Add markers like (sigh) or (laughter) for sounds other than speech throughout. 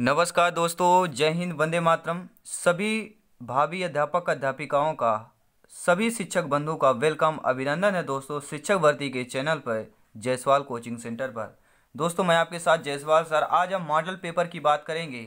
नमस्कार दोस्तों जय हिंद वंदे मातरम सभी भावी अध्यापक अध्यापिकाओं का सभी शिक्षक बंधु का वेलकम अभिनंदन है दोस्तों शिक्षक भर्ती के चैनल पर जयसवाल कोचिंग सेंटर पर दोस्तों मैं आपके साथ जयसवाल सर आज हम मॉडल पेपर की बात करेंगे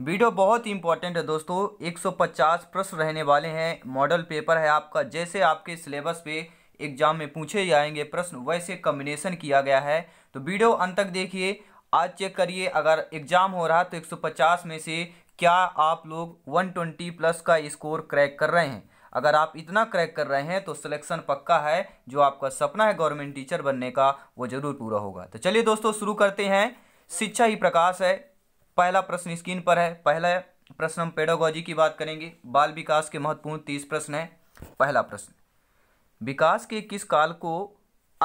वीडियो बहुत ही इंपॉर्टेंट है दोस्तों 150 प्रश्न रहने वाले हैं मॉडल पेपर है आपका जैसे आपके सिलेबस पे एग्जाम में पूछे जाएंगे प्रश्न वैसे कम्बिनेशन किया गया है तो वीडियो अंत तक देखिए आज चेक करिए अगर एग्ज़ाम हो रहा तो 150 में से क्या आप लोग 120 प्लस का स्कोर क्रैक कर रहे हैं अगर आप इतना क्रैक कर रहे हैं तो सिलेक्शन पक्का है जो आपका सपना है गवर्नमेंट टीचर बनने का वो ज़रूर पूरा होगा तो चलिए दोस्तों शुरू करते हैं शिक्षा ही प्रकाश है पहला प्रश्न स्क्रीन पर है पहला प्रश्न हम पेडोगॉजी की बात करेंगे बाल विकास के महत्वपूर्ण तीस प्रश्न है पहला प्रश्न विकास के किस काल को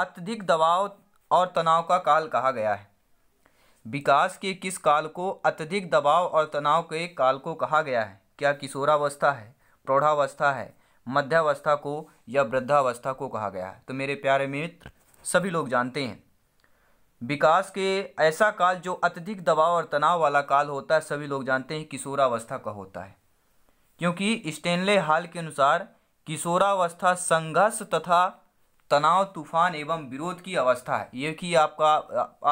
अत्यधिक दबाव और तनाव का काल कहा गया है विकास के किस काल को अत्यधिक दबाव और तनाव के काल को कहा गया है क्या किशोरावस्था है प्रौढ़ावस्था है मध्यावस्था को या वृद्धावस्था को कहा गया है तो मेरे प्यारे मित्र सभी लोग जानते हैं विकास के ऐसा काल जो अत्यधिक दबाव और तनाव वाला काल होता है सभी लोग जानते हैं किशोरावस्था का होता है क्योंकि स्टेनले हाल के अनुसार किशोरावस्था संघर्ष तथा तनाव तूफान एवं विरोध की अवस्था है ये कि आपका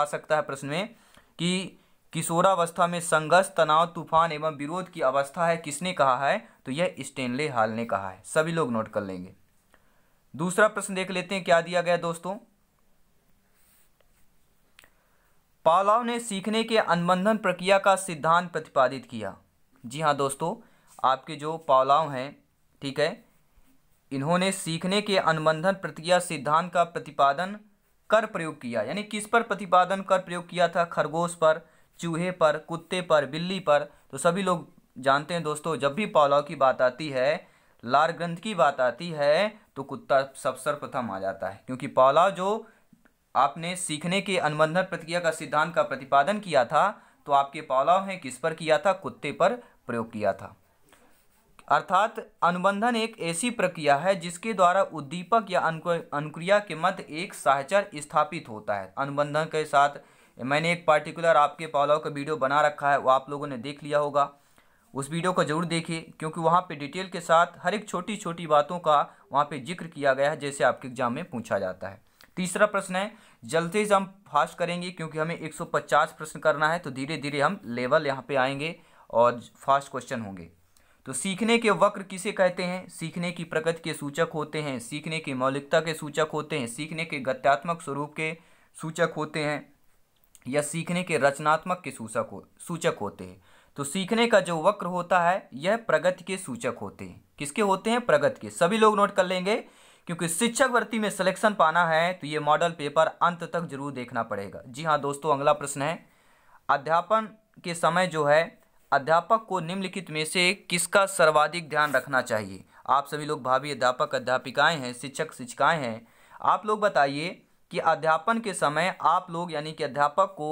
आ सकता है प्रश्न में कि किशोरावस्था में संघर्ष तनाव तूफान एवं विरोध की अवस्था है किसने कहा है तो यह स्टेनले हाल ने कहा है सभी लोग नोट कर लेंगे दूसरा प्रश्न देख लेते हैं क्या दिया गया दोस्तों पालाव ने सीखने के अनुबंधन प्रक्रिया का सिद्धांत प्रतिपादित किया जी हाँ दोस्तों आपके जो पालाव हैं ठीक है इन्होंने सीखने के अनुबंधन प्रक्रिया सिद्धांत का प्रतिपादन कर प्रयोग किया यानी किस पर प्रतिपादन कर प्रयोग किया था खरगोश पर चूहे पर कुत्ते पर बिल्ली पर तो सभी लोग जानते हैं दोस्तों जब भी पावलाव की बात आती है लार ग्रंथ की बात आती है तो कुत्ता सब सर्वप्रथम आ जाता है क्योंकि पावलाव जो आपने सीखने के अनुबंधन प्रक्रिया का सिद्धांत का प्रतिपादन किया था तो आपके पावलाव हैं किस पर किया था कुत्ते पर प्रयोग किया था अर्थात अनुबंधन एक ऐसी प्रक्रिया है जिसके द्वारा उद्दीपक या अनुक्रिया के मध्य एक साहचर स्थापित होता है अनुबंधन के साथ मैंने एक पार्टिकुलर आपके पालाव का वीडियो बना रखा है वो आप लोगों ने देख लिया होगा उस वीडियो को जरूर देखिए क्योंकि वहाँ पे डिटेल के साथ हर एक छोटी छोटी बातों का वहाँ पे जिक्र किया गया है जैसे आपके एग्जाम में पूछा जाता है तीसरा प्रश्न है जल्दी से हम फास्ट करेंगे क्योंकि हमें 150 प्रश्न करना है तो धीरे धीरे हम लेवल यहाँ पे आएंगे और फास्ट क्वेश्चन होंगे तो सीखने के वक्र किसे कहते हैं सीखने की प्रगति के सूचक होते हैं सीखने की मौलिकता के सूचक होते हैं सीखने के गत्यात्मक स्वरूप के सूचक होते हैं या सीखने के रचनात्मक के सूचक हो सूचक होते हैं तो सीखने का जो वक्र होता है यह प्रगति के सूचक होते हैं किसके होते हैं प्रगति के सभी लोग नोट कर लेंगे क्योंकि शिक्षक वृत्ति में सिलेक्शन पाना है तो ये मॉडल पेपर अंत तक जरूर देखना पड़ेगा जी हाँ दोस्तों अगला प्रश्न है अध्यापन के समय जो है अध्यापक को निम्नलिखित में से किसका सर्वाधिक ध्यान रखना चाहिए आप सभी लोग भावी अध्यापक अध्यापिकाएं हैं शिक्षक शिक्षिकाएं हैं आप लोग बताइए कि अध्यापन के समय आप लोग यानी कि अध्यापक को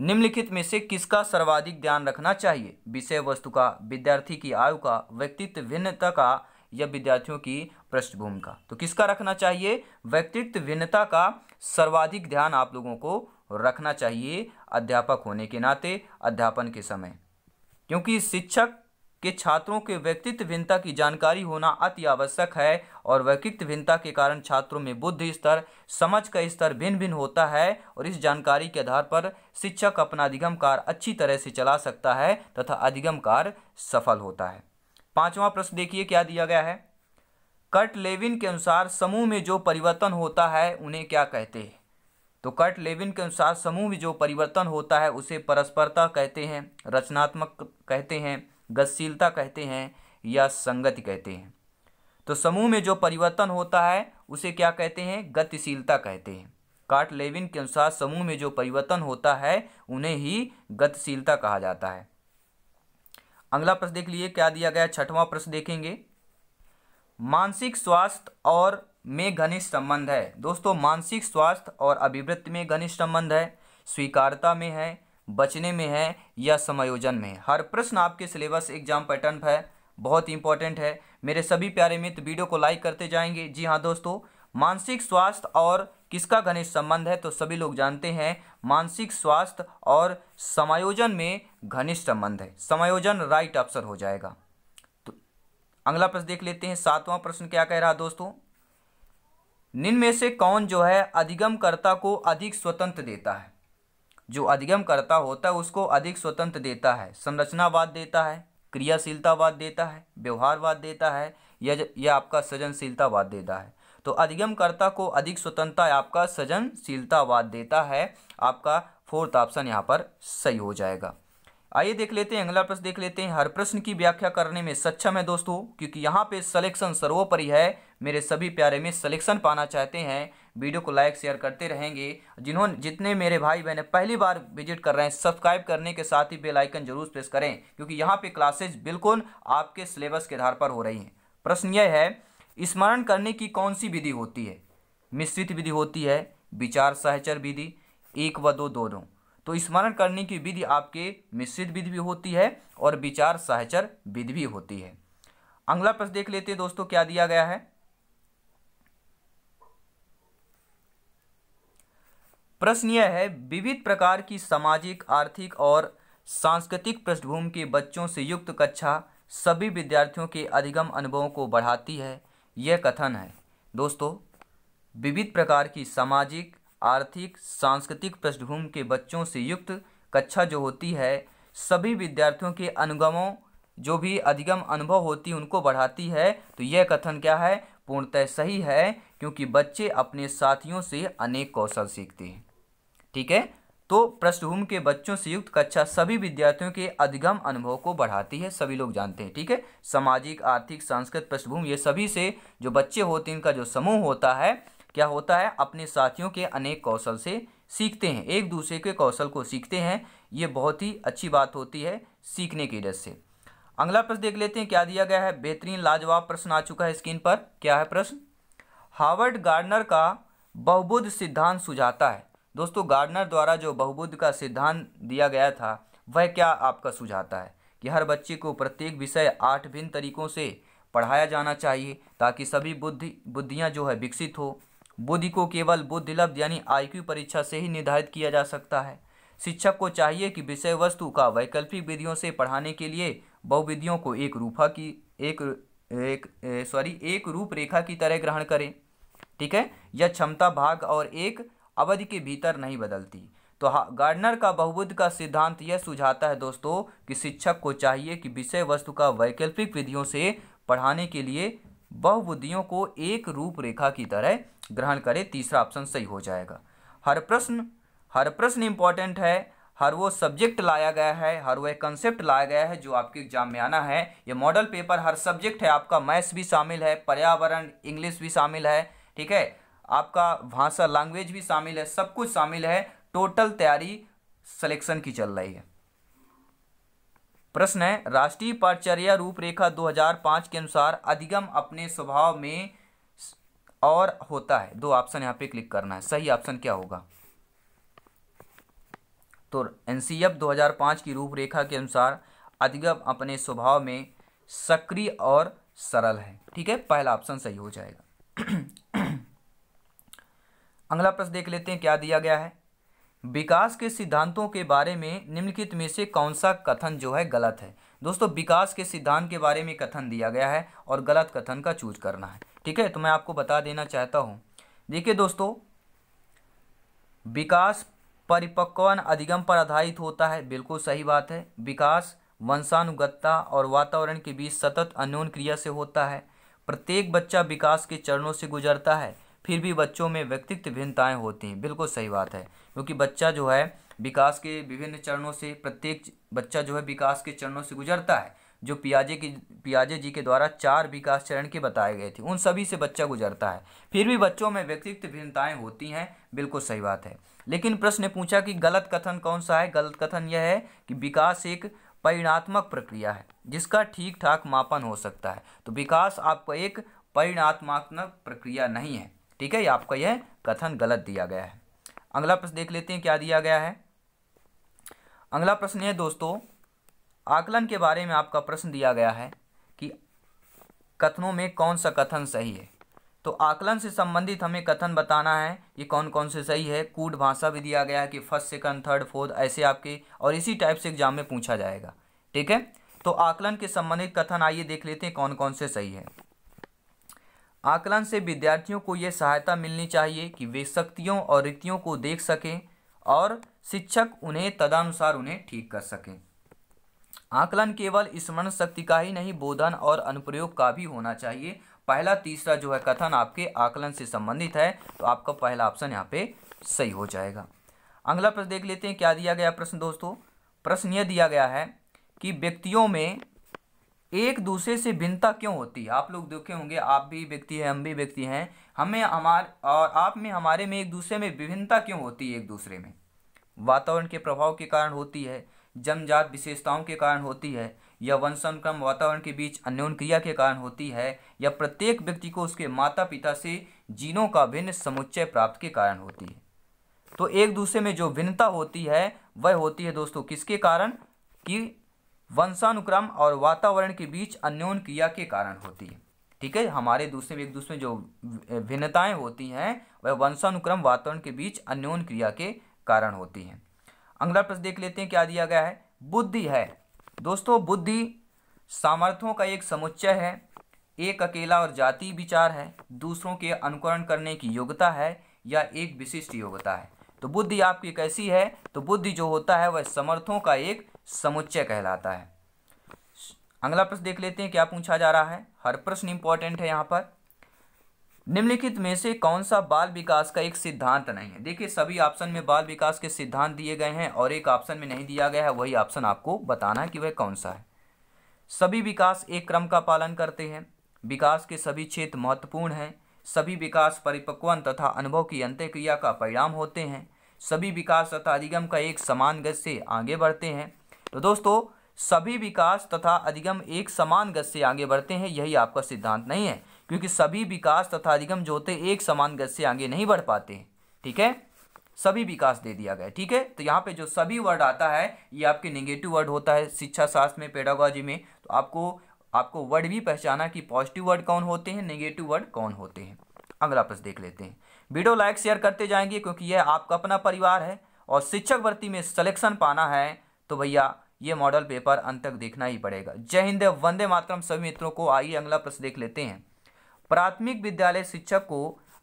निम्नलिखित में से किसका सर्वाधिक ध्यान रखना चाहिए विषय वस्तु का विद्यार्थी की आयु का व्यक्तित्व भिन्नता का या विद्यार्थियों की पृष्ठभूमि का तो किसका रखना चाहिए व्यक्तित्व भिन्नता का सर्वाधिक ध्यान आप लोगों को रखना चाहिए अध्यापक होने के नाते अध्यापन के समय क्योंकि शिक्षक के छात्रों के व्यक्तित्व भिन्नता की जानकारी होना अति आवश्यक है और व्यक्तित्व भिन्नता के कारण छात्रों में बुद्धि स्तर समझ का स्तर भिन्न भिन्न होता है और इस जानकारी के आधार पर शिक्षक अपना अधिगम कार्य अच्छी तरह से चला सकता है तथा अधिगम कार्य सफल होता है पांचवा प्रश्न देखिए क्या दिया गया है कर्ट लेविन के अनुसार समूह में जो परिवर्तन होता है उन्हें क्या कहते हैं तो कर्ट लेविन के अनुसार समूह में जो परिवर्तन होता है उसे परस्परता कहते हैं रचनात्मक कहते हैं गतिशीलता कहते हैं या संगति कहते हैं तो समूह में जो परिवर्तन होता है उसे क्या कहते हैं गतिशीलता कहते हैं कार्ट लेविन के अनुसार समूह में जो परिवर्तन होता है उन्हें ही गतिशीलता कहा जाता है अगला प्रश्न देख लिए क्या दिया गया छठवां प्रश्न देखेंगे मानसिक स्वास्थ्य और में घनिष्ठ संबंध है दोस्तों मानसिक स्वास्थ्य और अभिवृत्ति में घनिष्ठ संबंध है स्वीकारता में है बचने में है या समायोजन में हर प्रश्न आपके सिलेबस एग्जाम पैटर्न पर है बहुत इंपॉर्टेंट है मेरे सभी प्यारे मित्र वीडियो को लाइक करते जाएंगे जी हाँ दोस्तों मानसिक स्वास्थ्य और किसका घनिष्ठ संबंध है तो सभी लोग जानते हैं मानसिक स्वास्थ्य और समायोजन में घनिष्ठ संबंध है समायोजन राइट ऑप्शन हो जाएगा तो अगला प्रश्न देख लेते हैं सातवां प्रश्न क्या कह रहा है दोस्तों में से कौन जो है अधिगमकर्ता को अधिक स्वतंत्र देता है जो अधिगमकर्ता होता है उसको अधिक स्वतंत्र देता है संरचनावाद देता है क्रियाशीलतावाद देता है व्यवहारवाद देता है या या आपका सृजनशीलतावाद देता है तो अधिगमकर्ता को अधिक स्वतंत्रता आपका सृजनशीलतावाद देता है आपका फोर्थ ऑप्शन यहाँ पर सही हो जाएगा आइए देख लेते हैं अगला प्रश्न देख लेते हैं हर प्रश्न की व्याख्या करने में सक्षम है दोस्तों क्योंकि यहाँ पे सलेक्शन सर्वोपरि है मेरे सभी प्यारे में सलेक्शन पाना चाहते हैं वीडियो को लाइक शेयर करते रहेंगे जिन्होंने जितने मेरे भाई बहन पहली बार विजिट कर रहे हैं सब्सक्राइब करने के साथ ही बेलाइकन जरूर प्रेस करें क्योंकि यहाँ पे क्लासेज बिल्कुल आपके सिलेबस के आधार पर हो रही हैं प्रश्न यह है स्मरण करने की कौन सी विधि होती है मिश्रित विधि होती है विचार सहचर विधि एक व दो दोनों तो स्मरण करने की विधि आपके मिश्रित विधि भी होती है और विचार सहचर विधि भी होती है अगला प्रश्न देख लेते हैं दोस्तों क्या दिया गया है प्रश्न यह है विविध प्रकार की सामाजिक आर्थिक और सांस्कृतिक पृष्ठभूमि के बच्चों से युक्त कक्षा सभी विद्यार्थियों के अधिगम अनुभवों को बढ़ाती है यह कथन है दोस्तों विविध प्रकार की सामाजिक आर्थिक सांस्कृतिक पृष्ठभूमि के बच्चों से युक्त कक्षा जो होती है सभी विद्यार्थियों के अनुगमों जो भी अधिगम अनुभव होती है उनको बढ़ाती है तो यह कथन क्या है पूर्णतः सही है क्योंकि बच्चे अपने साथियों से अनेक कौशल सीखते हैं ठीक है तो पृष्ठभूमि के बच्चों से युक्त कक्षा सभी विद्यार्थियों के अधिगम अनुभव को बढ़ाती है सभी लोग जानते हैं ठीक है सामाजिक आर्थिक सांस्कृतिक पृष्ठभूमि ये सभी से जो बच्चे होते हैं इनका जो समूह होता है क्या होता है अपने साथियों के अनेक कौशल से सीखते हैं एक दूसरे के कौशल को सीखते हैं ये बहुत ही अच्छी बात होती है सीखने की डर से अगला प्रश्न देख लेते हैं क्या दिया गया है बेहतरीन लाजवाब प्रश्न आ चुका है स्क्रीन पर क्या है प्रश्न हार्वर्ड गार्डनर का बहुबुद्ध सिद्धांत सुझाता है दोस्तों गार्डनर द्वारा जो बहुबुद्ध का सिद्धांत दिया गया था वह क्या आपका सुझाता है कि हर बच्चे को प्रत्येक विषय आठ भिन्न तरीकों से पढ़ाया जाना चाहिए ताकि सभी बुद्धि बुद्धियाँ जो है विकसित हो बुद्धि को केवल बुद्धिलब्ध यानी आईक्यू परीक्षा से ही निर्धारित किया जा सकता है शिक्षक को चाहिए कि विषय वस्तु का वैकल्पिक विधियों से पढ़ाने के लिए बहुविधियों को एक रूपा की एक एक सॉरी एक रूपरेखा की तरह ग्रहण करें ठीक है यह क्षमता भाग और एक अवधि के भीतर नहीं बदलती तो गार्डनर का बहुबुद्ध का सिद्धांत यह सुझाता है दोस्तों कि शिक्षक को चाहिए कि विषय वस्तु का वैकल्पिक विधियों से पढ़ाने के लिए बहुबुद्धियों को एक रूपरेखा की तरह ग्रहण करें तीसरा ऑप्शन सही हो जाएगा हर प्रश्न हर प्रश्न इंपॉर्टेंट है हर वो सब्जेक्ट लाया गया है हर वह कंसेप्ट लाया गया है जो आपके एग्जाम में आना है ये मॉडल पेपर हर सब्जेक्ट है आपका मैथ्स भी शामिल है पर्यावरण इंग्लिश भी शामिल है ठीक है आपका भाषा लैंग्वेज भी शामिल है सब कुछ शामिल है टोटल तैयारी सिलेक्शन की चल रही है प्रश्न है राष्ट्रीय पाठचर्या रूपरेखा 2005 के अनुसार अधिगम अपने स्वभाव में और होता है दो ऑप्शन यहाँ पे क्लिक करना है सही ऑप्शन क्या होगा तो एन 2005 की रूपरेखा के अनुसार अधिगम अपने स्वभाव में सक्रिय और सरल है ठीक है पहला ऑप्शन सही हो जाएगा (clears throat) अगला प्रश्न देख लेते हैं क्या दिया गया है विकास के सिद्धांतों के बारे में निम्नलिखित में से कौन सा कथन जो है गलत है दोस्तों विकास के सिद्धांत के बारे में कथन दिया गया है और गलत कथन का चूज करना है ठीक है तो मैं आपको बता देना चाहता हूँ देखिए दोस्तों विकास परिपक्वन अधिगम पर आधारित होता है बिल्कुल सही बात है विकास वंशानुगतता और वातावरण के बीच सतत अन्योन क्रिया से होता है प्रत्येक बच्चा विकास के चरणों से गुजरता है फिर भी बच्चों में व्यक्तित्व भिन्नताएँ होती हैं बिल्कुल सही बात है क्योंकि बच्चा जो है विकास के विभिन्न चरणों से प्रत्येक बच्चा जो है विकास के चरणों से गुजरता है जो पियाजे की पियाजे जी के द्वारा चार विकास चरण के बताए गए थे उन सभी से बच्चा गुजरता है फिर भी बच्चों में व्यक्तित्व भिन्नताएं होती हैं बिल्कुल सही बात है लेकिन प्रश्न पूछा कि गलत कथन कौन सा है गलत कथन यह है कि विकास एक परिणात्मक प्रक्रिया है जिसका ठीक ठाक मापन हो सकता है तो विकास आपका एक परिणात्मात्मक प्रक्रिया नहीं है ठीक है आपका यह कथन गलत दिया गया है अगला प्रश्न देख लेते हैं क्या दिया गया है अगला प्रश्न है दोस्तों आकलन के बारे में आपका प्रश्न दिया गया है कि कथनों में कौन सा कथन सही है तो आकलन से संबंधित हमें कथन बताना है ये कौन कौन से सही है कूट भाषा भी दिया गया है कि फर्स्ट सेकंड थर्ड फोर्थ ऐसे आपके और इसी टाइप से एग्जाम में पूछा जाएगा ठीक है तो आकलन के संबंधित कथन आइए देख लेते हैं कौन कौन से सही है आकलन से विद्यार्थियों को यह सहायता मिलनी चाहिए कि वे शक्तियों और रीतियों को देख सकें और शिक्षक उन्हें तदानुसार उन्हें ठीक कर सकें आकलन केवल स्मरण शक्ति का ही नहीं बोधन और अनुप्रयोग का भी होना चाहिए पहला तीसरा जो है कथन आपके आकलन से संबंधित है तो आपका पहला ऑप्शन यहाँ पे सही हो जाएगा अगला प्रश्न देख लेते हैं क्या दिया गया प्रश्न दोस्तों प्रश्न यह दिया गया है कि व्यक्तियों में एक दूसरे से भिन्नता क्यों होती है आप लोग देखे होंगे आप भी व्यक्ति हैं हम भी व्यक्ति हैं हमें हमारे और आप में हमारे में एक दूसरे में विभिन्नता क्यों होती है एक दूसरे में वातावरण के प्रभाव के कारण होती है जन्मजात विशेषताओं के कारण होती है या वंशानुक्रम वातावरण के बीच अन्योन क्रिया के कारण होती है या प्रत्येक व्यक्ति को उसके माता पिता से जीनों का भिन्न समुच्चय प्राप्त के कारण होती है तो एक दूसरे में जो भिन्नता होती है वह होती है दोस्तों किसके कारण कि वंशानुक्रम और वातावरण के बीच अन्योन क्रिया के कारण होती है ठीक है हमारे दूसरे में एक दूसरे में जो भिन्नताएं होती हैं वह वंशानुक्रम वातावरण के बीच अन्योन क्रिया के कारण होती हैं अगला प्रश्न देख लेते हैं क्या दिया गया है बुद्धि है दोस्तों बुद्धि सामर्थ्यों का एक समुच्चय है एक अकेला और जाति विचार है दूसरों के अनुकरण करने की योग्यता है या एक विशिष्ट योग्यता है तो बुद्धि आपकी कैसी है तो बुद्धि जो होता है वह समर्थों का एक समुच्चय कहलाता है अगला प्रश्न देख लेते हैं क्या पूछा जा रहा है हर प्रश्न इंपॉर्टेंट है यहाँ पर निम्नलिखित में से कौन सा बाल विकास का एक सिद्धांत नहीं है देखिए सभी ऑप्शन में बाल विकास के सिद्धांत दिए गए हैं और एक ऑप्शन में नहीं दिया गया है वही ऑप्शन आपको बताना है कि वह कौन सा है सभी विकास एक क्रम का पालन करते हैं विकास के सभी क्षेत्र महत्वपूर्ण हैं सभी विकास परिपक्वन तथा अनुभव की अंत्यक्रिया का परिणाम होते हैं सभी विकास तथा अधिगम का एक समान गति से आगे बढ़ते हैं तो दोस्तों सभी विकास तथा अधिगम एक समान गति से आगे बढ़ते हैं यही आपका सिद्धांत नहीं है क्योंकि सभी विकास तथा अधिगम जो होते एक समान गति से आगे नहीं बढ़ पाते ठीक है सभी विकास दे दिया गया ठीक है तो यहाँ पे जो सभी वर्ड आता है ये आपके नेगेटिव वर्ड होता है शिक्षा शास्त्र में पेडागोजी में तो आपको आपको वर्ड भी पहचाना कि पॉजिटिव वर्ड कौन होते हैं नेगेटिव वर्ड कौन होते हैं अगला प्रश्न देख लेते हैं वीडियो लाइक शेयर करते जाएंगे क्योंकि यह आपका अपना परिवार है और शिक्षक भर्ती में सलेक्शन पाना है तो भैया ये मॉडल पेपर अंत तक देखना ही पड़ेगा जय हिंद वंदे मातरम सभी मित्रों को आइए अगला प्रश्न देख लेते हैं प्राथमिक विद्यालय शिक्षक को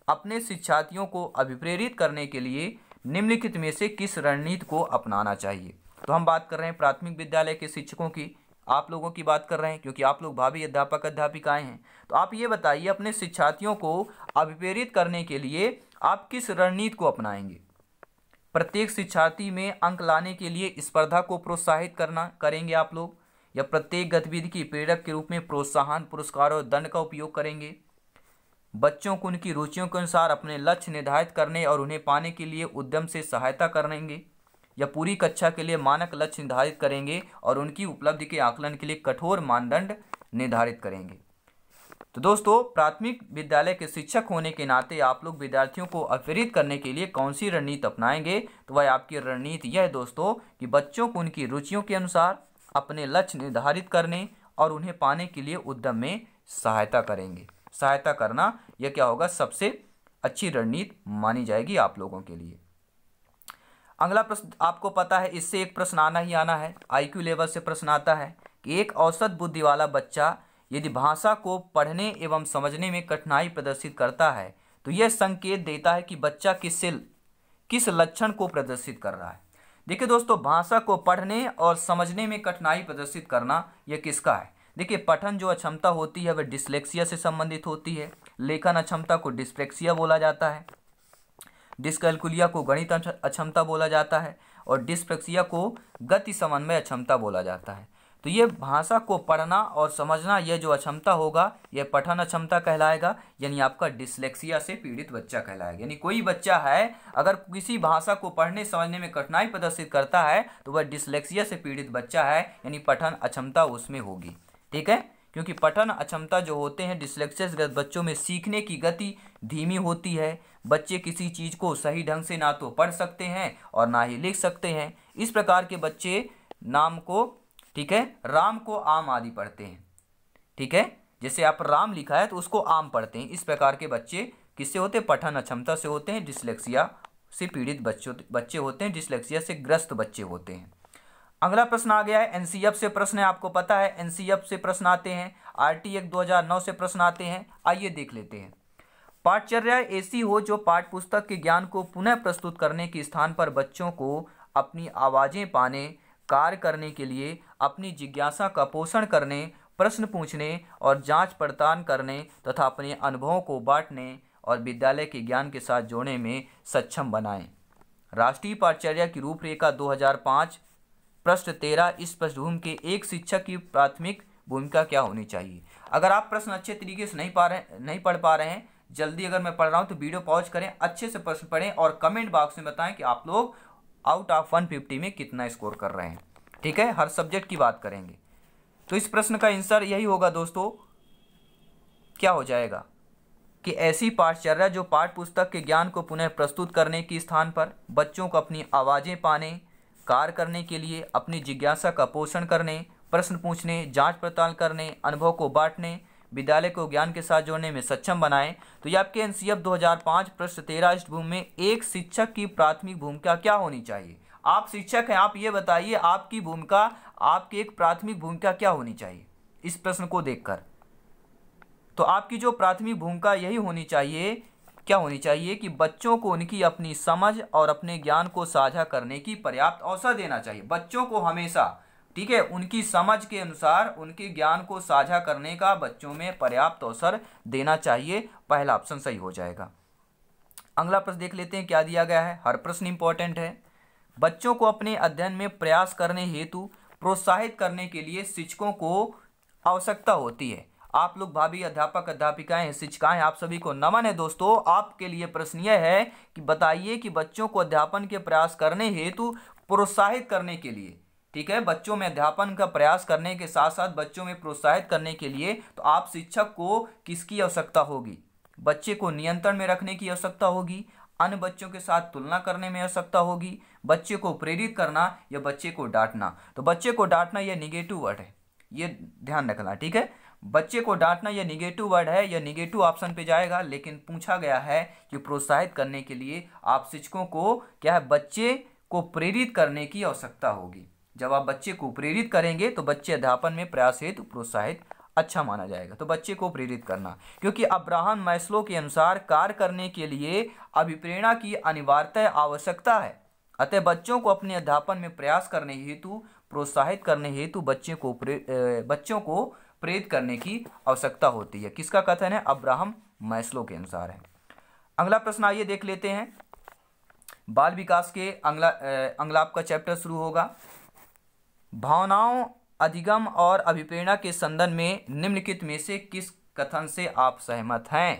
अपने शिक्षार्थियों को अभिप्रेरित करने के लिए निम्नलिखित में से किस रणनीति को अपनाना चाहिए तो हम बात कर रहे हैं प्राथमिक विद्यालय के शिक्षकों की आप लोगों की बात कर रहे हैं क्योंकि आप लोग भाभी अध्यापक अध्यापिकाएं हैं तो आप ये बताइए अपने शिक्षार्थियों को अभिप्रेरित करने के लिए आप किस रणनीति को अपनाएंगे प्रत्येक शिक्षार्थी में अंक लाने के लिए स्पर्धा को प्रोत्साहित करना करेंगे आप लोग या प्रत्येक गतिविधि की प्रेरक के रूप में प्रोत्साहन पुरस्कार और दंड का उपयोग करेंगे बच्चों को उनकी रुचियों के अनुसार अपने लक्ष्य निर्धारित करने और उन्हें पाने के लिए उद्यम से सहायता करेंगे या पूरी कक्षा के लिए मानक लक्ष्य निर्धारित करेंगे और उनकी उपलब्धि के आकलन के लिए कठोर मानदंड निर्धारित करेंगे तो दोस्तों प्राथमिक विद्यालय के शिक्षक होने के नाते आप लोग विद्यार्थियों को अप्रेरित करने के लिए कौन सी रणनीति अपनाएंगे तो वह आपकी रणनीति यह है दोस्तों कि बच्चों को उनकी रुचियों के अनुसार अपने लक्ष्य निर्धारित करने और उन्हें पाने के लिए उद्यम में सहायता करेंगे सहायता करना यह क्या होगा सबसे अच्छी रणनीति मानी जाएगी आप लोगों के लिए अगला प्रश्न आपको पता है इससे एक प्रश्न आना ही आना है आईक्यू लेवल से प्रश्न आता है कि एक औसत बुद्धि वाला बच्चा यदि भाषा को पढ़ने एवं समझने में कठिनाई प्रदर्शित करता है तो यह संकेत देता है कि बच्चा किससे किस लक्षण को प्रदर्शित कर रहा है देखिए दोस्तों भाषा को पढ़ने और समझने में कठिनाई प्रदर्शित करना यह किसका है देखिए पठन जो अक्षमता होती है वह डिसलेक्सिया से संबंधित होती है लेखन अक्षमता को डिस्प्रेक्सिया बोला जाता है डिस्कैलकुलिया को गणित अक्षमता बोला जाता है और डिस्प्रेक्सिया को गति समन्वय अक्षमता बोला जाता है तो ये भाषा को पढ़ना और समझना यह जो अक्षमता होगा यह पठन अक्षमता कहलाएगा यानी आपका डिसलेक्सिया से पीड़ित बच्चा कहलाएगा यानी कोई बच्चा है अगर किसी भाषा को पढ़ने समझने में कठिनाई प्रदर्शित करता है तो वह डिसलेक्सिया से पीड़ित बच्चा है यानी पठन अक्षमता उसमें होगी ठीक है क्योंकि पठन अक्षमता जो होते हैं डिसलेक्सियस बच्चों में सीखने की गति धीमी होती है बच्चे किसी चीज़ को सही ढंग से ना तो पढ़ सकते हैं और ना ही लिख सकते हैं इस प्रकार के बच्चे नाम को ठीक है राम को आम आदि पढ़ते हैं ठीक है जैसे आप राम लिखा है तो उसको आम पढ़ते हैं इस प्रकार के बच्चे किससे होते हैं पठन अक्षमता से होते हैं डिसलेक्सिया से पीड़ित बच्चों बच्चे होते हैं डिसलेक्सिया से ग्रस्त बच्चे होते हैं अगला प्रश्न आ गया है एनसीएफ से प्रश्न है आपको पता है एनसीएफ से प्रश्न आते हैं आरटी एक 2009 से प्रश्न आते हैं आइए देख लेते हैं पाठचर्या ऐसी हो जो पाठ पुस्तक के ज्ञान को पुनः प्रस्तुत करने के स्थान पर बच्चों को अपनी आवाज़ें पाने कार्य करने के लिए अपनी जिज्ञासा का पोषण करने प्रश्न पूछने और जांच पड़ताल करने तथा अपने अनुभवों को बांटने और विद्यालय के ज्ञान के साथ जोड़ने में सक्षम बनाएं राष्ट्रीय पाठचर्या की रूपरेखा 2005 प्रश्न तेरह इस पृष्ठभूमि के एक शिक्षक की प्राथमिक भूमिका क्या होनी चाहिए अगर आप प्रश्न अच्छे तरीके से नहीं पा रहे नहीं पढ़ पा रहे हैं जल्दी अगर मैं पढ़ रहा हूँ तो वीडियो पॉज करें अच्छे से प्रश्न पढ़ें और कमेंट बॉक्स में बताएं कि आप लोग आउट ऑफ वन फिफ्टी में कितना स्कोर कर रहे हैं ठीक है हर सब्जेक्ट की बात करेंगे तो इस प्रश्न का आंसर यही होगा दोस्तों क्या हो जाएगा कि ऐसी पाठचर्या जो पाठ पुस्तक के ज्ञान को पुनः प्रस्तुत करने के स्थान पर बच्चों को अपनी आवाज़ें पाने कार्य करने के लिए अपनी जिज्ञासा का पोषण करने प्रश्न पूछने जांच पड़ताल करने अनुभव को बांटने विद्यालय को ज्ञान के साथ जोड़ने में सक्षम बनाएं तो ये आपके एन 2005 प्रश्न तेरह इष्टभूमि में एक शिक्षक की प्राथमिक भूमिका क्या होनी चाहिए आप शिक्षक हैं आप ये बताइए आपकी भूमिका आपकी एक प्राथमिक भूमिका क्या होनी चाहिए इस प्रश्न को देखकर तो आपकी जो प्राथमिक भूमिका यही होनी चाहिए क्या होनी चाहिए कि बच्चों को उनकी अपनी समझ और अपने ज्ञान को साझा करने की पर्याप्त अवसर देना चाहिए बच्चों को हमेशा ठीक है उनकी समझ के अनुसार उनके ज्ञान को साझा करने का बच्चों में पर्याप्त अवसर देना चाहिए पहला ऑप्शन सही हो जाएगा अगला प्रश्न देख लेते हैं क्या दिया गया है हर प्रश्न इंपॉर्टेंट है बच्चों को अपने अध्ययन में प्रयास करने हेतु प्रोत्साहित करने के लिए शिक्षकों को आवश्यकता होती है आप लोग भाभी अध्यापक अध्यापिकाएं शिक्षिकाएं आप सभी को नमन है दोस्तों आपके लिए प्रश्न यह है कि बताइए कि बच्चों को अध्यापन के प्रयास करने हेतु प्रोत्साहित करने के लिए ठीक है बच्चों में अध्यापन का प्रयास करने के साथ साथ बच्चों में प्रोत्साहित करने के लिए तो आप शिक्षक को किसकी आवश्यकता होगी बच्चे को नियंत्रण में रखने की आवश्यकता होगी अन्य बच्चों के साथ तुलना करने में आवश्यकता होगी बच्चे को प्रेरित करना या बच्चे को डांटना तो बच्चे को डांटना यह निगेटिव वर्ड है ये ध्यान रखना ठीक है बच्चे को डांटना यह निगेटिव वर्ड है यह निगेटिव ऑप्शन पे जाएगा लेकिन पूछा गया है कि प्रोत्साहित करने के लिए आप शिक्षकों को क्या है बच्चे को प्रेरित करने की आवश्यकता होगी जब आप बच्चे को प्रेरित करेंगे तो बच्चे अध्यापन में प्रयास हेतु प्रोत्साहित अच्छा माना जाएगा तो बच्चे को प्रेरित करना क्योंकि अब्राहम मैसलो के अनुसार कार्य करने के लिए अभिप्रेरणा की अनिवार्य आवश्यकता है अतः बच्चों को अपने अध्यापन में प्रयास करने हेतु प्रोत्साहित करने हेतु बच्चे को बच्चों को प्रेरित करने की आवश्यकता होती है किसका कथन है अब्राहम मैस्लो के अनुसार है अगला प्रश्न आइए देख लेते हैं बाल विकास के अंगला अंगलाप का चैप्टर शुरू होगा भावनाओं अधिगम और अभिप्रेरणा के संदर्भ में निम्नलिखित में से किस कथन से आप सहमत हैं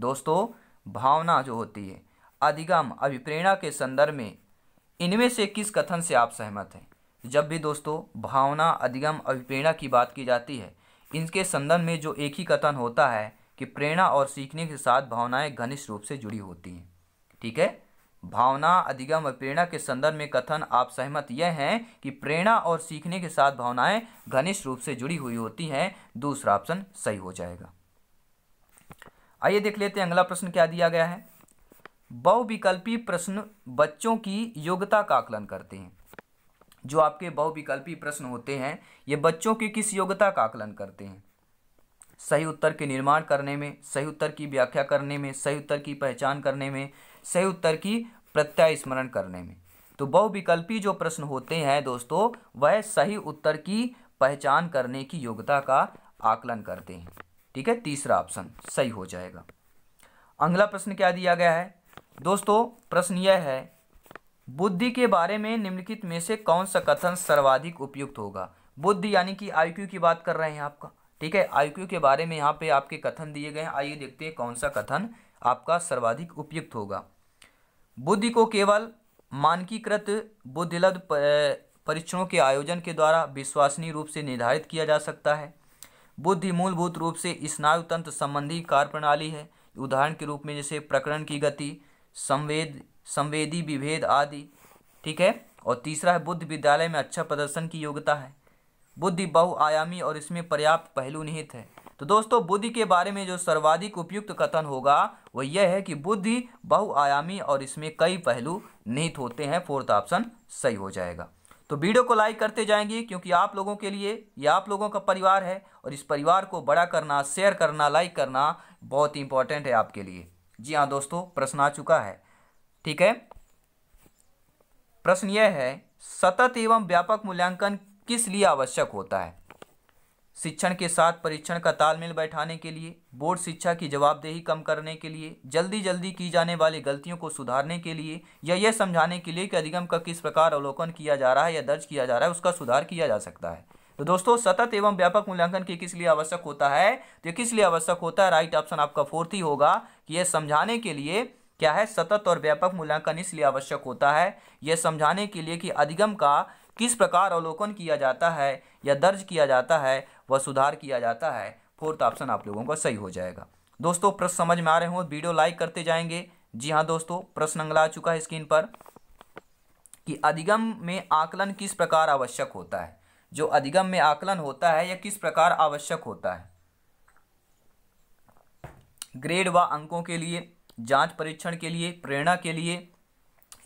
दोस्तों भावना जो होती है अधिगम अभिप्रेरणा के संदर्भ में इनमें से किस कथन से आप सहमत हैं जब भी दोस्तों भावना अधिगम अभिप्रेरणा की बात की जाती है इनके संदर्भ में जो एक ही कथन होता है कि प्रेरणा और सीखने के साथ भावनाएं घनिष्ठ रूप से जुड़ी होती हैं ठीक है भावना अधिगम और प्रेरणा के संदर्भ में कथन आप सहमत यह हैं कि प्रेरणा और सीखने के साथ भावनाएं घनिष्ठ रूप से जुड़ी हुई होती हैं दूसरा ऑप्शन सही हो जाएगा आइए देख लेते हैं अगला प्रश्न क्या दिया गया है बहुविकल्पी प्रश्न बच्चों की योग्यता का आकलन करते हैं जो आपके बहुविकल्पी प्रश्न होते हैं ये बच्चों की किस योग्यता का आकलन करते हैं सही उत्तर के निर्माण करने में सही उत्तर की व्याख्या करने में सही उत्तर की पहचान करने में सही उत्तर की प्रत्यय स्मरण करने में तो बहुविकल्पी जो प्रश्न होते हैं दोस्तों वह सही उत्तर की पहचान करने की योग्यता का आकलन करते हैं ठीक है तीसरा ऑप्शन सही हो जाएगा अगला प्रश्न क्या दिया गया है दोस्तों प्रश्न यह है बुद्धि के बारे में निम्नलिखित में से कौन सा कथन सर्वाधिक उपयुक्त होगा बुद्धि यानी कि आईक्यू की बात कर रहे हैं आपका ठीक है आईक्यू के बारे में यहाँ पे आपके कथन दिए गए हैं आइए देखते हैं कौन सा कथन आपका सर्वाधिक उपयुक्त होगा बुद्धि को केवल मानकीकृत बुद्धिलद परीक्षणों के आयोजन के द्वारा विश्वसनीय रूप से निर्धारित किया जा सकता है बुद्धि मूलभूत रूप से स्नायु तंत्र संबंधी कार्य प्रणाली है उदाहरण के रूप में जैसे प्रकरण की गति संवेद संवेदी विभेद आदि ठीक है और तीसरा है बुद्ध विद्यालय में अच्छा प्रदर्शन की योग्यता है बुद्धि बहुआयामी और इसमें पर्याप्त पहलू निहित है तो दोस्तों बुद्धि के बारे में जो सर्वाधिक उपयुक्त कथन होगा वह यह है कि बुद्धि बहुआयामी और इसमें कई पहलू निहित होते हैं फोर्थ ऑप्शन सही हो जाएगा तो वीडियो को लाइक करते जाएंगे क्योंकि आप लोगों के लिए ये आप लोगों का परिवार है और इस परिवार को बड़ा करना शेयर करना लाइक करना बहुत इंपॉर्टेंट है आपके लिए जी हाँ दोस्तों प्रश्न आ चुका है ठीक है प्रश्न यह है सतत एवं व्यापक मूल्यांकन किस लिए आवश्यक होता है शिक्षण के साथ परीक्षण का तालमेल बैठाने के लिए बोर्ड शिक्षा की जवाबदेही कम करने के लिए जल्दी जल्दी की जाने वाली गलतियों को सुधारने के लिए या यह समझाने के लिए कि अधिगम का किस प्रकार अवलोकन किया जा रहा है या दर्ज किया जा रहा है उसका सुधार किया जा सकता है तो दोस्तों सतत एवं व्यापक मूल्यांकन के किस लिए आवश्यक होता है तो किस लिए आवश्यक होता है राइट ऑप्शन आपका फोर्थ ही होगा कि यह समझाने के लिए क्या है सतत और व्यापक मूल्यांकन इसलिए आवश्यक होता है यह समझाने के लिए कि अधिगम का किस प्रकार अवलोकन किया जाता है या दर्ज किया जाता है व सुधार किया जाता है फोर्थ ऑप्शन आप लोगों का सही हो जाएगा दोस्तों प्रश्न समझ में आ रहे हो वीडियो लाइक करते जाएंगे जी हाँ दोस्तों प्रश्न अंगला आ चुका है स्क्रीन पर कि अधिगम में आकलन किस प्रकार आवश्यक होता है जो अधिगम में आकलन होता है या किस प्रकार आवश्यक होता है ग्रेड व अंकों के लिए जांच परीक्षण के लिए प्रेरणा के लिए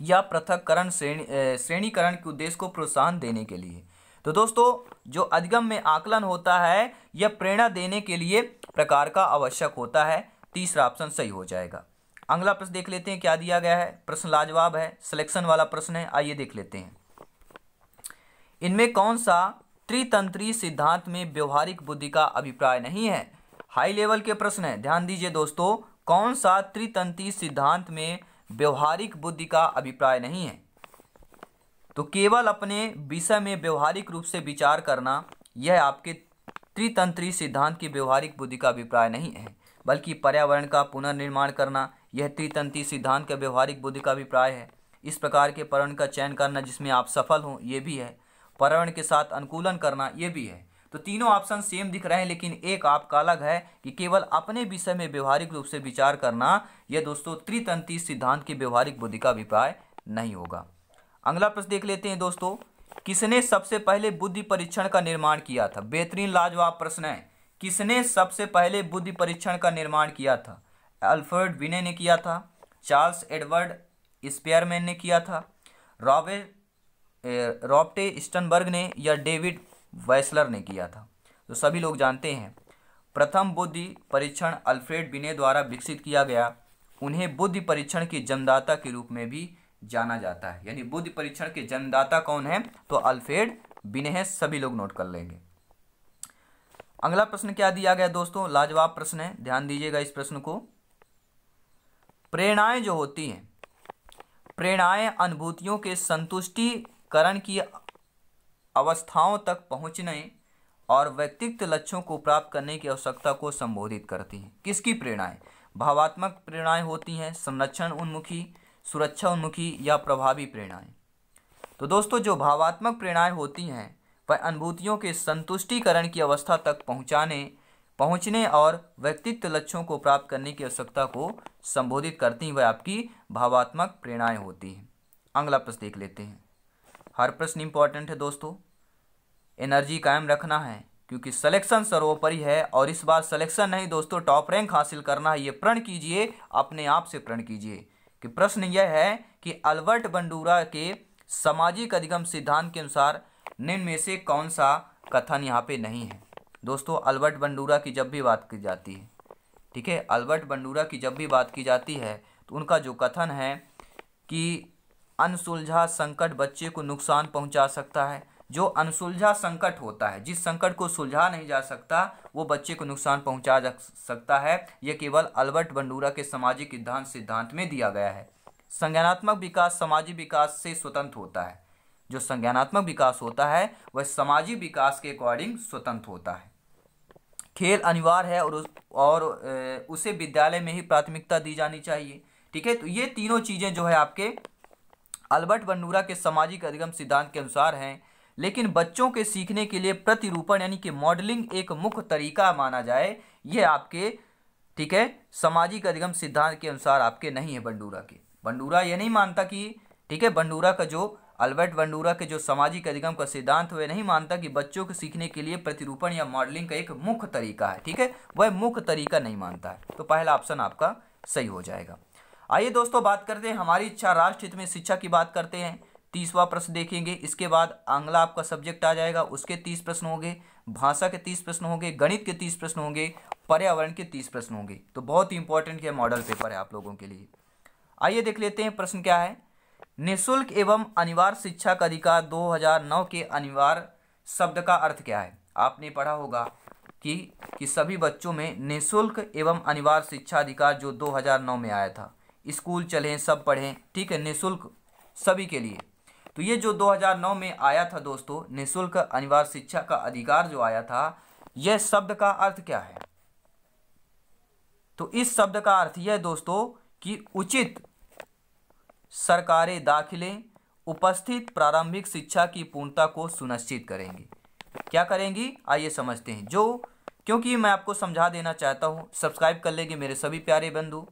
या पृथककरण श्रेणी श्रेणीकरण के उद्देश्य को प्रोत्साहन देने के लिए तो दोस्तों जो अधिगम में आकलन होता है यह प्रेरणा देने के लिए प्रकार का आवश्यक होता है तीसरा ऑप्शन सही हो जाएगा अगला प्रश्न देख लेते हैं क्या दिया गया है प्रश्न लाजवाब है सिलेक्शन वाला प्रश्न है आइए देख लेते हैं इनमें कौन सा त्रितंत्री सिद्धांत में व्यवहारिक बुद्धि का अभिप्राय नहीं है हाई लेवल के प्रश्न है ध्यान दीजिए दोस्तों कौन सा त्रितंती सिद्धांत में व्यवहारिक बुद्धि का अभिप्राय नहीं है तो केवल अपने विषय में व्यवहारिक रूप से विचार करना यह आपके त्रितंत्री सिद्धांत की व्यवहारिक बुद्धि का अभिप्राय नहीं है बल्कि पर्यावरण का पुनर्निर्माण करना यह त्रितंत्री सिद्धांत का व्यवहारिक बुद्धि का अभिप्राय है इस प्रकार के पर्यावरण का चयन करना जिसमें आप सफल हों ये भी है पर्यावरण के साथ अनुकूलन करना ये भी है तो तीनों ऑप्शन सेम दिख रहे हैं लेकिन एक आपका अलग है कि केवल अपने विषय में व्यवहारिक रूप से विचार करना यह दोस्तों त्रितंत्री सिद्धांत की व्यवहारिक बुद्धि का अभिप्राय नहीं होगा अगला प्रश्न देख लेते हैं दोस्तों किसने सबसे पहले बुद्धि परीक्षण का निर्माण किया था बेहतरीन लाजवाब प्रश्न है किसने सबसे पहले बुद्धि परीक्षण का निर्माण किया था अल्फ्रेड विने ने किया था चार्ल्स एडवर्ड स्पेयरमैन ने किया था रॉबे रॉबटे स्टनबर्ग ने या डेविड वैसलर ने किया था तो सभी लोग जानते हैं प्रथम बुद्धि परीक्षण अल्फ्रेड बिने द्वारा विकसित किया गया उन्हें बुद्धि परीक्षण के जन्मदाता के रूप में भी जाना जाता है यानी बुद्धि परीक्षण के जन्मदाता कौन है तो अल्फ्रेड बिने सभी लोग नोट कर लेंगे अगला प्रश्न क्या दिया गया दोस्तों लाजवाब प्रश्न है ध्यान दीजिएगा इस प्रश्न को प्रेरणाएं जो होती हैं प्रेरणाएं अनुभूतियों के संतुष्टिकरण की अवस्थाओं तक पहुँचने और व्यक्तित्व लक्ष्यों को प्राप्त करने की आवश्यकता को संबोधित करती हैं किसकी प्रेरणाएं भावात्मक प्रेरणाएं होती हैं संरक्षण उन्मुखी सुरक्षा उन्मुखी या प्रभावी प्रेरणाएं तो दोस्तों जो भावात्मक प्रेरणाएं होती हैं वह अनुभूतियों के संतुष्टिकरण की अवस्था तक पहुँचाने पहुँचने और व्यक्तित्व लक्ष्यों को प्राप्त करने की आवश्यकता को संबोधित करती हैं वह आपकी भावात्मक प्रेरणाएँ होती हैं अगला प्रश्न देख लेते हैं हर प्रश्न इंपॉर्टेंट है दोस्तों एनर्जी कायम रखना है क्योंकि सिलेक्शन सर्वोपरि है और इस बार सिलेक्शन नहीं दोस्तों टॉप रैंक हासिल करना है ये प्रण कीजिए अपने आप से प्रण कीजिए कि प्रश्न यह है कि अल्बर्ट बंडूरा के सामाजिक अधिगम सिद्धांत के अनुसार निम्न में से कौन सा कथन यहाँ पे नहीं है दोस्तों अल्बर्ट बंडूरा की जब भी बात की जाती है ठीक है अल्बर्ट बंडूरा की जब भी बात की जाती है तो उनका जो कथन है कि अनसुलझा संकट बच्चे को नुकसान पहुंचा सकता है जो अनसुलझा संकट होता है जिस संकट को सुलझा नहीं जा सकता वो बच्चे को नुकसान पहुंचा जा सकता है ये केवल अल्बर्ट बंडूरा के सामाजिक सिद्धांत सिद्धांत में दिया गया है संज्ञानात्मक विकास सामाजिक विकास से स्वतंत्र होता है जो संज्ञानात्मक विकास होता है वह सामाजिक विकास के अकॉर्डिंग स्वतंत्र होता है खेल अनिवार्य है और उस, और उसे विद्यालय में ही प्राथमिकता दी जानी चाहिए ठीक है तो ये तीनों चीज़ें जो है आपके अल्बर्ट बन्नूरा के सामाजिक अधिगम सिद्धांत के अनुसार हैं लेकिन बच्चों के सीखने के लिए प्रतिरूपण यानी कि मॉडलिंग एक मुख्य तरीका माना जाए यह आपके ठीक है सामाजिक अधिगम सिद्धांत के अनुसार आपके नहीं है बंडूरा के बंडूरा ये नहीं मानता कि ठीक है बंडूरा का जो अल्बर्ट बंडूरा के जो सामाजिक अधिगम का सिद्धांत वह नहीं मानता कि बच्चों के सीखने के लिए प्रतिरूपण या मॉडलिंग का एक मुख्य तरीका है ठीक है वह मुख्य तरीका नहीं मानता है तो पहला ऑप्शन आपका सही हो जाएगा आइए दोस्तों बात करते हैं हमारी इच्छा राष्ट्र हित में शिक्षा की बात करते हैं तीसवा प्रश्न देखेंगे इसके बाद अंगला आपका सब्जेक्ट आ जाएगा उसके तीस प्रश्न होंगे भाषा के तीस प्रश्न होंगे गणित के तीस प्रश्न होंगे पर्यावरण के तीस प्रश्न होंगे तो बहुत ही इंपॉर्टेंट यह मॉडल पेपर है आप लोगों के लिए आइए देख लेते हैं प्रश्न क्या है निःशुल्क एवं अनिवार्य शिक्षा का अधिकार नौ के अनिवार्य शब्द का अर्थ क्या है आपने पढ़ा होगा कि कि सभी बच्चों में निःशुल्क एवं अनिवार्य शिक्षा अधिकार जो नौ में आया था स्कूल चलें सब पढ़ें ठीक है निःशुल्क सभी के लिए तो ये जो 2009 में आया था दोस्तों निःशुल्क अनिवार्य शिक्षा का अधिकार जो आया था यह शब्द का अर्थ क्या है तो इस शब्द का अर्थ यह दोस्तों कि उचित सरकारी दाखिले उपस्थित प्रारंभिक शिक्षा की पूर्णता को सुनिश्चित करेंगे क्या करेंगी आइए समझते हैं जो क्योंकि मैं आपको समझा देना चाहता हूँ सब्सक्राइब कर लेंगे मेरे सभी प्यारे बंधु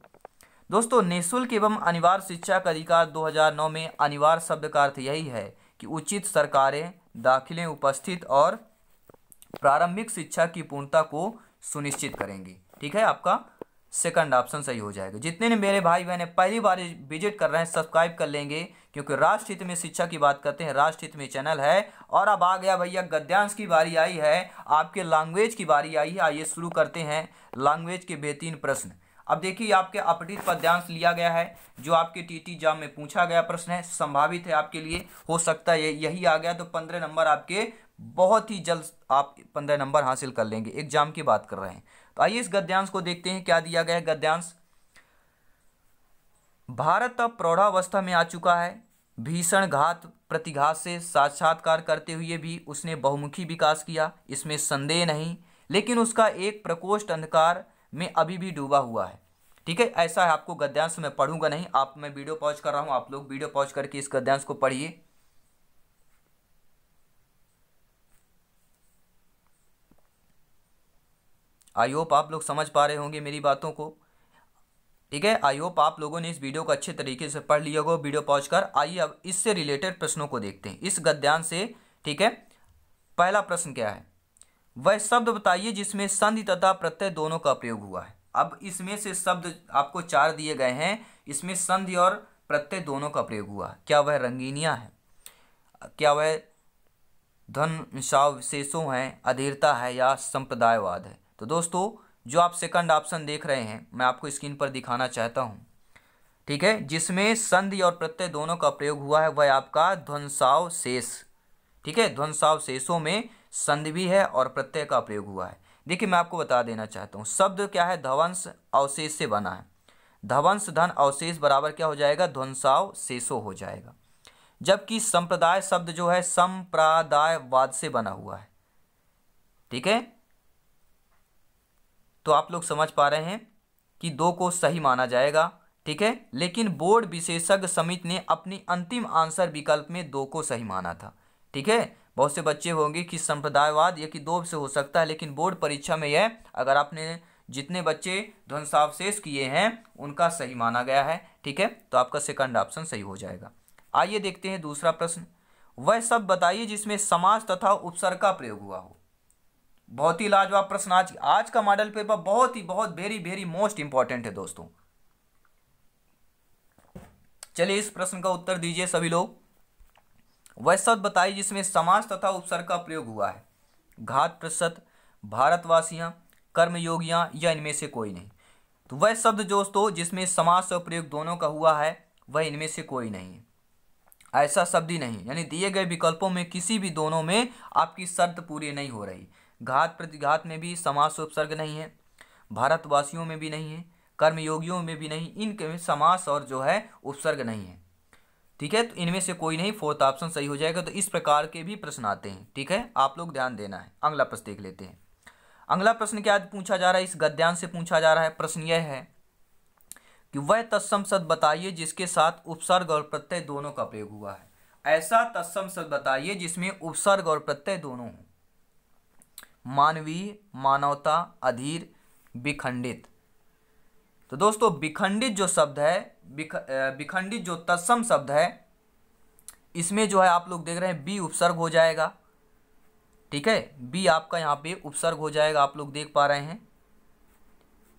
दोस्तों निःशुल्क एवं अनिवार्य शिक्षा का अधिकार 2009 में अनिवार्य शब्द का अर्थ यही है कि उचित सरकारें दाखिले उपस्थित और प्रारंभिक शिक्षा की पूर्णता को सुनिश्चित करेंगी ठीक है आपका सेकंड ऑप्शन सही हो जाएगा जितने ने मेरे भाई बहन पहली बार विजिट कर रहे हैं सब्सक्राइब कर लेंगे क्योंकि राष्ट्रहित में शिक्षा की बात करते हैं राष्ट्रहित में चैनल है और अब आ गया भैया गद्यांश की बारी आई है आपके लैंग्वेज की बारी आई है आइए शुरू करते हैं लैंग्वेज के बेहतरीन प्रश्न अब देखिए आपके अपठित पद्यांश लिया गया है जो आपके टीटी जाम में पूछा गया प्रश्न है संभावित है आपके लिए हो सकता है यही आ गया तो पंद्रह नंबर आपके बहुत ही जल्द आप पंद्रह नंबर हासिल कर लेंगे एग्जाम की बात कर रहे हैं तो आइए इस गद्यांश को देखते हैं क्या दिया गया है गद्यांश भारत अब प्रौढ़ावस्था में आ चुका है भीषण घात प्रतिघात से साक्षात्कार करते हुए भी उसने बहुमुखी विकास किया इसमें संदेह नहीं लेकिन उसका एक प्रकोष्ठ अंधकार में अभी भी डूबा हुआ है ठीक है ऐसा है आपको गद्यांश में पढ़ूंगा नहीं आप मैं वीडियो पॉज कर रहा हूँ आप लोग वीडियो पॉज करके इस गद्यांश को पढ़िए आई होप आप लोग समझ पा रहे होंगे मेरी बातों को ठीक है आई होप आप लोगों ने इस वीडियो को अच्छे तरीके से पढ़ लिया होगा वीडियो पॉज कर आइए अब इससे रिलेटेड प्रश्नों को देखते हैं इस गद्यांश से ठीक है पहला प्रश्न क्या है वह शब्द बताइए जिसमें संधि तथा प्रत्यय दोनों का प्रयोग हुआ है अब इसमें से शब्द आपको चार दिए गए हैं इसमें संधि और प्रत्यय दोनों का प्रयोग हुआ है क्या वह रंगीनिया है क्या वह धन सावशेषों हैं अधीरता है या संप्रदायवाद है तो दोस्तों जो आप सेकंड ऑप्शन देख रहे हैं मैं आपको स्क्रीन पर दिखाना चाहता हूँ ठीक है जिसमें संधि और प्रत्यय दोनों का प्रयोग हुआ है वह आपका ध्वंसावशेष ठीक है ध्वंसावशेषों में संधि भी है और प्रत्यय का प्रयोग हुआ है देखिए मैं आपको बता देना चाहता हूँ शब्द क्या है धवंश अवशेष से बना है धवंश धन अवशेष बराबर क्या हो जाएगा ध्वंसाव शेषो हो जाएगा जबकि संप्रदाय शब्द जो है संप्रदायवाद से बना हुआ है ठीक है तो आप लोग समझ पा रहे हैं कि दो को सही माना जाएगा ठीक है लेकिन बोर्ड विशेषज्ञ समिति ने अपनी अंतिम आंसर विकल्प में दो को सही माना था ठीक है बहुत से बच्चे होंगे कि संप्रदायवाद या कि दो से हो सकता है लेकिन बोर्ड परीक्षा में यह अगर आपने जितने बच्चे ध्वंसावशेष किए हैं उनका सही माना गया है ठीक है तो आपका सेकंड ऑप्शन सही हो जाएगा आइए देखते हैं दूसरा प्रश्न वह सब बताइए जिसमें समाज तथा उपसर्ग का प्रयोग हुआ हो बहुत ही लाजवाब प्रश्न आज आज का मॉडल पेपर बहुत ही बहुत वेरी वेरी मोस्ट इंपॉर्टेंट है दोस्तों चलिए इस प्रश्न का उत्तर दीजिए सभी लोग वह शब्द बताइए जिसमें समाज तथा उपसर्ग का प्रयोग हुआ है घात प्रतिशत भारतवासियाँ कर्मयोगियाँ या इनमें से कोई नहीं तो वह शब्द दोस्तों जिसमें समास और प्रयोग दोनों का हुआ है वह इनमें से कोई नहीं ऐसा शब्द ही नहीं यानी दिए गए विकल्पों में किसी भी दोनों में आपकी शर्त पूरी नहीं हो रही घात प्रतिघात में भी समास उपसर्ग नहीं है भारतवासियों में भी नहीं है कर्मयोगियों में भी नहीं इनके समास और जो है उपसर्ग नहीं है ठीक है तो इनमें से कोई नहीं फोर्थ ऑप्शन सही हो जाएगा तो इस प्रकार के भी प्रश्न आते हैं ठीक है आप लोग ध्यान देना है अगला प्रश्न देख लेते हैं अगला प्रश्न क्या पूछा जा रहा है इस गद्यांश से पूछा जा रहा है प्रश्न यह है कि वह तत्सम शब्द बताइए जिसके साथ उपसर्ग और प्रत्यय दोनों का प्रयोग हुआ है ऐसा तत्सम शब्द बताइए जिसमें उपसर्ग और प्रत्यय दोनों हो मानवीय मानवता अधीर विखंडित तो दोस्तों विखंडित जो शब्द है विखंडित जो तत्सम शब्द है इसमें जो है आप लोग देख रहे हैं बी उपसर्ग हो जाएगा ठीक है बी आपका यहाँ पे उपसर्ग हो जाएगा आप लोग देख पा रहे हैं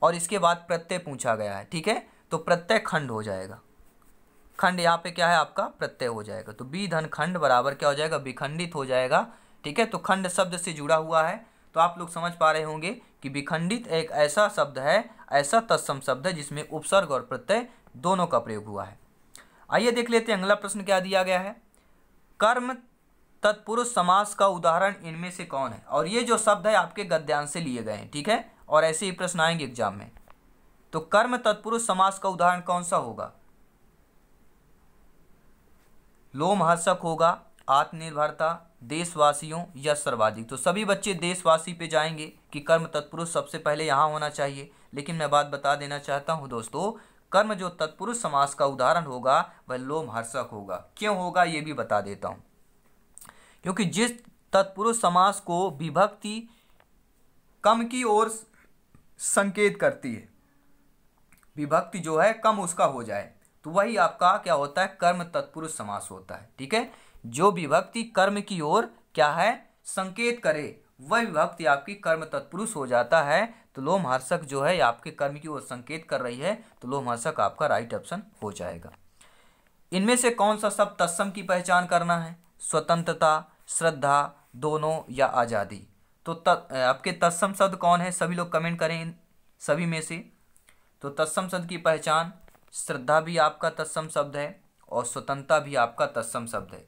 और इसके बाद प्रत्यय पूछा गया है ठीक है तो प्रत्यय खंड हो जाएगा खंड यहाँ पे क्या है आपका प्रत्यय हो जाएगा तो बी धन खंड बराबर क्या हो जाएगा विखंडित हो जाएगा ठीक है तो खंड शब्द से जुड़ा हुआ है तो आप लोग समझ पा रहे होंगे कि विखंडित एक ऐसा शब्द है ऐसा तत्सम शब्द है जिसमें उपसर्ग और प्रत्यय दोनों का प्रयोग हुआ है आइए देख लेते हैं अगला प्रश्न क्या दिया गया है कर्म तत्पुरुष समास का उदाहरण इनमें से कौन है और ये जो शब्द है आपके गद्यांश से लिए गए हैं ठीक है और ऐसे ही प्रश्न आएंगे एग्जाम में तो कर्म तत्पुरुष समास का उदाहरण कौन सा होगा लोमहर्षक होगा आत्मनिर्भरता देशवासियों या सर्वाधिक तो सभी बच्चे देशवासी पे जाएंगे कि कर्म तत्पुरुष सबसे पहले यहाँ होना चाहिए लेकिन मैं बात बता देना चाहता हूँ दोस्तों कर्म जो तत्पुरुष समास का उदाहरण होगा वह लोमहर्षक होगा क्यों होगा ये भी बता देता हूं क्योंकि जिस तत्पुरुष समास को विभक्ति कम की ओर संकेत करती है विभक्ति जो है कम उसका हो जाए तो वही आपका क्या होता है कर्म तत्पुरुष समास होता है ठीक है जो विभक्ति कर्म की ओर क्या है संकेत करे वह विभक्ति आपकी कर्म तत्पुरुष हो जाता है तो लोमहर्षक जो है आपके कर्म की ओर संकेत कर रही है तो लोमहर्षक आपका राइट ऑप्शन हो जाएगा इनमें से कौन सा शब्द तत्सम की पहचान करना है स्वतंत्रता श्रद्धा दोनों या आज़ादी तो त आपके तत्सम शब्द कौन है सभी लोग कमेंट करें इन सभी में से तो तत्सम शब्द की पहचान श्रद्धा भी आपका तत्सम शब्द है और स्वतंत्रता भी आपका तत्सम शब्द है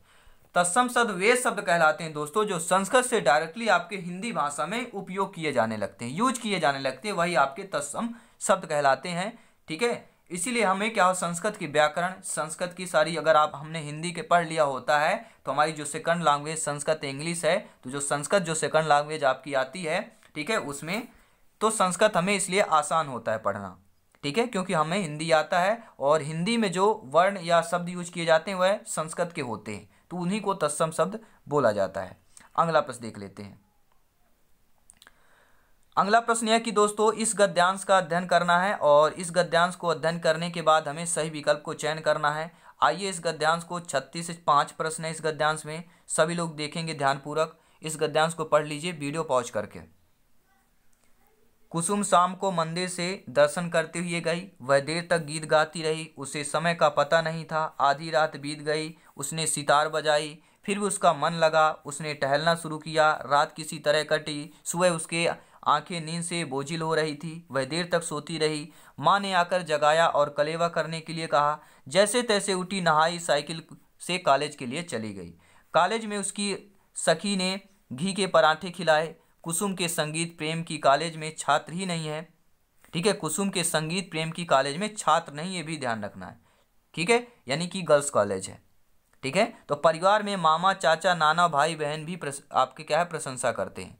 तत्सम शब्द वे शब्द कहलाते हैं दोस्तों जो संस्कृत से डायरेक्टली आपके हिंदी भाषा में उपयोग किए जाने लगते हैं यूज किए जाने लगते हैं वही आपके तत्सम शब्द कहलाते हैं ठीक है इसीलिए हमें क्या हो संस्कृत की व्याकरण संस्कृत की सारी अगर आप हमने हिंदी के पढ़ लिया होता है तो हमारी जो सेकंड लैंग्वेज संस्कृत इंग्लिश है तो जो संस्कृत जो सेकंड लैंग्वेज आपकी आती है ठीक है उसमें तो संस्कृत हमें इसलिए आसान होता है पढ़ना ठीक है क्योंकि हमें हिंदी आता है और हिंदी में जो वर्ण या शब्द यूज किए जाते हैं वह संस्कृत के होते हैं तो उन्हीं को तत्सम शब्द बोला जाता है अगला प्रश्न देख लेते हैं अगला प्रश्न यह कि दोस्तों इस गद्यांश का अध्ययन करना है और इस गद्यांश को अध्ययन करने के बाद हमें सही विकल्प को चयन करना है आइए इस गद्यांश को छत्तीस से पाँच प्रश्न है इस गद्यांश में सभी लोग देखेंगे ध्यानपूर्वक इस गद्यांश को पढ़ लीजिए वीडियो पॉज करके कुसुम शाम को मंदिर से दर्शन करते हुए गई वह देर तक गीत गाती रही उसे समय का पता नहीं था आधी रात बीत गई उसने सितार बजाई फिर भी उसका मन लगा उसने टहलना शुरू किया रात किसी तरह कटी सुबह उसके आंखें नींद से बोझिल हो रही थी वह देर तक सोती रही माँ ने आकर जगाया और कलेवा करने के लिए कहा जैसे तैसे उठी नहाई साइकिल से कॉलेज के लिए चली गई कॉलेज में उसकी सखी ने घी के पराठे खिलाए कुसुम के संगीत प्रेम की कॉलेज में छात्र ही नहीं है ठीक है कुसुम के संगीत प्रेम की कॉलेज में छात्र नहीं ये भी ध्यान रखना है ठीक है यानी कि गर्ल्स कॉलेज है ठीक है तो परिवार में मामा चाचा नाना भाई बहन भी आपके क्या है प्रशंसा करते हैं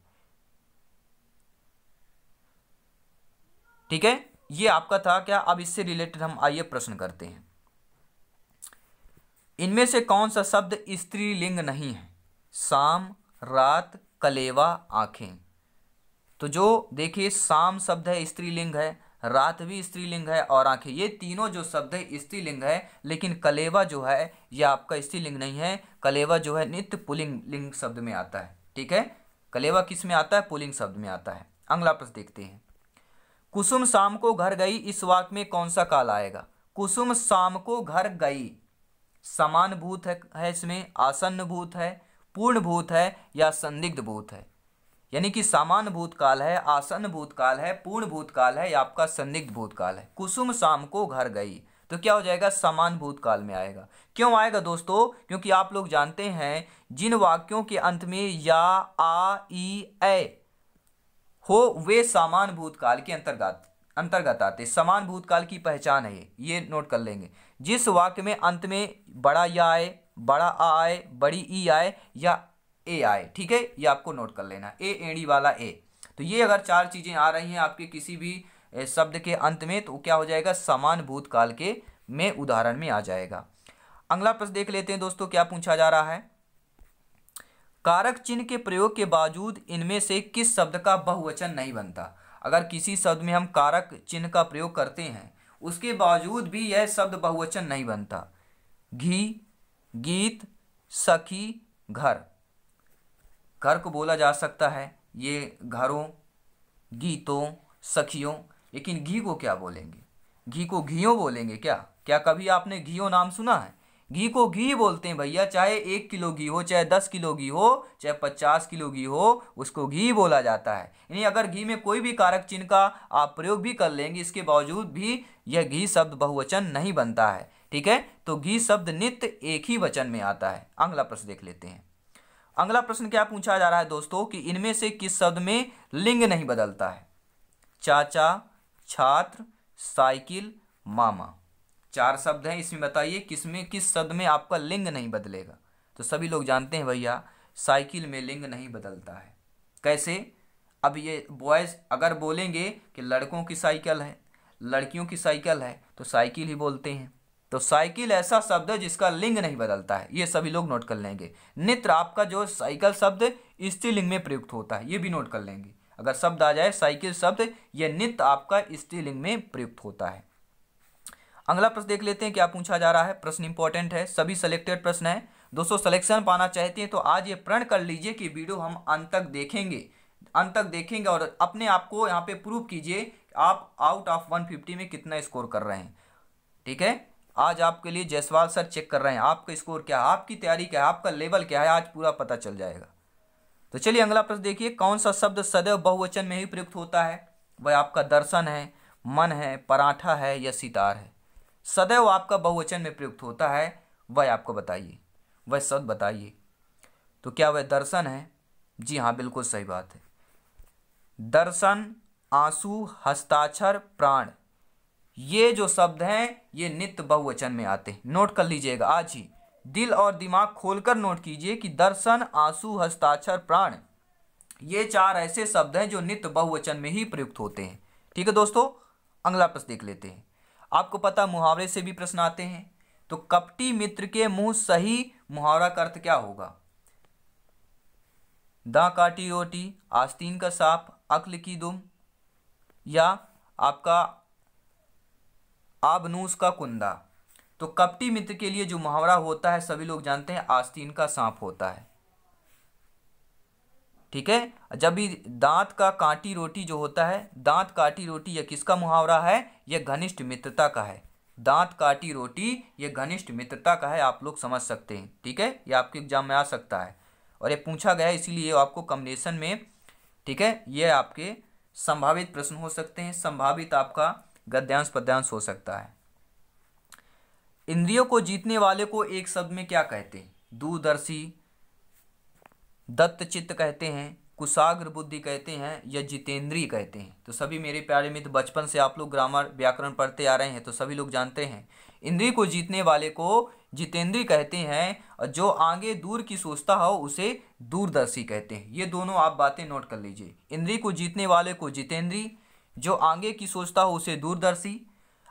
ठीक है ये आपका था क्या अब इससे रिलेटेड हम आइए प्रश्न करते हैं इनमें से कौन सा शब्द स्त्रीलिंग नहीं है शाम रात कलेवा आंखें तो जो देखिए शाम शब्द है स्त्रीलिंग है रात भी स्त्रीलिंग है और आंखें ये तीनों जो शब्द है स्त्रीलिंग है लेकिन कलेवा जो है ये आपका स्त्रीलिंग नहीं है कलेवा जो है नित्य पुलिंग लिंग शब्द में आता है ठीक है कलेवा किस में आता है पुलिंग शब्द में आता है अगला प्रश्न देखते हैं कुसुम शाम को घर गई इस वाक्य में कौन सा काल आएगा कुसुम शाम को घर गई समान भूत है, है इसमें आसन्न भूत है पूर्ण भूत है या संदिग्ध भूत है यानी कि सामान्य भूतकाल है आसन भूतकाल है पूर्ण भूतकाल है या आपका संदिग्ध भूतकाल है कुसुम शाम को घर गई तो क्या हो जाएगा समान भूतकाल में आएगा क्यों आएगा दोस्तों क्योंकि आप लोग जानते हैं जिन वाक्यों के अंत में या आ ई ए हो वे समान भूतकाल के अंतर्गत अंतर्गत आते समान भूतकाल की पहचान है ये नोट कर लेंगे जिस वाक्य में अंत में बड़ा या आए बड़ा आ आए बड़ी ई आए या ए आए ठीक है ये आपको नोट कर लेना ए एड़ी वाला ए तो ये अगर चार चीज़ें आ रही हैं आपके किसी भी शब्द के अंत में तो क्या हो जाएगा समान भूतकाल के में उदाहरण में आ जाएगा अगला प्रश्न देख लेते हैं दोस्तों क्या पूछा जा रहा है कारक चिन्ह के प्रयोग के बावजूद इनमें से किस शब्द का बहुवचन नहीं बनता अगर किसी शब्द में हम कारक चिन्ह का प्रयोग करते हैं उसके बावजूद भी यह शब्द बहुवचन नहीं बनता घी गीत सखी घर घर को बोला जा सकता है ये घरों गीतों सखियों लेकिन घी को क्या बोलेंगे घी को घियों बोलेंगे क्या क्या कभी आपने घीओ नाम सुना है घी को घी बोलते हैं भैया चाहे एक किलो घी हो चाहे दस किलो घी हो चाहे पचास किलो घी हो उसको घी बोला जाता है यानी अगर घी में कोई भी कारक चिन्ह का आप प्रयोग भी कर लेंगे इसके बावजूद भी यह घी शब्द बहुवचन नहीं बनता है ठीक है तो घी शब्द नित्य एक ही वचन में आता है अगला प्रश्न देख लेते हैं अगला प्रश्न क्या पूछा जा रहा है दोस्तों कि इनमें से किस शब्द में लिंग नहीं बदलता है चाचा छात्र साइकिल मामा चार शब्द हैं इसमें बताइए किस में किस शब्द में आपका लिंग नहीं बदलेगा तो सभी लोग जानते हैं भैया साइकिल में लिंग नहीं बदलता है कैसे अब ये बॉयज़ अगर बोलेंगे कि लड़कों की साइकिल है लड़कियों की साइकिल है तो साइकिल ही बोलते हैं तो साइकिल ऐसा शब्द है जिसका लिंग नहीं बदलता है ये सभी लोग नोट कर लेंगे नित्र आपका जो साइकिल शब्द स्त्रीलिंग में प्रयुक्त होता है ये भी नोट कर लेंगे अगर शब्द आ जाए साइकिल शब्द यह नित्य आपका स्त्रीलिंग में प्रयुक्त होता है अगला प्रश्न देख लेते हैं क्या पूछा जा रहा है प्रश्न इंपॉर्टेंट है सभी सिलेक्टेड प्रश्न है दोस्तों सिलेक्शन पाना चाहते हैं तो आज ये प्रण कर लीजिए कि वीडियो हम अंत तक देखेंगे अंत तक देखेंगे और अपने आप को यहाँ पे प्रूव कीजिए आप आउट ऑफ 150 में कितना स्कोर कर रहे हैं ठीक है आज आपके लिए जयसवाल सर चेक कर रहे हैं आपका स्कोर क्या है आपकी तैयारी क्या है आपका लेवल क्या है आज पूरा पता चल जाएगा तो चलिए अगला प्रश्न देखिए कौन सा शब्द सदैव बहुवचन में ही प्रयुक्त होता है वह आपका दर्शन है मन है पराठा है या सितार है सदैव आपका बहुवचन में प्रयुक्त होता है वह आपको बताइए वह शब्द बताइए तो क्या वह दर्शन है जी हाँ बिल्कुल सही बात है दर्शन आंसू हस्ताक्षर प्राण ये जो शब्द हैं ये नित्य बहुवचन में आते हैं नोट कर लीजिएगा आज ही दिल और दिमाग खोलकर नोट कीजिए कि दर्शन आंसू हस्ताक्षर प्राण ये चार ऐसे शब्द हैं जो नित्य बहुवचन में ही प्रयुक्त होते हैं ठीक है दोस्तों अगला प्रश्न देख लेते हैं आपको पता मुहावरे से भी प्रश्न आते हैं तो कपटी मित्र के मुंह सही मुहावरा का अर्थ क्या होगा दा काटी ओटी आस्तीन का सांप अक्ल की दुम या आपका आबनूस का कुंदा तो कपटी मित्र के लिए जो मुहावरा होता है सभी लोग जानते हैं आस्तीन का सांप होता है ठीक है जब भी दांत का कांटी रोटी जो होता है दांत काटी रोटी यह किसका मुहावरा है यह घनिष्ठ मित्रता का है दांत काटी रोटी यह घनिष्ठ मित्रता का है आप लोग समझ सकते हैं ठीक है यह आपके एग्जाम में आ सकता है और यह पूछा गया है इसीलिए आपको कम्बिनेशन में ठीक है यह आपके संभावित प्रश्न हो सकते हैं संभावित आपका गद्यांश पद्यांश हो सकता है इंद्रियों को जीतने वाले को एक शब्द में क्या कहते हैं दूरदर्शी दत्तचित्त कहते हैं कुशाग्र बुद्धि कहते हैं या जितेंद्रीय कहते हैं तो सभी मेरे प्यारे मित्र बचपन से आप लोग ग्रामर व्याकरण पढ़ते आ रहे हैं तो सभी लोग जानते हैं इंद्रिय को जीतने वाले को जितेंद्रीय कहते हैं और जो आगे दूर की सोचता हो उसे दूरदर्शी कहते हैं ये दोनों आप बातें नोट कर लीजिए इंद्रिय को जीतने वाले को जितेंद्रीय जो आगे की सोचता हो उसे दूरदर्शी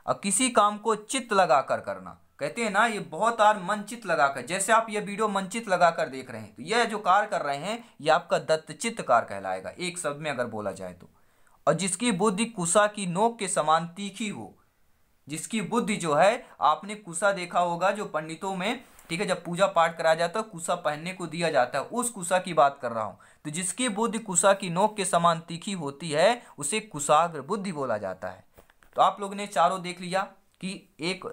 और किसी काम को चित्त लगा कर करना कहते हैं ना ये बहुत आर मनचित लगाकर जैसे आप ये वीडियो मनचित लगाकर देख रहे हैं तो यह जो कार कर रहे हैं ये आपका दत्तचित्त कार कहलाएगा एक शब्द में अगर बोला जाए तो और जिसकी बुद्धि कुसा की नोक के समान तीखी हो जिसकी बुद्धि जो है आपने कुसा देखा होगा जो पंडितों में ठीक है जब पूजा पाठ कराया जाता है कुसा पहनने को दिया जाता है उस कुसा की बात कर रहा हूँ तो जिसकी बुद्धि कुसा की नोक के समान तीखी होती है उसे कुशाग्र बुद्धि बोला जाता है तो आप लोग ने चारों देख लिया कि एक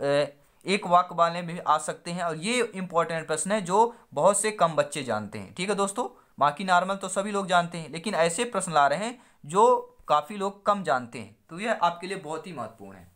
एक वाक वाले में आ सकते हैं और ये इंपॉर्टेंट प्रश्न है जो बहुत से कम बच्चे जानते हैं ठीक है दोस्तों बाकी नॉर्मल तो सभी लोग जानते हैं लेकिन ऐसे प्रश्न ला रहे हैं जो काफ़ी लोग कम जानते हैं तो यह आपके लिए बहुत ही महत्वपूर्ण है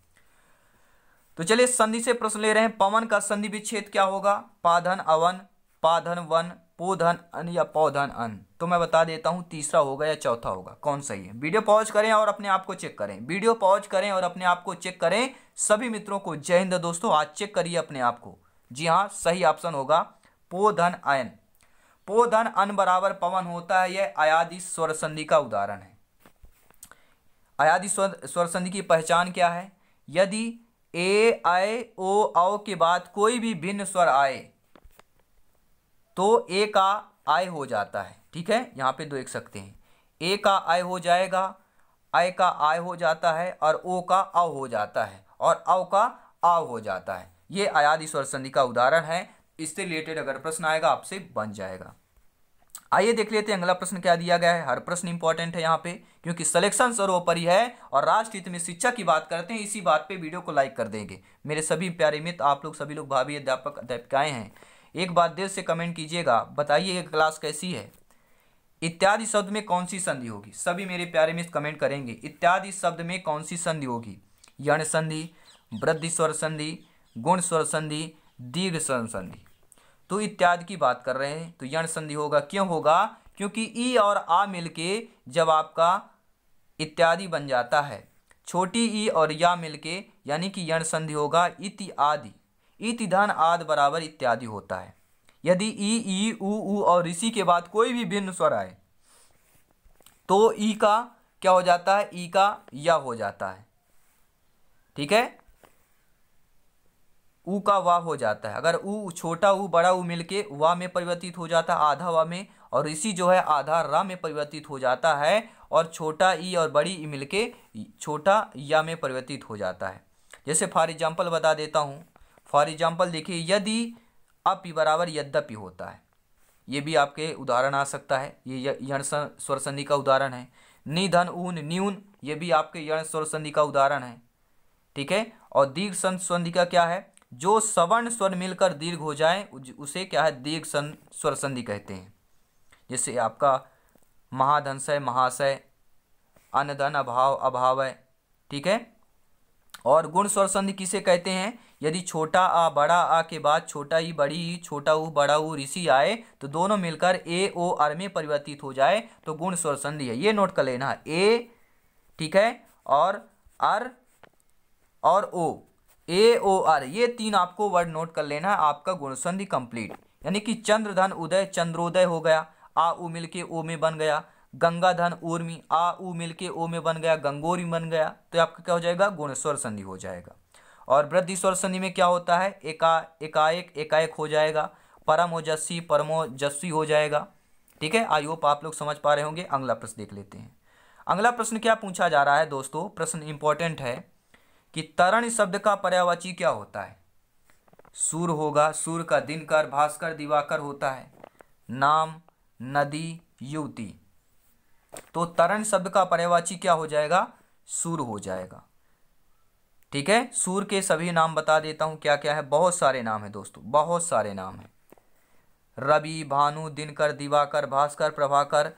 तो चलिए संधि से प्रश्न ले रहे हैं पवन का संधि विच्छेद क्या होगा पाधन अवन पाधन वन पोधन अन या पौधन अन तो मैं बता देता हूं तीसरा होगा या चौथा होगा कौन सही है वीडियो पॉज करें और अपने आप को चेक करें वीडियो पॉज करें और अपने आप को चेक करें सभी मित्रों को जय हिंद दोस्तों आज चेक करिए अपने आप को जी हाँ सही ऑप्शन होगा पोधन अयन पोधन अन बराबर पवन होता है यह अयाधि स्वर संधि का उदाहरण है अयाधि स्वर स्वर संधि की पहचान क्या है यदि ए आए ओ औ के बाद कोई भी भिन्न स्वर आए तो ए का आय हो जाता है ठीक है यहाँ पे देख सकते हैं ए का आय हो जाएगा आय का आय हो जाता है और ओ का अव हो जाता है और अव का आव हो जाता है ये आयादी स्वर संधि का उदाहरण है इससे रिलेटेड अगर प्रश्न आएगा आपसे बन जाएगा आइए देख लेते हैं अगला प्रश्न क्या दिया गया है हर प्रश्न इंपॉर्टेंट है यहाँ पे क्योंकि सिलेक्शन सर्वोपरि है और राष्ट्र हित में शिक्षा की बात करते हैं इसी बात पे वीडियो को लाइक कर देंगे मेरे सभी प्यारे मित्र आप लोग सभी लोग भाभी अध्यापक अध्यापिकाएँ हैं एक बात देर से कमेंट कीजिएगा बताइए ये क्लास कैसी है इत्यादि शब्द में कौन सी संधि होगी सभी मेरे प्यारे मित्र कमेंट करेंगे इत्यादि शब्द में कौन सी संधि होगी यण संधि वृद्धि स्वर संधि गुण स्वर संधि दीर्घ स्वर संधि तो इत्यादि की बात कर रहे हैं तो यण संधि होगा क्यों होगा क्योंकि ई और आ मिलके जब आपका इत्यादि बन जाता है छोटी ई और या मिलके यानी कि यण संधि होगा इति आदि इति धन आदि बराबर इत्यादि होता है यदि ई ई उ और ऋषि के बाद कोई भी भिन्न स्वर आए तो ई का क्या हो जाता है ई का या हो जाता है ठीक है ऊ का वा हो जाता है अगर ऊ छोटा ऊ बड़ा ऊ मिलके वा में परिवर्तित हो जाता है आधा वा में और इसी जो है आधा रा में परिवर्तित हो जाता है और छोटा ई और बड़ी ई मिलके छोटा या में परिवर्तित हो जाता है जैसे फॉर एग्जाम्पल बता देता हूँ फॉर एग्जाम्पल देखिए यदि अपि बराबर यद्यपि होता है ये भी आपके उदाहरण आ सकता है ये यण स्वर संधि का उदाहरण है निधन ऊन न्यून ये भी आपके यण स्वर संधि का उदाहरण है ठीक है और दीर्घ संधि का क्या है जो सवर्ण स्वर मिलकर दीर्घ हो जाए उसे क्या है दीर्घ सन स्वर संधि कहते हैं जैसे आपका महाधनशय महाशय अन्नधन अभाव अभाव है ठीक है और गुण स्वर संधि किसे कहते हैं यदि छोटा आ बड़ा आ के बाद छोटा ही बड़ी ही छोटा ऊ बड़ा ऊ ऋषि आए तो दोनों मिलकर ए ओ आर में परिवर्तित हो जाए तो गुण स्वर संधि है ये नोट कर लेना ए ठीक है और आर और ओ ए ओ आर ये तीन आपको वर्ड नोट कर लेना है आपका गुणसंधि कंप्लीट यानी कि चंद्रधन उदय चंद्रोदय हो गया आ ऊ मिल के ओ में बन गया गंगा धन उर्मी आ ऊ मिल के ओ में बन गया गंगोरी बन गया तो आपका क्या हो जाएगा गुणस्वर संधि हो जाएगा और वृद्धि स्वर संधि में क्या होता है एका एकाएक एकाएक हो जाएगा परमोजस्सी परमोजस्वी हो जाएगा ठीक है आई होप आप लोग समझ पा रहे होंगे अगला प्रश्न देख लेते हैं अगला प्रश्न क्या पूछा जा रहा है दोस्तों प्रश्न इंपॉर्टेंट है कि तरण शब्द का पर्यावाची क्या होता है सूर होगा सूर का दिनकर भास्कर दिवाकर होता है नाम नदी युवती तो तरण शब्द का पर्यावाची क्या हो जाएगा सूर हो जाएगा ठीक है सूर के सभी नाम बता देता हूं क्या क्या है बहुत सारे नाम है दोस्तों बहुत सारे नाम हैं रवि भानु दिनकर दिवाकर भास्कर प्रभाकर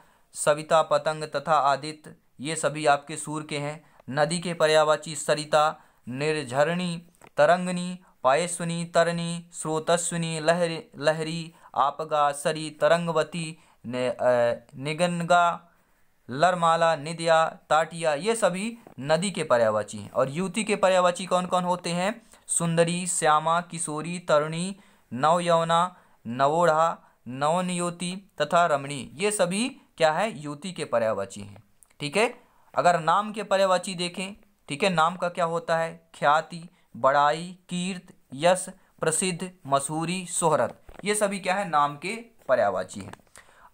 सविता पतंग तथा आदित्य ये सभी आपके सूर के हैं नदी के पर्यावाची सरिता निर्झरणी तरंगनी पायस्विनी तरनी स्रोतस्विनी लहरी लहरी आपगा सरी तरंगवती निगनगा लरमाला निदिया ताटिया ये सभी नदी के पर्यावाची हैं और युवती के पर्यावाची कौन कौन होते हैं सुंदरी श्यामा किशोरी तरुणी नवयौना नवोढ़ा नवनियोति तथा रमणी ये सभी क्या है युवती के पर्यावाची हैं ठीक है अगर नाम के पर्यावाची देखें ठीक है नाम का क्या होता है ख्याति बड़ाई कीर्त यश प्रसिद्ध मसूरी शोहरत ये सभी क्या है नाम के पर्यावाची हैं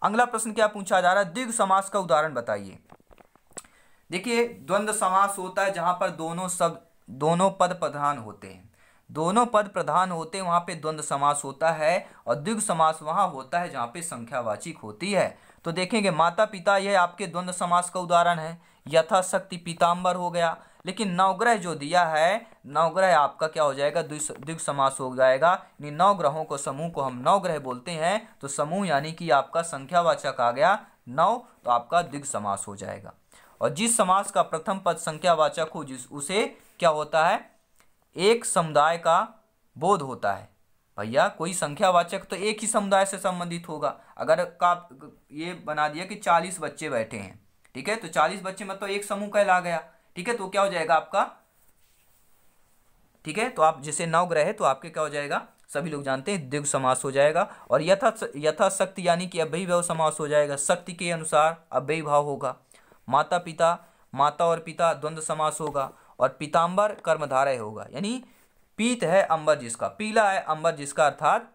अगला प्रश्न क्या पूछा जा रहा है दीर्घ समास का उदाहरण बताइए देखिए द्वंद्व समास होता है जहां पर दोनों शब्द दोनों पद प्रधान होते हैं दोनों पद प्रधान होते हैं वहां पे द्वंद्व समास होता है और दीर्घ समास वहां होता है जहां पे संख्यावाचिक होती है तो देखेंगे माता पिता यह आपके द्वंद्व समास का उदाहरण है यथाशक्ति पीताम्बर हो गया लेकिन नवग्रह जो दिया है नवग्रह आपका क्या हो जाएगा द्विग समास हो जाएगा यानी नौ ग्रहों को समूह को हम नवग्रह बोलते हैं तो समूह यानी कि आपका संख्यावाचक आ गया नौ तो आपका द्विग समास हो जाएगा और जिस समास का प्रथम पद संख्यावाचक हो जिस उसे क्या होता है एक समुदाय का बोध होता है भैया कोई संख्यावाचक तो एक ही समुदाय से संबंधित होगा अगर का ये बना दिया कि चालीस बच्चे बैठे हैं ठीक है तो चालीस बच्चे मतलब एक समूह कहला गया ठीक है तो क्या हो जाएगा आपका ठीक है तो आप जैसे नवग्रह है तो आपके क्या हो जाएगा सभी लोग जानते हैं दिग समास हो जाएगा और यथा यथाशक्ति यानी कि भाव समास हो जाएगा शक्ति के अनुसार भाव होगा माता पिता माता और पिता द्वंद्व समास होगा और पीताम्बर कर्मधारय होगा यानी पीत है अंबर जिसका पीला है अंबर जिसका अर्थात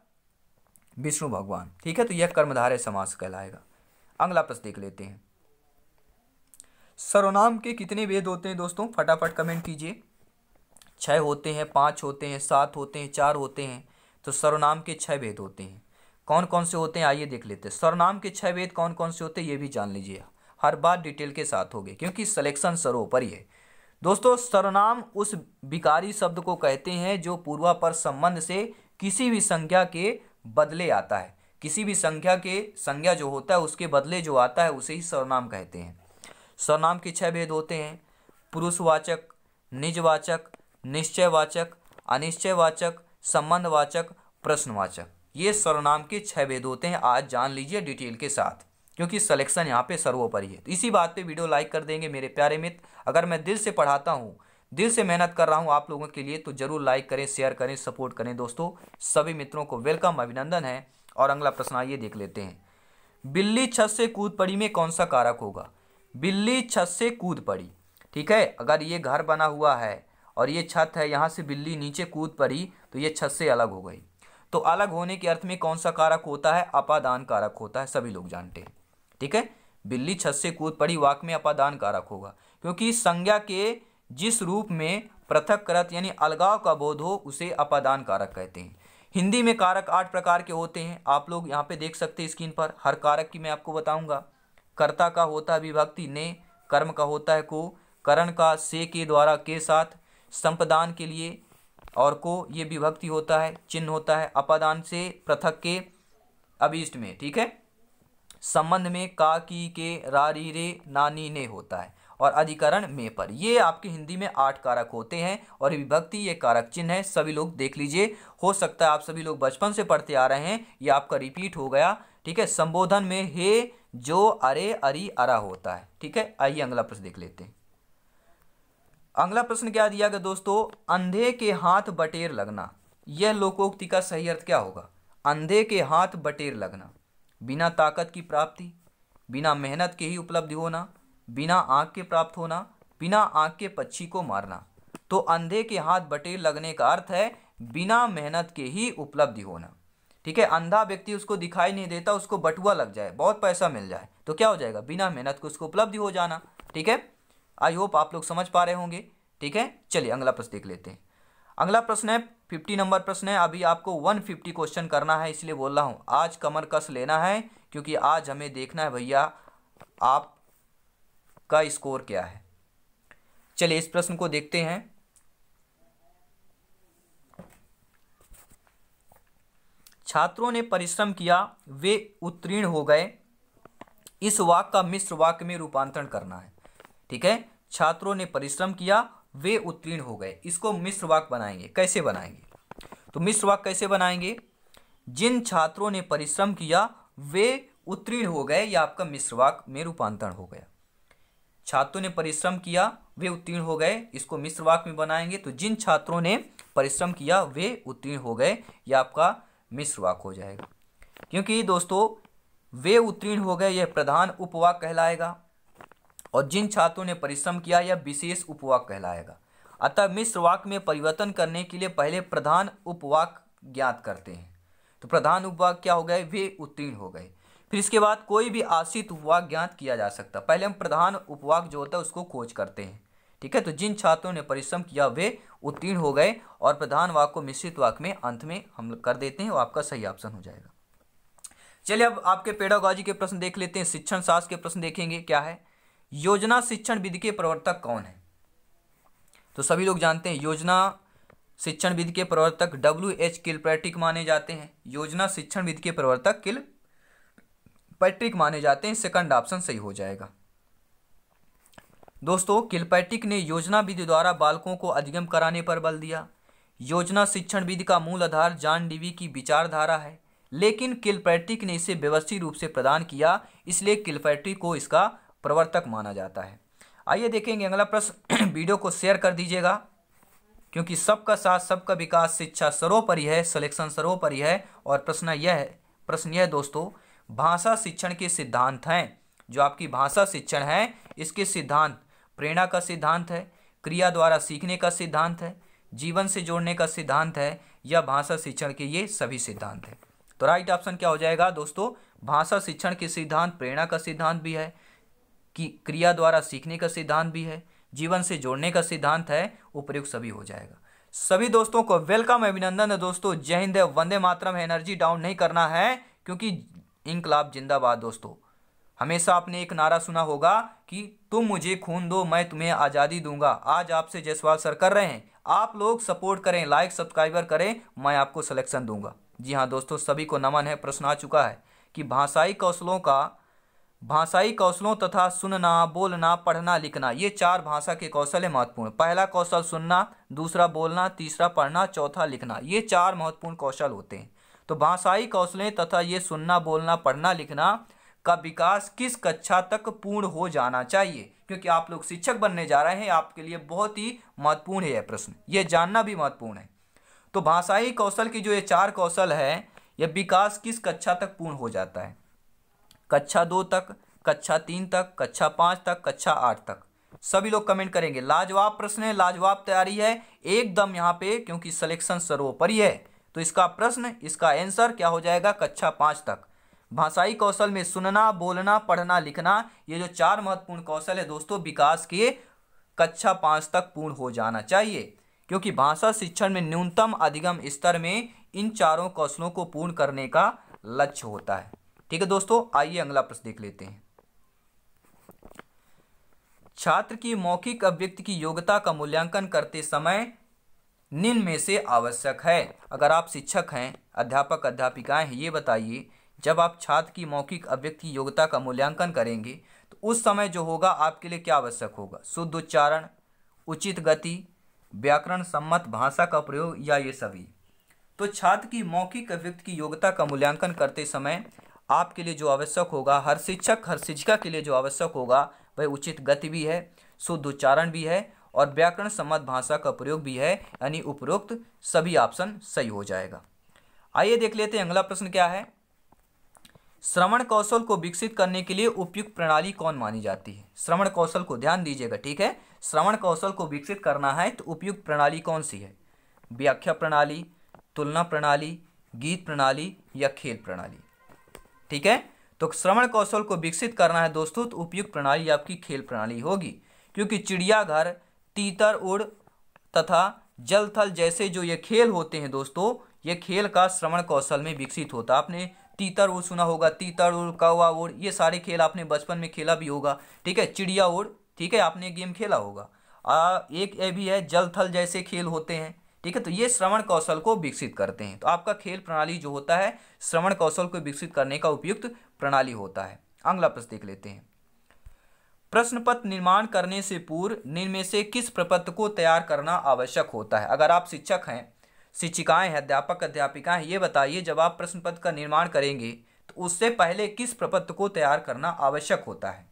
विष्णु भगवान ठीक है तो यह कर्मधारय समास कहलाएगा अगला प्रश्न देख लेते हैं सर्वनाम के कितने भेद होते हैं दोस्तों फटाफट कमेंट कीजिए छः होते हैं पाँच होते हैं सात होते हैं चार होते हैं तो सर्वनाम के छः भेद होते हैं कौन कौन से होते हैं आइए देख लेते हैं सर्वनाम के छः भेद कौन कौन से होते हैं ये भी जान लीजिए हर बार डिटेल के साथ गए क्योंकि सलेक्शन सर्वोपरि है दोस्तों सर्वनाम उस विकारी शब्द को कहते हैं जो पूर्वापर संबंध से किसी भी संज्ञा के बदले आता है किसी भी संख्या के संज्ञा जो होता है उसके बदले जो आता है उसे ही सर्वनाम कहते हैं स्वनाम के छह भेद होते हैं पुरुषवाचक निजवाचक निश्चयवाचक अनिश्चयवाचक संबंधवाचक प्रश्नवाचक ये सर्वनाम के छह भेद होते हैं आज जान लीजिए डिटेल के साथ क्योंकि सिलेक्शन यहाँ पे सर्वोपरि है तो इसी बात पे वीडियो लाइक कर देंगे मेरे प्यारे मित्र अगर मैं दिल से पढ़ाता हूँ दिल से मेहनत कर रहा हूँ आप लोगों के लिए तो ज़रूर लाइक करें शेयर करें सपोर्ट करें दोस्तों सभी मित्रों को वेलकम अभिनंदन है और अगला प्रश्न आइए देख लेते हैं बिल्ली छत से कूद पड़ी में कौन सा कारक होगा बिल्ली छत से कूद पड़ी ठीक है अगर ये घर बना हुआ है और ये छत है यहाँ से बिल्ली नीचे कूद पड़ी तो ये छत से अलग हो गई तो अलग होने के अर्थ में कौन सा कारक होता है अपादान कारक होता है सभी लोग जानते हैं ठीक है बिल्ली छत से कूद पड़ी वाक में अपादान कारक होगा क्योंकि संज्ञा के जिस रूप में पृथक करत यानी अलगाव का बोध हो उसे अपादान कारक कहते हैं हिंदी में कारक आठ प्रकार के होते हैं आप लोग यहाँ पे देख सकते हैं स्क्रीन पर हर कारक की मैं आपको बताऊंगा कर्ता का होता है विभक्ति ने कर्म का होता है को करण का से के द्वारा के साथ संपदान के लिए और को ये विभक्ति होता है चिन्ह होता है अपादान से पृथक के अभीष्ट में ठीक है संबंध में का की के रारी रे नानी ने होता है और अधिकरण में पर ये आपके हिंदी में आठ कारक होते हैं और विभक्ति ये कारक चिन्ह है सभी लोग देख लीजिए हो सकता है आप सभी लोग बचपन से पढ़ते आ रहे हैं ये आपका रिपीट हो गया ठीक है संबोधन में हे जो अरे अरी अरा होता है ठीक है आइए अगला प्रश्न देख लेते हैं अगला प्रश्न क्या दिया गया दोस्तों अंधे के हाथ बटेर लगना यह लोकोक्ति का सही अर्थ क्या होगा अंधे के हाथ बटेर लगना बिना ताकत की प्राप्ति बिना मेहनत के ही उपलब्धि होना बिना आँख के प्राप्त होना बिना आँख के पक्षी को मारना तो अंधे के हाथ बटेर लगने का अर्थ है बिना मेहनत के ही उपलब्धि होना ठीक है अंधा व्यक्ति उसको दिखाई नहीं देता उसको बटुआ लग जाए बहुत पैसा मिल जाए तो क्या हो जाएगा बिना मेहनत के उसको उपलब्धि हो जाना ठीक है आई होप आप लोग समझ पा रहे होंगे ठीक है चलिए अगला प्रश्न देख लेते हैं अगला प्रश्न है फिफ्टी नंबर प्रश्न है अभी आपको वन फिफ्टी क्वेश्चन करना है इसलिए बोल रहा हूँ आज कमर कस लेना है क्योंकि आज हमें देखना है भैया आप का स्कोर क्या है चलिए इस प्रश्न को देखते हैं छात्रों ने परिश्रम किया वे उत्तीर्ण हो गए इस वाक का मिश्र वाक्य में रूपांतरण करना है ठीक है छात्रों ने परिश्रम किया वे उत्तीर्ण हो गए इसको मिश्र वाक बनाएंगे कैसे बनाएंगे तो मिश्र वाक कैसे बनाएंगे जिन छात्रों ने परिश्रम किया वे उत्तीर्ण हो गए या आपका मिश्र वाक में रूपांतरण हो गया छात्रों ने परिश्रम किया वे उत्तीर्ण हो गए इसको मिश्र वाक में बनाएंगे तो जिन छात्रों ने परिश्रम किया वे उत्तीर्ण हो गए या आपका मिश्र वाक हो जाएगा क्योंकि दोस्तों वे उत्तीर्ण हो गए यह प्रधान उपवाक कहलाएगा और जिन छात्रों ने परिश्रम किया यह विशेष उपवाक कहलाएगा अतः मिश्र वाक में परिवर्तन करने के लिए पहले प्रधान उपवाक ज्ञात करते हैं तो प्रधान उपवाक क्या हो गए वे उत्तीर्ण हो गए फिर इसके बाद कोई भी आश्रित उपवाक ज्ञात किया जा सकता पहले हम प्रधान उपवाक जो होता है उसको खोज करते हैं ठीक है तो जिन छात्रों ने परिश्रम किया वे उत्तीर्ण हो गए और प्रधान वाक को मिश्रित वाक में अंत में हम कर देते हैं वो आपका सही ऑप्शन हो जाएगा चलिए अब आपके पेडागॉजी के प्रश्न देख लेते हैं शिक्षण शास्त्र के प्रश्न देखेंगे क्या है योजना शिक्षण विधि के प्रवर्तक कौन है तो सभी लोग जानते हैं योजना शिक्षण विधि के प्रवर्तक डब्ल्यू एच किल पैट्रिक माने जाते हैं योजना शिक्षण विधि के प्रवर्तक किल पैट्रिक माने जाते हैं सेकंड ऑप्शन सही हो जाएगा दोस्तों किलपैटिक ने योजना विधि द्वारा बालकों को अधिगम कराने पर बल दिया योजना शिक्षण विधि का मूल आधार जान डीवी की विचारधारा है लेकिन किलपैटिक ने इसे व्यवस्थित रूप से प्रदान किया इसलिए किलपैट्रिक को इसका प्रवर्तक माना जाता है आइए देखेंगे अगला प्रश्न (clears throat) वीडियो को शेयर कर दीजिएगा क्योंकि सबका साथ सबका विकास शिक्षा सर्वोपरि है सिलेक्शन सर्वोपरि है और प्रश्न यह है प्रश्न यह दोस्तों भाषा शिक्षण के सिद्धांत हैं जो आपकी भाषा शिक्षण है इसके सिद्धांत प्रेरणा का सिद्धांत है क्रिया द्वारा सीखने का सिद्धांत है जीवन से जोड़ने का सिद्धांत है या भाषा शिक्षण के ये सभी सिद्धांत है तो राइट ऑप्शन क्या हो जाएगा दोस्तों भाषा शिक्षण के सिद्धांत प्रेरणा का सिद्धांत भी है कि क्रिया द्वारा सीखने का सिद्धांत भी है जीवन से जोड़ने का सिद्धांत है उपयुक्त सभी हो जाएगा सभी दोस्तों को वेलकम अभिनंदन है दोस्तों जय हिंद वंदे मातरम एनर्जी डाउन नहीं करना है क्योंकि इनकलाब जिंदाबाद दोस्तों हमेशा आपने एक नारा सुना होगा कि तुम मुझे खून दो मैं तुम्हें आज़ादी दूंगा आज आपसे जयसवाल सर कर रहे हैं आप लोग सपोर्ट करें लाइक सब्सक्राइबर करें मैं आपको सिलेक्शन दूंगा जी हाँ दोस्तों सभी को नमन है प्रश्न आ चुका है कि भाषाई कौशलों का भाषाई कौशलों तथा सुनना बोलना पढ़ना लिखना ये चार भाषा के कौशल है महत्वपूर्ण पहला कौशल सुनना दूसरा बोलना तीसरा पढ़ना चौथा लिखना ये चार महत्वपूर्ण कौशल होते हैं तो भाषाई कौशलें तथा ये सुनना बोलना पढ़ना लिखना का विकास किस कक्षा तक पूर्ण हो जाना चाहिए क्योंकि आप लोग शिक्षक बनने जा रहे हैं आपके लिए बहुत ही महत्वपूर्ण है यह प्रश्न ये जानना भी महत्वपूर्ण है तो भाषाई कौशल की जो ये चार कौशल है यह विकास किस कक्षा तक पूर्ण हो जाता है कक्षा दो तक कक्षा तीन तक कक्षा पाँच तक कक्षा आठ तक सभी लोग कमेंट करेंगे लाजवाब प्रश्न है लाजवाब तैयारी है एकदम यहाँ पे क्योंकि सिलेक्शन सर्वोपरि है तो इसका प्रश्न इसका आंसर क्या हो जाएगा कक्षा पाँच तक भाषाई कौशल में सुनना बोलना पढ़ना लिखना ये जो चार महत्वपूर्ण कौशल है दोस्तों विकास के कक्षा पाँच तक पूर्ण हो जाना चाहिए क्योंकि भाषा शिक्षण में न्यूनतम अधिगम स्तर में इन चारों कौशलों को पूर्ण करने का लक्ष्य होता है ठीक है दोस्तों आइए अगला प्रश्न देख लेते हैं छात्र की मौखिक अभिव्यक्ति की योग्यता का मूल्यांकन करते समय निम्न में से आवश्यक है अगर आप शिक्षक हैं अध्यापक अध्यापिकाएं हैं ये बताइए जब आप छात्र की मौखिक अभ्यक्ति योग्यता का मूल्यांकन करेंगे तो उस समय जो होगा आपके लिए क्या आवश्यक होगा शुद्ध उच्चारण उचित गति व्याकरण सम्मत भाषा का प्रयोग या ये सभी तो छात्र की मौखिक अभ्यक्ति की योग्यता का मूल्यांकन करते समय आपके लिए जो आवश्यक होगा हर शिक्षक हर शिक्षिका के लिए जो आवश्यक होगा वह उचित गति भी है शुद्ध उच्चारण भी है और व्याकरण सम्मत भाषा का प्रयोग भी है यानी उपरोक्त सभी ऑप्शन सही हो जाएगा आइए देख लेते हैं अगला प्रश्न क्या है श्रवण कौशल को विकसित करने के लिए उपयुक्त प्रणाली कौन मानी जाती है श्रवण कौशल को ध्यान दीजिएगा ठीक है श्रवण कौशल को विकसित करना है तो उपयुक्त प्रणाली कौन सी है व्याख्या प्रणाली तुलना प्रणाली गीत प्रणाली या खेल प्रणाली ठीक है तो श्रवण कौशल को विकसित करना है दोस्तों तो उपयुक्त प्रणाली आपकी खेल प्रणाली होगी क्योंकि चिड़ियाघर तीतर उड़ तथा जल थल जैसे जो ये खेल होते हैं दोस्तों ये खेल का श्रवण कौशल में विकसित होता आपने तीतर उड़ सुना होगा तीतर उड़ कौवा उड़ ये सारे खेल आपने बचपन में खेला भी होगा ठीक है चिड़िया उड़ ठीक है आपने गेम खेला होगा आ, एक ये भी है जल थल जैसे खेल होते हैं ठीक है तो ये श्रवण कौशल को विकसित करते हैं तो आपका खेल प्रणाली जो होता है श्रवण कौशल को विकसित करने का उपयुक्त प्रणाली होता है अगला प्रश्न देख लेते हैं प्रश्न पत्र निर्माण करने से पूर्व निर्मय से किस प्रपत्र को तैयार करना आवश्यक होता है अगर आप शिक्षक हैं शिक्षिकाएं हैं अध्यापक अध्यापिका हैं ये बताइए जब आप प्रश्न पत्र का निर्माण करेंगे तो उससे पहले किस प्रपत्र को तैयार करना आवश्यक होता है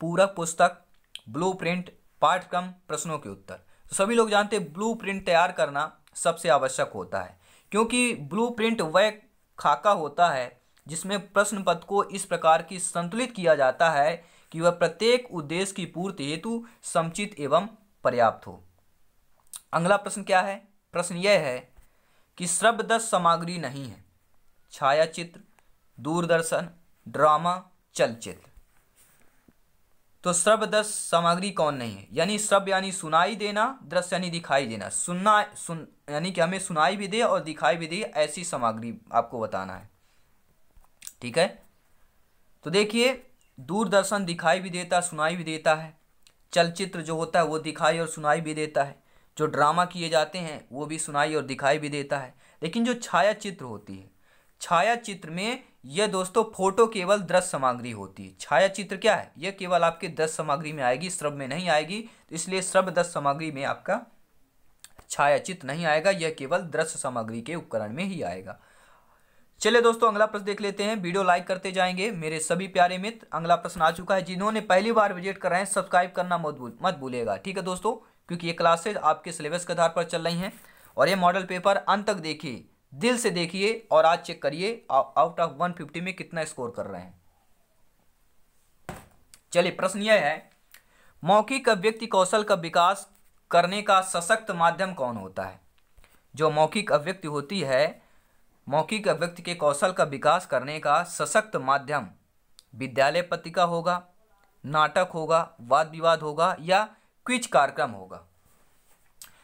पूरक पुस्तक ब्लूप्रिंट पाठ्यक्रम प्रश्नों के उत्तर तो सभी लोग जानते हैं ब्लूप्रिंट तैयार करना सबसे आवश्यक होता है क्योंकि ब्लूप्रिंट वह खाका होता है जिसमें प्रश्न पत्र को इस प्रकार की संतुलित किया जाता है कि वह प्रत्येक उद्देश्य की पूर्ति हेतु समुचित एवं पर्याप्त हो अगला प्रश्न क्या है प्रश्न यह है कि श्रब्द सामग्री नहीं है छायाचित्र दूरदर्शन ड्रामा चलचित्र तो श्रव्य दृश्य सामग्री कौन नहीं है यानी श्रव्य यानी सुनाई देना दृश्य यानी दिखाई देना सुनना सुन यानी कि हमें सुनाई भी दे और दिखाई भी दे ऐसी सामग्री आपको बताना है ठीक है तो देखिए दूरदर्शन दिखाई भी देता सुनाई भी देता है चलचित्र जो होता है वो दिखाई और सुनाई भी देता है जो ड्रामा किए जाते हैं वो भी सुनाई और दिखाई भी देता है लेकिन जो छाया चित्र होती है छाया चित्र में यह दोस्तों फोटो केवल दृश्य सामग्री होती है छाया चित्र क्या है यह केवल आपके दृश्य सामग्री में आएगी श्रव में नहीं आएगी तो इसलिए श्रव दृश्य सामग्री में आपका छाया चित्र नहीं आएगा यह केवल दृश्य सामग्री के उपकरण में ही आएगा चलिए दोस्तों अगला प्रश्न देख लेते हैं वीडियो लाइक करते जाएंगे मेरे सभी प्यारे मित्र अगला प्रश्न आ चुका है जिन्होंने पहली बार विजिट कर रहे हैं सब्सक्राइब करना मत भूल मत भूलेगा ठीक है दोस्तों क्योंकि ये क्लासेज आपके सिलेबस के आधार पर चल रही हैं और ये मॉडल पेपर अंत तक देखिए दिल से देखिए और आज चेक करिए आउट ऑफ वन फिफ्टी में कितना स्कोर कर रहे हैं चलिए प्रश्न यह है मौखिक अभ्यक्ति कौशल का विकास करने का सशक्त माध्यम कौन होता है जो मौखिक अव्यक्ति होती है मौखिक अभिव्यक्ति के कौशल का विकास करने का सशक्त माध्यम विद्यालय पत्रिका होगा नाटक होगा वाद विवाद होगा या क्विज कार्यक्रम होगा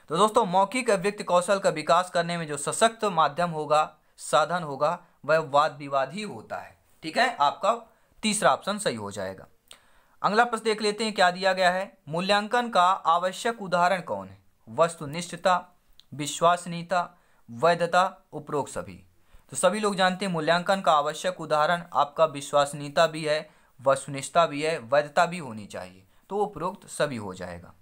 तो दोस्तों मौखिक अभिव्यक्ति कौशल का विकास करने में जो सशक्त माध्यम होगा साधन होगा वह वाद विवाद ही होता है ठीक है आपका तीसरा ऑप्शन सही हो जाएगा अगला प्रश्न देख लेते हैं क्या दिया गया है मूल्यांकन का आवश्यक उदाहरण कौन है वस्तुनिष्ठता विश्वसनीयता वैधता उपरोक्त सभी तो सभी लोग जानते हैं मूल्यांकन का आवश्यक उदाहरण आपका विश्वसनीयता भी है वस्तुनिष्ठता भी है वैधता भी होनी चाहिए तो उपरोक्त सभी हो जाएगा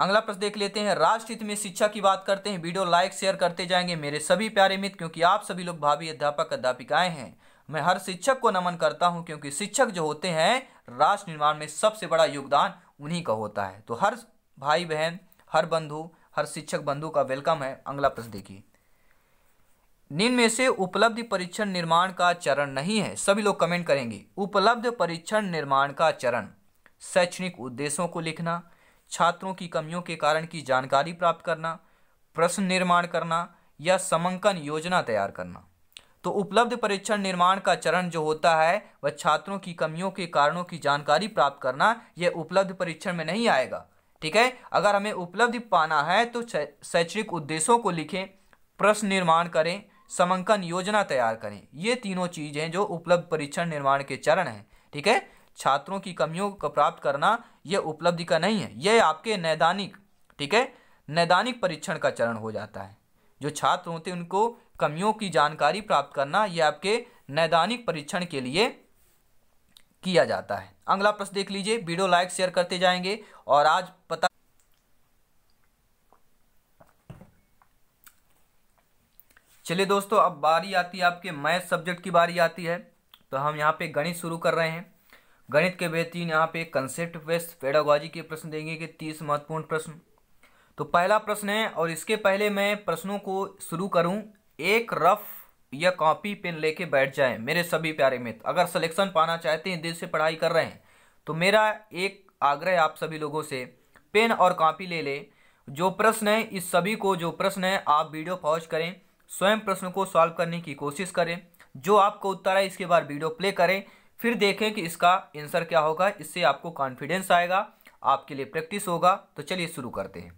अगला प्रश्न देख लेते हैं राष्ट्रहित में शिक्षा की बात करते हैं वीडियो लाइक शेयर करते जाएंगे मेरे सभी प्यारे मित्र क्योंकि आप सभी लोग भावी अध्यापक अध्यापिकाएं हैं मैं हर शिक्षक को नमन करता हूं क्योंकि शिक्षक जो होते हैं राष्ट्र निर्माण में सबसे बड़ा योगदान उन्हीं का होता है तो हर भाई बहन हर बंधु हर शिक्षक बंधु का वेलकम है अगला प्रश्न देखिए निम्न में से उपलब्ध परीक्षण निर्माण का चरण नहीं है सभी लोग कमेंट करेंगे उपलब्ध परीक्षण निर्माण का चरण शैक्षणिक उद्देश्यों को लिखना छात्रों की कमियों के कारण की जानकारी प्राप्त करना प्रश्न निर्माण करना या समंकन योजना तैयार करना तो उपलब्ध परीक्षण निर्माण का चरण जो होता है वह छात्रों की कमियों के कारणों की जानकारी प्राप्त करना यह उपलब्ध परीक्षण में नहीं आएगा ठीक है अगर हमें उपलब्ध पाना है तो शैक्षणिक उद्देश्यों को लिखें प्रश्न निर्माण करें समंकन योजना तैयार करें ये तीनों चीज़ हैं जो उपलब्ध परीक्षण निर्माण के चरण हैं ठीक है छात्रों की कमियों को प्राप्त करना यह उपलब्धि का नहीं है यह आपके नैदानिक ठीक है नैदानिक परीक्षण का चरण हो जाता है जो छात्र होते हैं उनको कमियों की जानकारी प्राप्त करना यह आपके नैदानिक परीक्षण के लिए किया जाता है अगला प्रश्न देख लीजिए वीडियो लाइक शेयर करते जाएंगे और आज पता चलिए दोस्तों अब बारी आती है आपके मैथ सब्जेक्ट की बारी आती है तो हम यहाँ पे गणित शुरू कर रहे हैं गणित के बेहतरीन यहाँ पे कंसेप्ट वेस्ट पेडागोजी के प्रश्न देंगे कि तीस महत्वपूर्ण प्रश्न तो पहला प्रश्न है और इसके पहले मैं प्रश्नों को शुरू करूँ एक रफ या कॉपी पेन लेके बैठ जाएं मेरे सभी प्यारे मित्र अगर सिलेक्शन पाना चाहते हैं दिल से पढ़ाई कर रहे हैं तो मेरा एक आग्रह आप सभी लोगों से पेन और कॉपी ले ले जो प्रश्न है इस सभी को जो प्रश्न है आप वीडियो पॉज करें स्वयं प्रश्न को सॉल्व करने की कोशिश करें जो आपको उत्तर है इसके बाद वीडियो प्ले करें फिर देखें कि इसका आंसर क्या होगा इससे आपको कॉन्फिडेंस आएगा आपके लिए प्रैक्टिस होगा तो चलिए शुरू करते हैं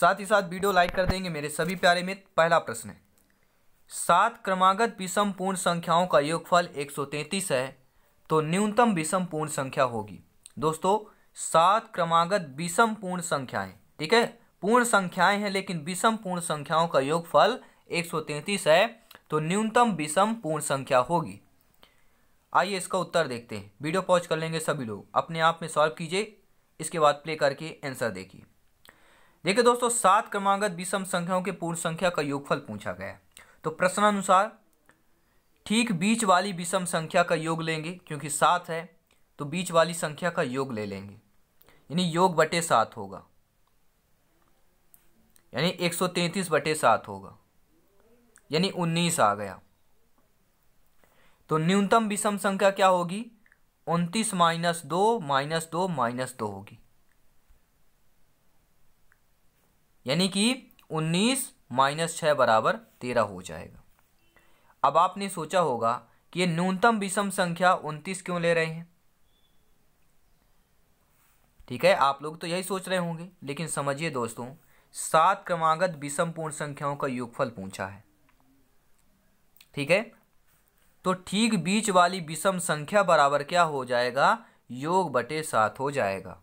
साथ ही साथ वीडियो लाइक कर देंगे मेरे सभी प्यारे मित्र पहला प्रश्न है सात क्रमागत विषम पूर्ण संख्याओं का योगफल 133 है तो न्यूनतम विषम पूर्ण संख्या होगी दोस्तों सात क्रमागत विषम पूर्ण संख्याएं ठीक है पूर्ण संख्याएं हैं लेकिन विषम पूर्ण संख्याओं का योगफल 133 है तो न्यूनतम विषम पूर्ण संख्या होगी आइए इसका उत्तर देखते हैं वीडियो पॉज कर लेंगे सभी लोग अपने आप में सॉल्व कीजिए इसके बाद प्ले करके आंसर देखिए देखिए दोस्तों सात क्रमांगत विषम संख्याओं के पूर्ण संख्या का योगफल पूछा गया तो तो प्रश्नानुसार ठीक बीच वाली विषम संख्या का योग लेंगे क्योंकि सात है तो बीच वाली संख्या का योग ले लेंगे यानी योग बटे सात होगा यानी एक सौ तैंतीस बटे सात होगा यानी उन्नीस आ गया तो न्यूनतम विषम संख्या क्या होगी उनतीस माइनस दो माइनस दो माइनस दो होगी यानी कि उन्नीस माइनस छः बराबर तेरह हो जाएगा अब आपने सोचा होगा कि ये न्यूनतम विषम संख्या उनतीस क्यों ले रहे हैं ठीक है आप लोग तो यही सोच रहे होंगे लेकिन समझिए दोस्तों सात क्रमागत विषम पूर्ण संख्याओं का योगफल पूछा है ठीक है तो ठीक बीच वाली विषम संख्या बराबर क्या हो जाएगा योग बटे सात हो जाएगा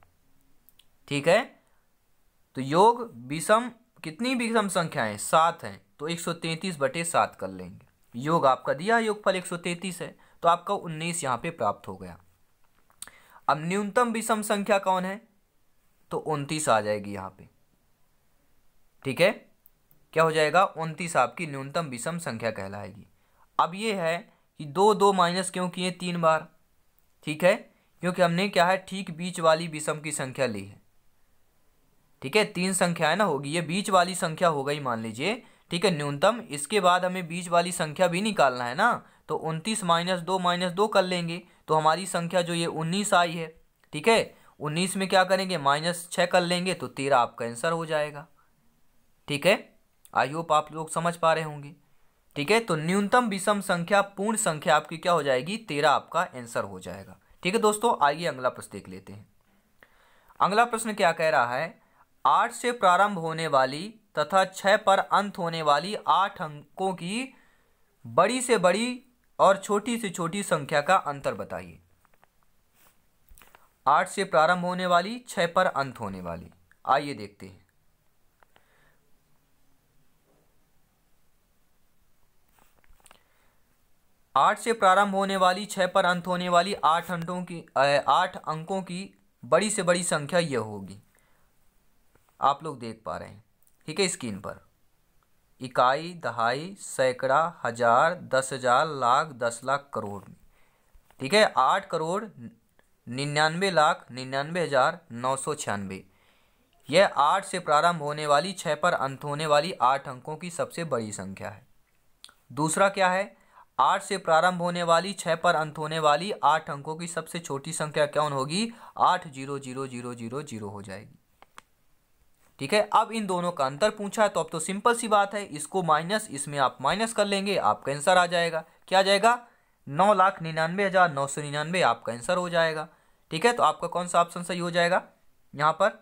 ठीक है तो योग विषम कितनी विषम संख्याएं है? सात हैं तो एक सौ तैंतीस बटे सात कर लेंगे योग आपका दिया योगफल एक सौ तैंतीस है तो आपका उन्नीस यहां पे प्राप्त हो गया अब न्यूनतम विषम संख्या कौन है तो उनतीस आ जाएगी यहां पे ठीक है क्या हो जाएगा उनतीस आपकी न्यूनतम विषम संख्या कहलाएगी अब ये है कि दो दो माइनस क्यों किए तीन बार ठीक है क्योंकि हमने क्या है ठीक बीच वाली विषम की संख्या ली है ठीक है तीन संख्याएं ना होगी ये बीच वाली संख्या हो गई मान लीजिए ठीक है न्यूनतम इसके बाद हमें बीच वाली संख्या भी निकालना है ना तो उनतीस माइनस दो माइनस दो कर लेंगे तो हमारी संख्या जो ये उन्नीस आई है ठीक है उन्नीस में क्या करेंगे माइनस छः कर लेंगे तो तेरह आपका आंसर हो जाएगा ठीक है आई होप आप लोग समझ पा रहे होंगे ठीक है तो न्यूनतम विषम संख्या पूर्ण संख्या आपकी क्या हो जाएगी तेरह आपका आंसर हो जाएगा ठीक है दोस्तों आइए अगला प्रश्न देख लेते हैं अगला प्रश्न क्या कह रहा है आठ से प्रारंभ होने वाली तथा छः पर अंत होने वाली आठ अंकों की बड़ी से बड़ी और छोटी से छोटी संख्या का अंतर बताइए आठ से प्रारंभ होने वाली छः पर अंत होने वाली आइए देखते हैं आठ से प्रारंभ होने वाली छः पर अंत होने वाली आठ अंकों की आठ अंकों की बड़ी से बड़ी संख्या यह होगी आप लोग देख पा रहे हैं ठीक है स्क्रीन पर इकाई दहाई सैकड़ा हजार दस हजार लाख दस लाख करोड़ में ठीक है आठ करोड़ निन्यानवे लाख निन्यानवे हजार नौ सौ छियानवे यह आठ से प्रारंभ होने वाली छः पर अंत होने वाली आठ अंकों की सबसे बड़ी संख्या है दूसरा क्या है आठ से प्रारंभ होने वाली छः पर अंत होने वाली आठ अंकों की सबसे छोटी संख्या कौन होगी आठ zero zero zero zero zero हो जाएगी ठीक है अब इन दोनों का अंतर पूछा है तो अब तो सिंपल सी बात है इसको माइनस इसमें आप माइनस कर लेंगे आपका आंसर आ जाएगा क्या आ जाएगा नौ लाख निन्यानवे हज़ार नौ सौ निन्यानवे आपका आंसर हो जाएगा ठीक है तो आपका कौन सा ऑप्शन सही हो जाएगा यहां पर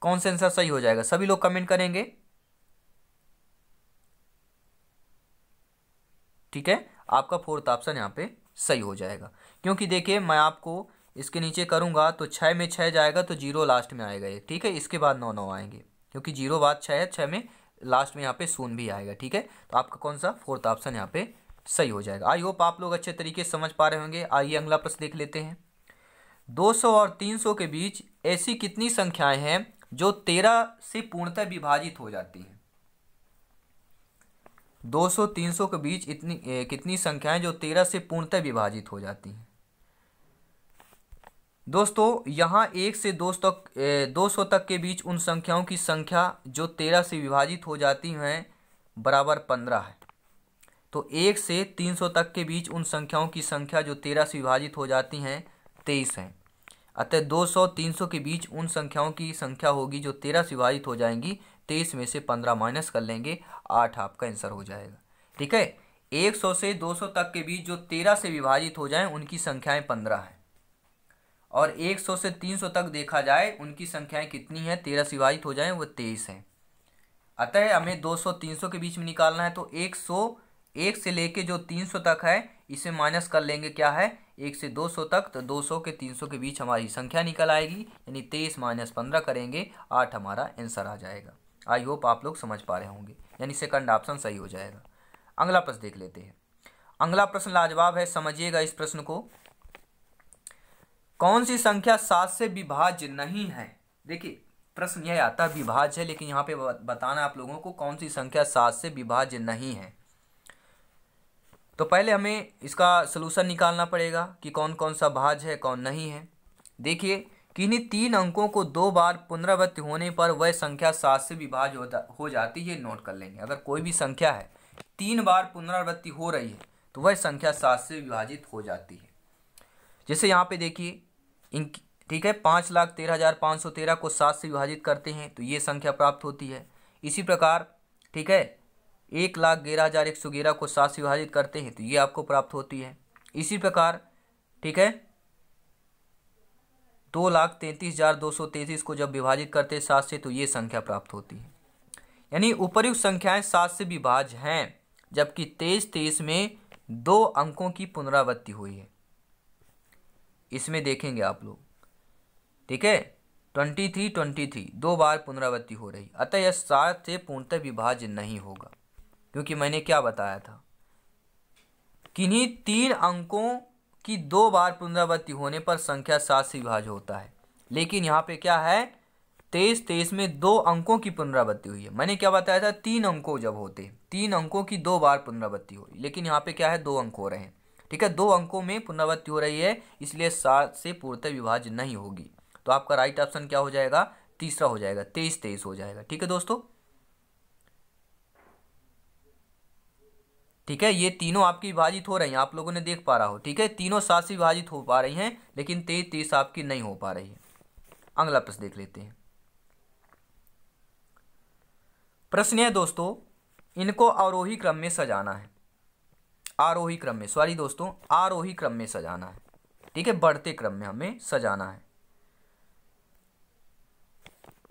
कौन सा आंसर सही हो जाएगा सभी लोग कमेंट करेंगे ठीक है आपका फोर्थ ऑप्शन यहाँ पे सही हो जाएगा क्योंकि देखिए मैं आपको इसके नीचे करूँगा तो छः में छः जाएगा तो जीरो लास्ट में आएगा ये ठीक है इसके बाद नौ नौ आएंगे क्योंकि जीरो बाद छः है छः में लास्ट में यहाँ पे सून भी आएगा ठीक है तो आपका कौन सा फोर्थ ऑप्शन यहाँ पे सही हो जाएगा आई होप आप लोग अच्छे तरीके से समझ पा रहे होंगे आइए अगला प्रश्न देख लेते हैं 200 और 300 के बीच ऐसी कितनी संख्याएं हैं जो 13 से पूर्णतः विभाजित हो जाती हैं 200-300 के बीच इतनी ए, कितनी संख्याएं जो 13 से पूर्णतः विभाजित हो जाती हैं दोस्तों यहाँ एक से दो तक दो सौ तक के बीच उन संख्याओं की संख्या जो तेरह से विभाजित हो जाती हैं बराबर पंद्रह है तो एक से तीन सौ तक के बीच उन संख्याओं की संख्या जो तेरह से विभाजित हो जाती हैं तेईस हैं अतः दो सौ तीन सौ के बीच उन संख्याओं की संख्या होगी जो तेरह से विभाजित हो जाएंगी तेईस में से पंद्रह माइनस कर लेंगे आठ आपका आंसर हो जाएगा ठीक है एक सौ से दो सौ तक के बीच जो तेरह से विभाजित हो जाएं उनकी संख्याएं पंद्रह हैं और एक सौ से तीन सौ तक देखा जाए उनकी संख्याएं कितनी हैं तेरह से विभाजित हो जाएं वो तेईस हैं अतः हमें दो सौ तीन सौ के बीच में निकालना है तो एक सौ एक से लेके जो तीन सौ तक है इसे माइनस कर लेंगे क्या है एक से दो सौ तक तो दो सौ के तीन सौ के बीच हमारी संख्या निकल आएगी यानी तेईस माइनस पंद्रह करेंगे आठ हमारा आंसर आ जाएगा आई होप आप लोग समझ पा रहे होंगे यानी सेकंड ऑप्शन सही हो जाएगा अगला प्रश्न देख लेते हैं अगला प्रश्न लाजवाब है समझिएगा इस प्रश्न को कौन सी संख्या सात से विभाज्य नहीं है देखिए प्रश्न यह आता है विभाज्य है लेकिन यहाँ पे बताना आप लोगों को कौन सी संख्या सात से विभाज्य नहीं है तो पहले हमें इसका सलूशन निकालना पड़ेगा कि कौन कौन सा भाज है कौन नहीं है देखिए किन्हीं तीन अंकों को दो बार पुनरावृत्ति होने पर वह संख्या सात से विभाज हो, हो जाती है नोट कर लेंगे अगर कोई भी संख्या है तीन बार पुनरावृत्ति हो रही है तो वह संख्या सात से विभाजित हो जाती है जैसे यहाँ पे देखिए इनकी ठीक है पाँच लाख तेरह हज़ार पाँच सौ तेरह को सात से विभाजित करते हैं तो ये संख्या प्राप्त होती है इसी प्रकार ठीक है एक लाख ग्यारह हज़ार एक सौ ग्यारह को सात से विभाजित करते हैं तो ये आपको प्राप्त होती है इसी प्रकार ठीक है दो लाख तैंतीस हज़ार दो सौ तैंतीस को जब विभाजित करते सात से तो ये संख्या प्राप्त होती है यानी उपरयुक्त संख्याएं सात से विभाज हैं जबकि तेईस तेईस में दो अंकों की पुनरावृत्ति हुई है इसमें देखेंगे आप लोग ठीक है ट्वेंटी थ्री ट्वेंटी थ्री दो बार पुनरावृत्ति हो रही अतः यह सात से पूर्णतः विभाज नहीं होगा क्योंकि मैंने क्या बताया था किन्हीं तीन अंकों कि दो बार पुनरावृत्ति होने पर संख्या सात से विभाज्य होता है लेकिन यहाँ पे क्या है तेईस तेईस में दो अंकों की पुनरावृत्ति हुई है मैंने क्या बताया था तीन अंकों जब होते तीन अंकों की दो बार पुनरावृत्ति हो लेकिन यहाँ पे क्या है दो अंक हो रहे हैं ठीक है दो अंकों में पुनरावृत्ति हो रही है इसलिए सात से पूर्णतः विभाज नहीं होगी तो आपका राइट ऑप्शन क्या हो जाएगा तीसरा हो जाएगा तेईस तेईस हो जाएगा ठीक है दोस्तों ठीक है ये तीनों आपकी विभाजित हो रही हैं आप लोगों ने देख पा रहा हो ठीक है तीनों सात से विभाजित हो पा रही हैं लेकिन तेईस तेईस आपकी नहीं हो पा रही है अगला प्रश्न देख लेते हैं प्रश्न है दोस्तों इनको आरोही क्रम में सजाना है आरोही क्रम में सॉरी दोस्तों आरोही क्रम में सजाना है ठीक है बढ़ते क्रम में हमें सजाना है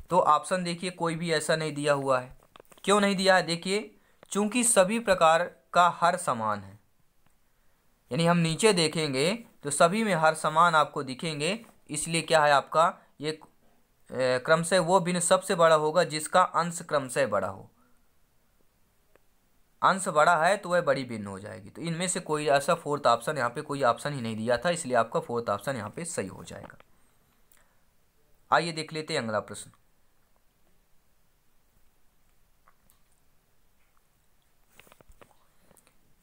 तो ऑप्शन देखिए कोई भी ऐसा नहीं दिया हुआ है क्यों नहीं दिया है देखिए चूंकि सभी प्रकार का हर समान है यानी हम नीचे देखेंगे तो सभी में हर समान आपको दिखेंगे इसलिए क्या है आपका ये क्रमशः वो भिन्न सबसे बड़ा होगा जिसका अंश क्रमशः बड़ा हो अंश बड़ा है तो वह बड़ी भिन्न हो जाएगी तो इनमें से कोई ऐसा फोर्थ ऑप्शन यहाँ पे कोई ऑप्शन ही नहीं दिया था इसलिए आपका फोर्थ ऑप्शन यहाँ पे सही हो जाएगा आइए देख लेते हैं अगला प्रश्न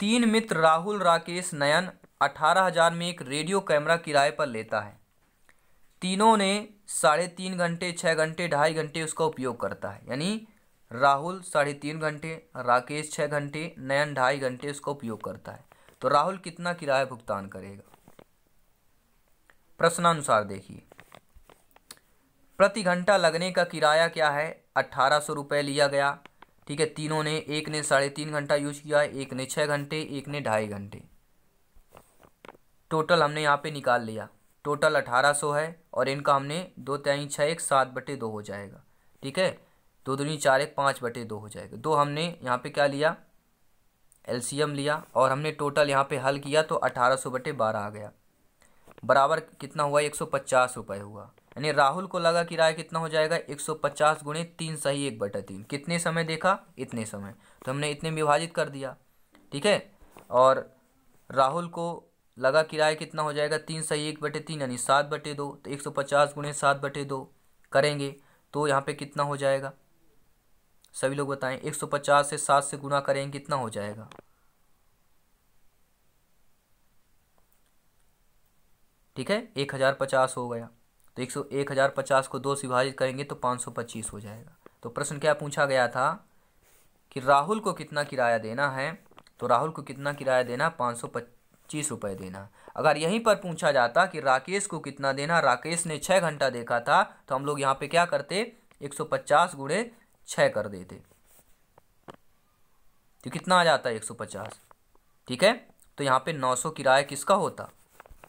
तीन मित्र राहुल राकेश नयन अठारह हजार में एक रेडियो कैमरा किराए पर लेता है तीनों ने साढ़े तीन घंटे छः घंटे ढाई घंटे उसका उपयोग करता है यानी राहुल साढ़े तीन घंटे राकेश छः घंटे नयन ढाई घंटे उसका उपयोग करता है तो राहुल कितना किराया भुगतान करेगा प्रश्नानुसार देखिए प्रति घंटा लगने का किराया क्या है अट्ठारह सौ रुपये लिया गया ठीक है तीनों ने एक ने साढ़े तीन घंटा यूज किया है एक ने छः घंटे एक ने ढाई घंटे टोटल हमने यहाँ पे निकाल लिया टोटल अठारह सौ है और इनका हमने दो तेई छः एक सात बटे दो हो जाएगा ठीक है दो दूनी चार एक पाँच बटे दो हो जाएगा दो हमने यहाँ पे क्या लिया एलसीएम लिया और हमने टोटल यहाँ पे हल किया तो अठारह सौ बटे बारह आ गया बराबर कितना हुआ एक सौ पचास रुपये हुआ यानी राहुल को लगा किराया कितना हो जाएगा एक सौ पचास गुणे तीन सही एक बटा तीन कितने समय देखा इतने समय तो हमने इतने विभाजित कर दिया ठीक है और राहुल को लगा किराया कितना हो जाएगा तीन सही एक बटे तीन यानी सात बटे दो तो एक सौ पचास गुणे सात बटे दो करेंगे तो यहाँ पे कितना हो जाएगा सभी लोग बताएं एक सौ पचास से सात से गुना करेंगे कितना हो जाएगा ठीक है एक हज़ार पचास हो गया तो एक सौ एक हज़ार पचास को दो से विभाजित करेंगे तो पाँच सौ पच्चीस हो जाएगा तो प्रश्न क्या पूछा गया था कि राहुल को कितना किराया देना है तो राहुल को कितना किराया देना पाँच सौ पच्चीस रुपये देना अगर यहीं पर पूछा जाता कि राकेश को कितना देना राकेश ने छः घंटा देखा था तो हम लोग यहाँ पर क्या करते एक सौ पचास गुणे छः कर देते तो कितना आ जाता है एक सौ पचास ठीक है तो यहाँ पे नौ सौ किराया किसका होता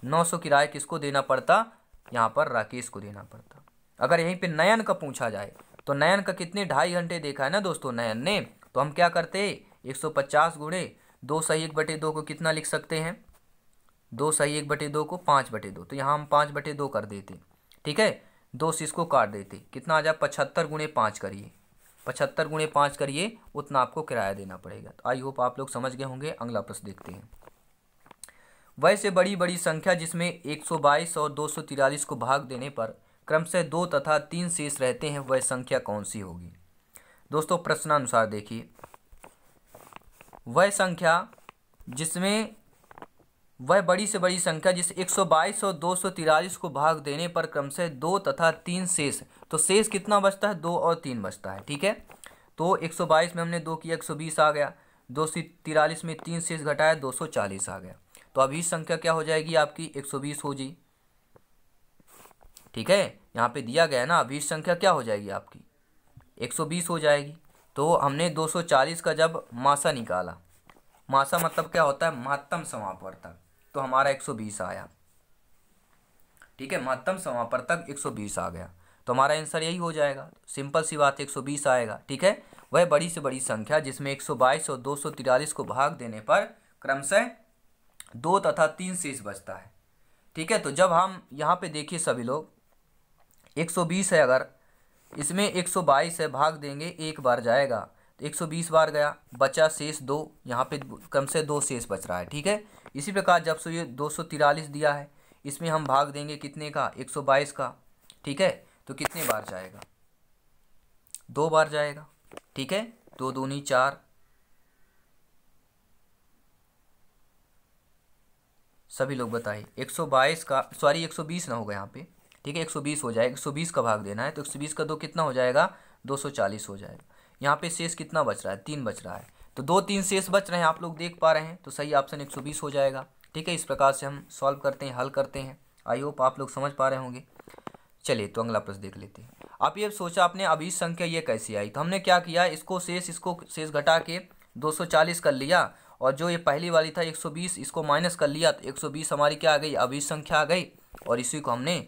नौ सौ किराया किसको देना पड़ता यहाँ पर राकेश को देना पड़ता अगर यहीं पे नयन का पूछा जाए तो नयन का कितने ढाई घंटे देखा है ना दोस्तों नयन ने तो हम क्या करते एक सौ पचास गुणे दो सही एक बटे दो को कितना लिख सकते हैं दो सही एक बटे दो को पाँच बटे दो तो यहाँ हम पाँच बटे दो कर देते ठीक है दो से इसको काट देते कितना आ जाए पचहत्तर गुणे पाँच करिए पचहत्तर गुणे पाँच करिए उतना आपको किराया देना पड़ेगा तो आई होप आप लोग समझ गए होंगे अगला प्रश्न देखते हैं वैसे बड़ी बड़ी संख्या जिसमें 122 और दो को भाग देने पर क्रमशः दो तथा तीन शेष रहते हैं वह संख्या कौन सी होगी दोस्तों प्रश्नानुसार देखिए वह संख्या जिसमें वह बड़ी से बड़ी संख्या जिस 122 और दो को भाग देने पर क्रमशः दो तथा तीन शेष तो शेष कितना बचता है दो और तीन बचता है ठीक है तो 122 में हमने दो किया 120 आ गया दो में तीन शेष घटाया 240 आ गया तो अभी संख्या क्या हो जाएगी आपकी एक सौ बीस हो जी ठीक है यहाँ पे दिया गया है ना अभी संख्या क्या हो जाएगी आपकी एक सौ बीस हो जाएगी तो हमने दो सौ चालीस का जब मासा निकाला मासा मतलब क्या होता है महत्तम समापवर्तक तो हमारा एक सौ बीस आया ठीक है महत्तम समापवर्तक एक सौ बीस आ गया तो हमारा आंसर यही हो जाएगा सिंपल सी बात एक सौ बीस आएगा ठीक है वह बड़ी से बड़ी संख्या जिसमें एक सौ बाईस और दो सौ तिरालीस को भाग देने पर क्रमशः दो तथा तीन शेष बचता है ठीक है तो जब हम यहाँ पे देखिए सभी लोग 120 है अगर इसमें 122 है भाग देंगे एक बार जाएगा तो 120 बार गया बचा शेष दो यहाँ पे कम से दो शेष बच रहा है ठीक है इसी प्रकार जब सो ये दो दिया है इसमें हम भाग देंगे कितने का 122 का ठीक है तो कितने बार जाएगा दो बार जाएगा ठीक है दो दूनी चार सभी लोग बताइए 122 का सॉरी 120 ना होगा यहाँ पे ठीक है 120 हो जाएगा 120 का भाग देना है तो 120 का दो कितना हो जाएगा 240 हो जाएगा यहाँ पे शेष कितना बच रहा है तीन बच रहा है तो दो तीन शेष बच रहे हैं आप लोग देख पा रहे हैं तो सही ऑप्शन 120 हो जाएगा ठीक है इस प्रकार से हम सॉल्व करते हैं हल करते हैं आई होप आप लोग समझ पा रहे होंगे चलिए तो अगला प्रश्न देख लेते हैं आप ये सोचा आपने अभी संख्या ये कैसी आई तो हमने क्या किया इसको शेष इसको शेष घटा के 240 कर लिया और जो ये पहली वाली था 120 इसको माइनस कर लिया तो 120 हमारी क्या आ गई अभी संख्या आ गई और इसी को हमने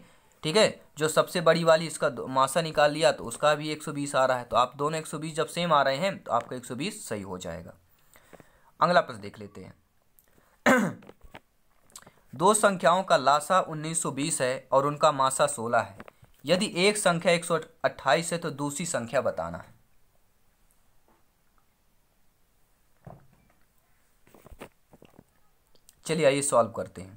ठीक है जो सबसे बड़ी वाली इसका मासा निकाल लिया तो उसका भी 120 आ रहा है तो आप दोनों 120 जब सेम आ रहे हैं तो आपका 120 सही हो जाएगा अगला प्रश्न देख लेते हैं (clears throat) दो संख्याओं का लाशा 1920 है और उनका मासा 16 है यदि एक संख्या 128 है तो दूसरी संख्या बताना है चलिए आइए सॉल्व करते हैं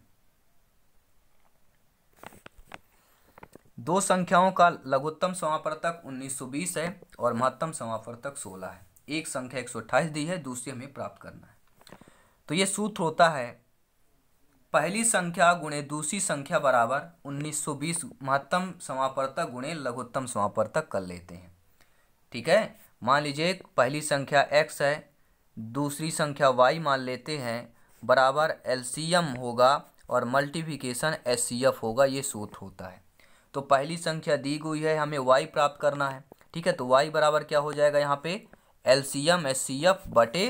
दो संख्याओं का लघुत्तम समापर्तक 1920 है और महत्तम समापर्तक 16 है एक संख्या 128 दी है दूसरी हमें प्राप्त करना है तो ये सूत्र होता है पहली संख्या गुणे दूसरी संख्या बराबर 1920 महत्तम समापर्तक गुणे लघुत्तम समापर्तक कर लेते हैं ठीक है मान लीजिए पहली संख्या x है दूसरी संख्या y मान लेते हैं बराबर एल होगा और मल्टीप्लिकेशन एस होगा ये सूत्र होता है तो पहली संख्या दी गई है हमें वाई प्राप्त करना है ठीक है तो वाई बराबर क्या हो जाएगा यहाँ पे L C M S C F बटे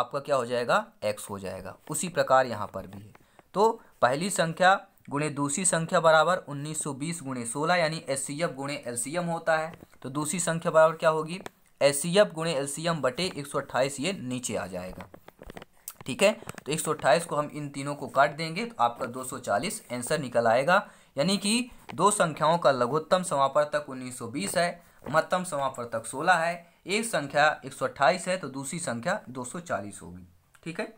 आपका क्या हो जाएगा एक्स हो जाएगा उसी प्रकार यहाँ पर भी है तो पहली संख्या गुणे दूसरी संख्या बराबर 1920 गुणे सोलह यानी एस सी एफ गुणे एल सी एम होता है तो दूसरी संख्या बराबर क्या होगी एस सी एफ गुणे एल सी एम बटे एक सौ अट्ठाईस ये नीचे आ जाएगा ठीक है तो एक को हम इन तीनों को काट देंगे तो आपका 240 आंसर निकल आएगा यानी कि दो संख्याओं का लघुत्तम समापर्तक 1920 है महत्तम समापर्तक 16 है एक संख्या 128 है तो दूसरी संख्या 240 होगी ठीक है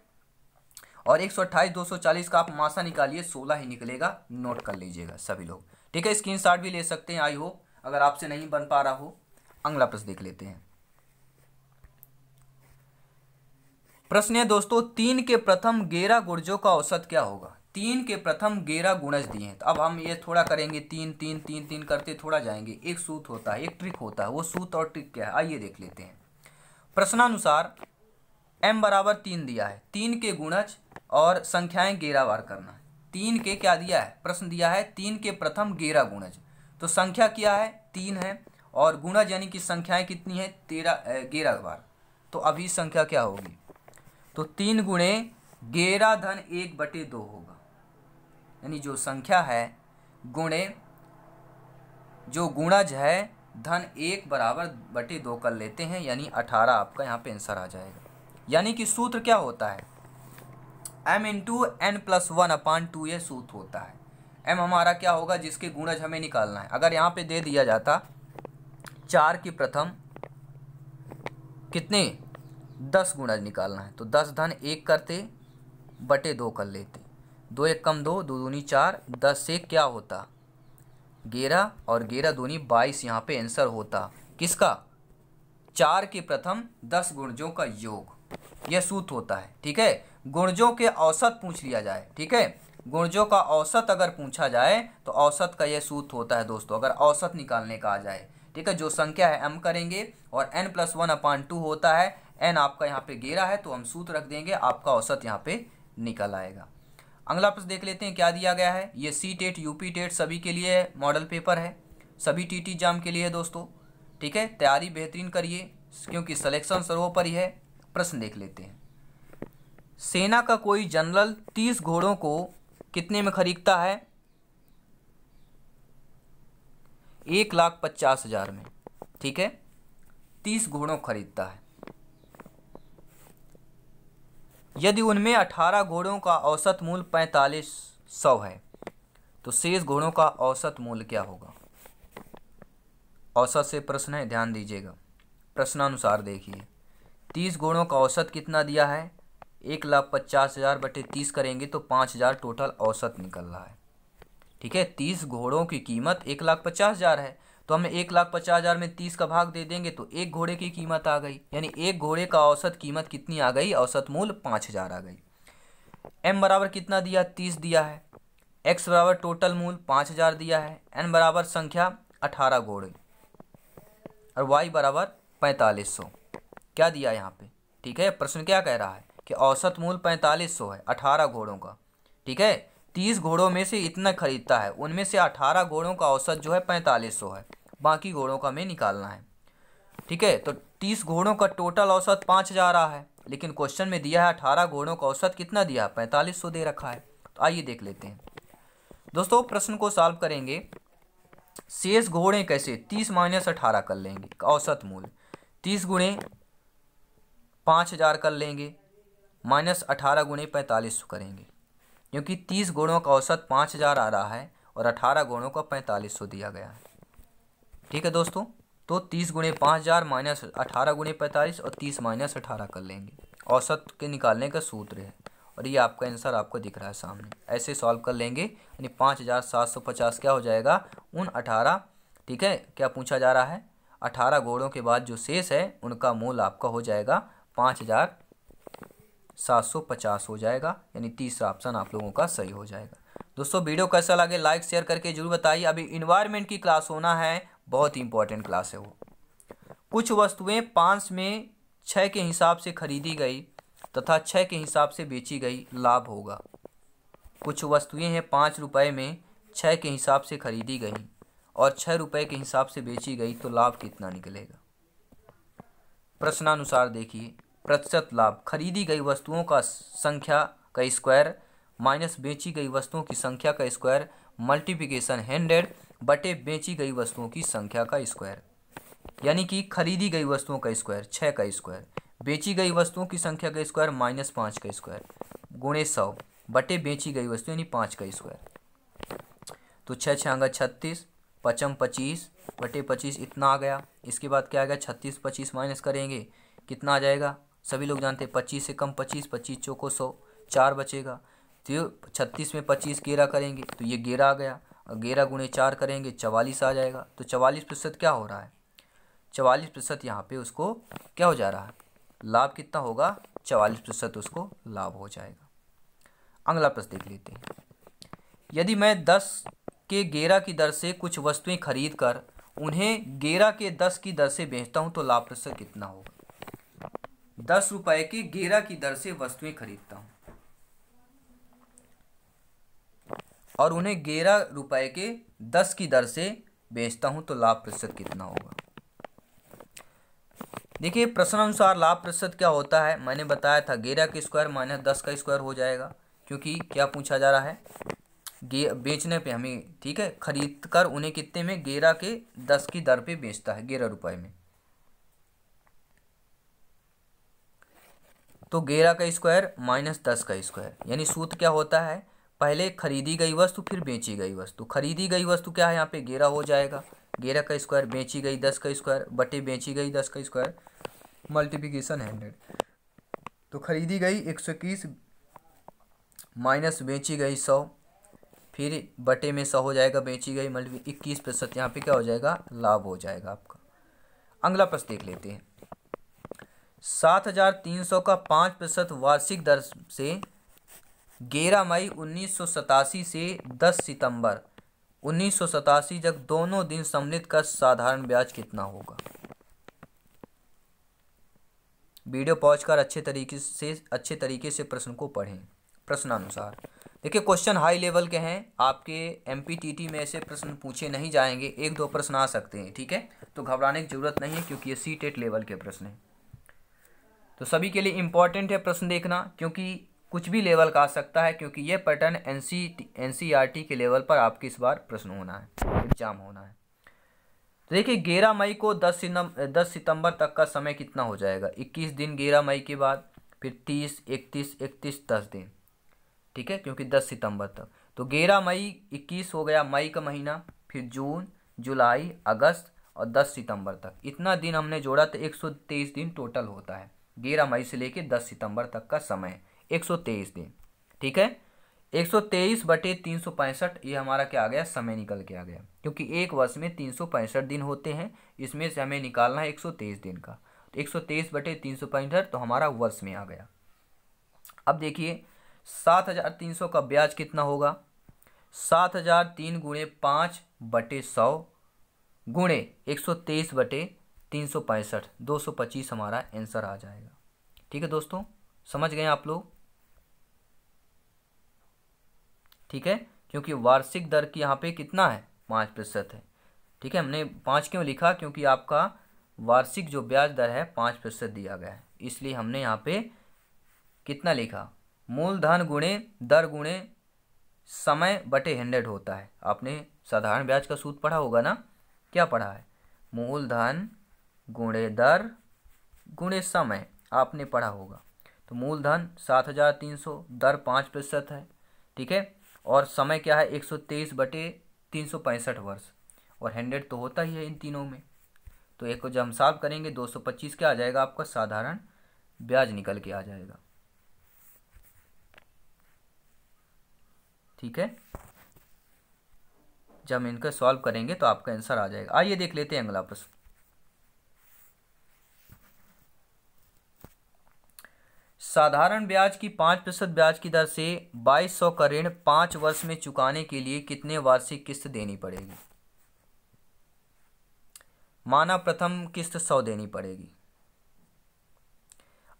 और 128 240 का आप मासा निकालिए 16 ही निकलेगा नोट कर लीजिएगा सभी लोग ठीक है स्क्रीन भी ले सकते हैं आई होप अगर आपसे नहीं बन पा रहा हो अगला प्रश्न देख लेते हैं प्रश्न है दोस्तों तीन के प्रथम गेरा गुर्जों का औसत क्या होगा तीन के प्रथम गेरा गुणज दिए हैं तो अब हम ये थोड़ा करेंगे तीन तीन तीन तीन करते थोड़ा जाएंगे एक सूत होता है एक ट्रिक होता है वो सूत और ट्रिक क्या है आइए देख लेते हैं प्रश्नानुसार एम बराबर तीन दिया है तीन के गुणज और संख्याएं गेरावार करना है तीन के क्या दिया है प्रश्न दिया है तीन के प्रथम गेरा गुणज तो संख्या क्या है तीन है और गुणज यानी कि संख्याएं कितनी है तेरह गेरा बार तो अभी संख्या क्या होगी तो तीन गुणे ग्यारह धन एक बटे दो होगा यानी जो संख्या है गुणे जो गुणज है धन एक बराबर बटे दो कर लेते हैं यानी अठारह आपका यहाँ पे आंसर आ जाएगा यानी कि सूत्र क्या होता है M into N plus one upon two ये सूत्र होता है एम हमारा क्या होगा जिसके गुणज हमें निकालना है अगर यहाँ पे दे दिया जाता चार की प्रथम कितने दस गुणा निकालना है तो दस धन एक करते बटे दो कर लेते दो एक कम दो दो दूनी चार दस से क्या होता ग्यारह और ग्यारह दूनी बाईस यहाँ पे आंसर होता किसका चार के प्रथम दस गुणजों का योग यह सूत्र होता है ठीक है गुणजों के औसत पूछ लिया जाए ठीक है गुणजों का औसत अगर पूछा जाए तो औसत का यह सूत्र होता है दोस्तों अगर औसत निकालने का आ जाए ठीक है जो संख्या है एम करेंगे और N plus one upon two होता है एन आपका यहाँ पे गेरा है तो हम सूत्र रख देंगे आपका औसत यहाँ पे निकल आएगा अगला प्रश्न देख लेते हैं क्या दिया गया है ये सी टेट यूपी टेट सभी के लिए मॉडल पेपर है सभी टी टी एग्जाम के लिए है दोस्तों ठीक है तैयारी बेहतरीन करिए क्योंकि सलेक्शन सर्वोपरि है प्रश्न देख लेते हैं सेना का कोई जनरल तीस घोड़ों को कितने में खरीदता है एक लाख पचास हज़ार में ठीक है तीस घोड़ों खरीदता है यदि उनमें अठारह घोड़ों का औसत मूल्य पैंतालीस सौ है तो शेष घोड़ों का औसत मूल्य क्या होगा औसत से प्रश्न है ध्यान दीजिएगा प्रश्नानुसार देखिए तीस घोड़ों का औसत कितना दिया है एक लाख पचास हज़ार बटे तीस करेंगे तो पाँच हज़ार टोटल औसत निकल रहा है ठीक है तीस घोड़ों की कीमत एक लाख पचास हज़ार है तो हमें एक लाख पचास हज़ार में तीस का भाग दे देंगे तो एक घोड़े की कीमत आ गई यानी एक घोड़े का औसत कीमत कितनी आ गई औसत मूल पाँच हज़ार आ गई एम बराबर कितना दिया तीस दिया है एक्स बराबर टोटल मूल पाँच हज़ार दिया है एन बराबर संख्या अठारह घोड़े और वाई बराबर पैंतालीस सौ क्या दिया यहाँ पे ठीक है प्रश्न क्या कह रहा है कि औसत मूल पैंतालीस सौ है अठारह घोड़ों का ठीक है तीस घोड़ों में से इतना खरीदता है उनमें से अठारह घोड़ों का औसत जो है पैंतालीस सौ है बाकी घोड़ों का हमें निकालना है ठीक है तो तीस घोड़ों का टोटल औसत पाँच हज़ार रहा है लेकिन क्वेश्चन में दिया है अठारह घोड़ों का औसत कितना दिया है पैंतालीस सौ दे रखा है तो आइए देख लेते हैं दोस्तों प्रश्न को सॉल्व करेंगे शेष घोड़े कैसे तीस माइनस अठारह कर लेंगे औसत मूल्य तीस गुणे पाँच हज़ार कर लेंगे माइनस अठारह गुणे पैंतालीस सौ करेंगे क्योंकि तीस घोड़ों का औसत पाँच हज़ार आ रहा है और अठारह घोड़ों का पैंतालीस सौ दिया गया है ठीक है दोस्तों तो तीस गुणे पाँच हज़ार माइनस अठारह गुणे पैंतालीस और तीस माइनस अठारह कर लेंगे औसत के निकालने का सूत्र है और ये आपका आंसर आपको दिख रहा है सामने ऐसे सॉल्व कर लेंगे यानी पाँच हज़ार सात सौ पचास क्या हो जाएगा उन अठारह ठीक है क्या पूछा जा रहा है अठारह घोड़ों के बाद जो शेष है उनका मूल आपका हो जाएगा पाँच हज़ार सात सौ पचास हो जाएगा यानी तीसरा ऑप्शन आप लोगों का सही हो जाएगा दोस्तों वीडियो कैसा लगे लाइक शेयर करके जरूर बताइए अभी इन्वायरमेंट की क्लास होना है बहुत ही इंपॉर्टेंट क्लास है वो कुछ वस्तुएं पाँच में छः के हिसाब से खरीदी गई तथा छः के हिसाब से बेची गई लाभ होगा कुछ वस्तुएं हैं पाँच रुपये में छः के हिसाब से खरीदी गई और छः रुपये के हिसाब से बेची गई तो लाभ कितना निकलेगा प्रश्नानुसार देखिए प्रतिशत लाभ खरीदी गई वस्तुओं का संख्या का स्क्वायर माइनस बेची गई वस्तुओं की संख्या का स्क्वायर मल्टीप्लिकेशन हंड्रेड बटे बेची गई वस्तुओं की संख्या का स्क्वायर यानी कि खरीदी गई वस्तुओं का स्क्वायर छः का स्क्वायर बेची गई वस्तुओं की संख्या का स्क्वायर माइनस पाँच का स्क्वायर गुणे सौ बटे बेची गई वस्तु यानी पाँच का स्क्वायर तो छः छाँगा छत्तीस पचम पच्चीस बटे पच्चीस इतना आ गया इसके बाद क्या आ गया छत्तीस पच्चीस माइनस करेंगे कितना आ जाएगा सभी लोग जानते हैं पच्चीस से कम पच्चीस पच्चीस चौको सौ चार बचेगा तो छत्तीस में पच्चीस गेरा करेंगे तो ये गेरा आ गया ग्यारह गुणे चार करेंगे चवालीस आ जाएगा तो चवालीस प्रतिशत क्या हो रहा है चवालीस प्रतिशत यहाँ पे उसको क्या हो जा रहा है लाभ कितना होगा चवालीस प्रतिशत उसको लाभ हो जाएगा अगला प्रश्न देख लेते हैं यदि मैं दस के ग्यारह की दर से कुछ वस्तुएं खरीद कर उन्हें ग्यारह के दस की दर से बेचता हूँ तो लाभ प्रतिशत कितना होगा दस रुपये के ग्यारह की दर से वस्तुएं खरीदता हूँ और उन्हें ग्यारह रुपए के दस की दर से बेचता हूं तो लाभ प्रतिशत कितना होगा देखिए प्रश्न अनुसार लाभ प्रतिशत क्या होता है मैंने बताया था ग्यारह के स्क्वायर माइनस दस का स्क्वायर हो जाएगा क्योंकि क्या पूछा जा रहा है बेचने पे हमें ठीक है खरीद कर उन्हें कितने में ग्यारह के दस की दर पे बेचता है ग्यारह रुपए में तो ग्यारह का स्क्वायर माइनस दस का स्क्वायर यानी सूत्र क्या होता है पहले खरीदी गई वस्तु फिर बेची गई वस्तु खरीदी गई वस्तु क्या है यहाँ पे गेरा हो जाएगा गेरा का स्क्वायर बेची गई दस का स्क्वायर बटे बेची गई दस का स्क्वायर मल्टीप्लिकेशन हंड्रेड तो खरीदी गई एक सौ इक्कीस माइनस बेची गई सौ फिर बटे में सौ हो जाएगा बेची गई मल्टी इक्कीस प्रतिशत यहाँ पे क्या हो जाएगा लाभ हो जाएगा आपका अगला प्रश्न देख लेते हैं सात हजार तीन सौ का पाँच प्रतिशत वार्षिक दर से ग्यारह मई उन्नीस से 10 सितंबर उन्नीस जब दोनों दिन सम्मिलित का साधारण ब्याज कितना होगा वीडियो पॉज कर अच्छे तरीके से अच्छे तरीके से प्रश्न को पढ़ें प्रश्नानुसार देखिए क्वेश्चन हाई लेवल के हैं आपके एम में ऐसे प्रश्न पूछे नहीं जाएंगे एक दो प्रश्न आ सकते हैं ठीक है तो घबराने की जरूरत नहीं है क्योंकि ये सी टेट लेवल के प्रश्न हैं तो सभी के लिए इम्पॉर्टेंट है प्रश्न देखना क्योंकि कुछ भी लेवल का आ सकता है क्योंकि ये pattern N C N C R T के लेवल पर आपके इस बार प्रश्न होना है एग्जाम होना है तो देखिए ग्यारह मई को दस दस सितंबर तक का समय कितना हो जाएगा इक्कीस दिन ग्यारह मई के बाद फिर तीस इकतीस इकतीस दस दिन ठीक है क्योंकि दस सितंबर तक तो ग्यारह मई इक्कीस हो गया मई का महीना फिर जून जुलाई अगस्त और दस सितंबर तक इतना दिन हमने जोड़ा तो एक सौ तेईस दिन टोटल होता है ग्यारह मई से लेकर दस सितंबर तक का समय एक सौ तेईस दिन ठीक है एक सौ तेईस बटे तीन सौ पैंसठ ये हमारा क्या आ गया समय निकल के आ गया क्योंकि एक वर्ष में तीन सौ पैंसठ दिन होते हैं इसमें से हमें निकालना है एक सौ तेईस दिन का तो एक सौ तेईस बटे तीन सौ पैंसठ तो हमारा वर्ष में आ गया अब देखिए सात हज़ार तीन सौ का ब्याज कितना होगा सात हज़ार तीन गुणे पाँच बटे सौ गुणे एक सौ तेईस बटे तीन सौ पैंसठ दो सौ पच्चीस हमारा आंसर आ जाएगा ठीक है दोस्तों समझ गए आप लोग ठीक है क्योंकि वार्षिक दर की यहाँ पे कितना है पाँच प्रतिशत है ठीक है हमने पाँच क्यों लिखा क्योंकि आपका वार्षिक जो ब्याज दर है पाँच प्रतिशत दिया गया है इसलिए हमने यहाँ पे कितना लिखा मूलधन गुणे दर गुणे समय बटे हंड्रेड होता है आपने साधारण ब्याज का सूत्र पढ़ा होगा ना क्या पढ़ा है मूलधन गुणे दर गुणे समय आपने पढ़ा होगा तो मूलधन सात हज़ार तीन सौ दर पाँच प्रतिशत है ठीक है और समय क्या है तेईस बटे तीन वर्ष और हंड्रेड तो होता ही है इन तीनों में तो एक को जब हम साफ करेंगे 225 क्या आ जाएगा आपका साधारण ब्याज निकल के आ जाएगा ठीक है जब हम इनका सॉल्व करेंगे तो आपका आंसर आ जाएगा आइए देख लेते हैं अगला प्रश्न साधारण ब्याज की पाँच प्रतिशत ब्याज की दर से बाईस सौ का ऋण पाँच वर्ष में चुकाने के लिए कितने वार्षिक किस्त देनी पड़ेगी माना प्रथम किस्त सौ देनी पड़ेगी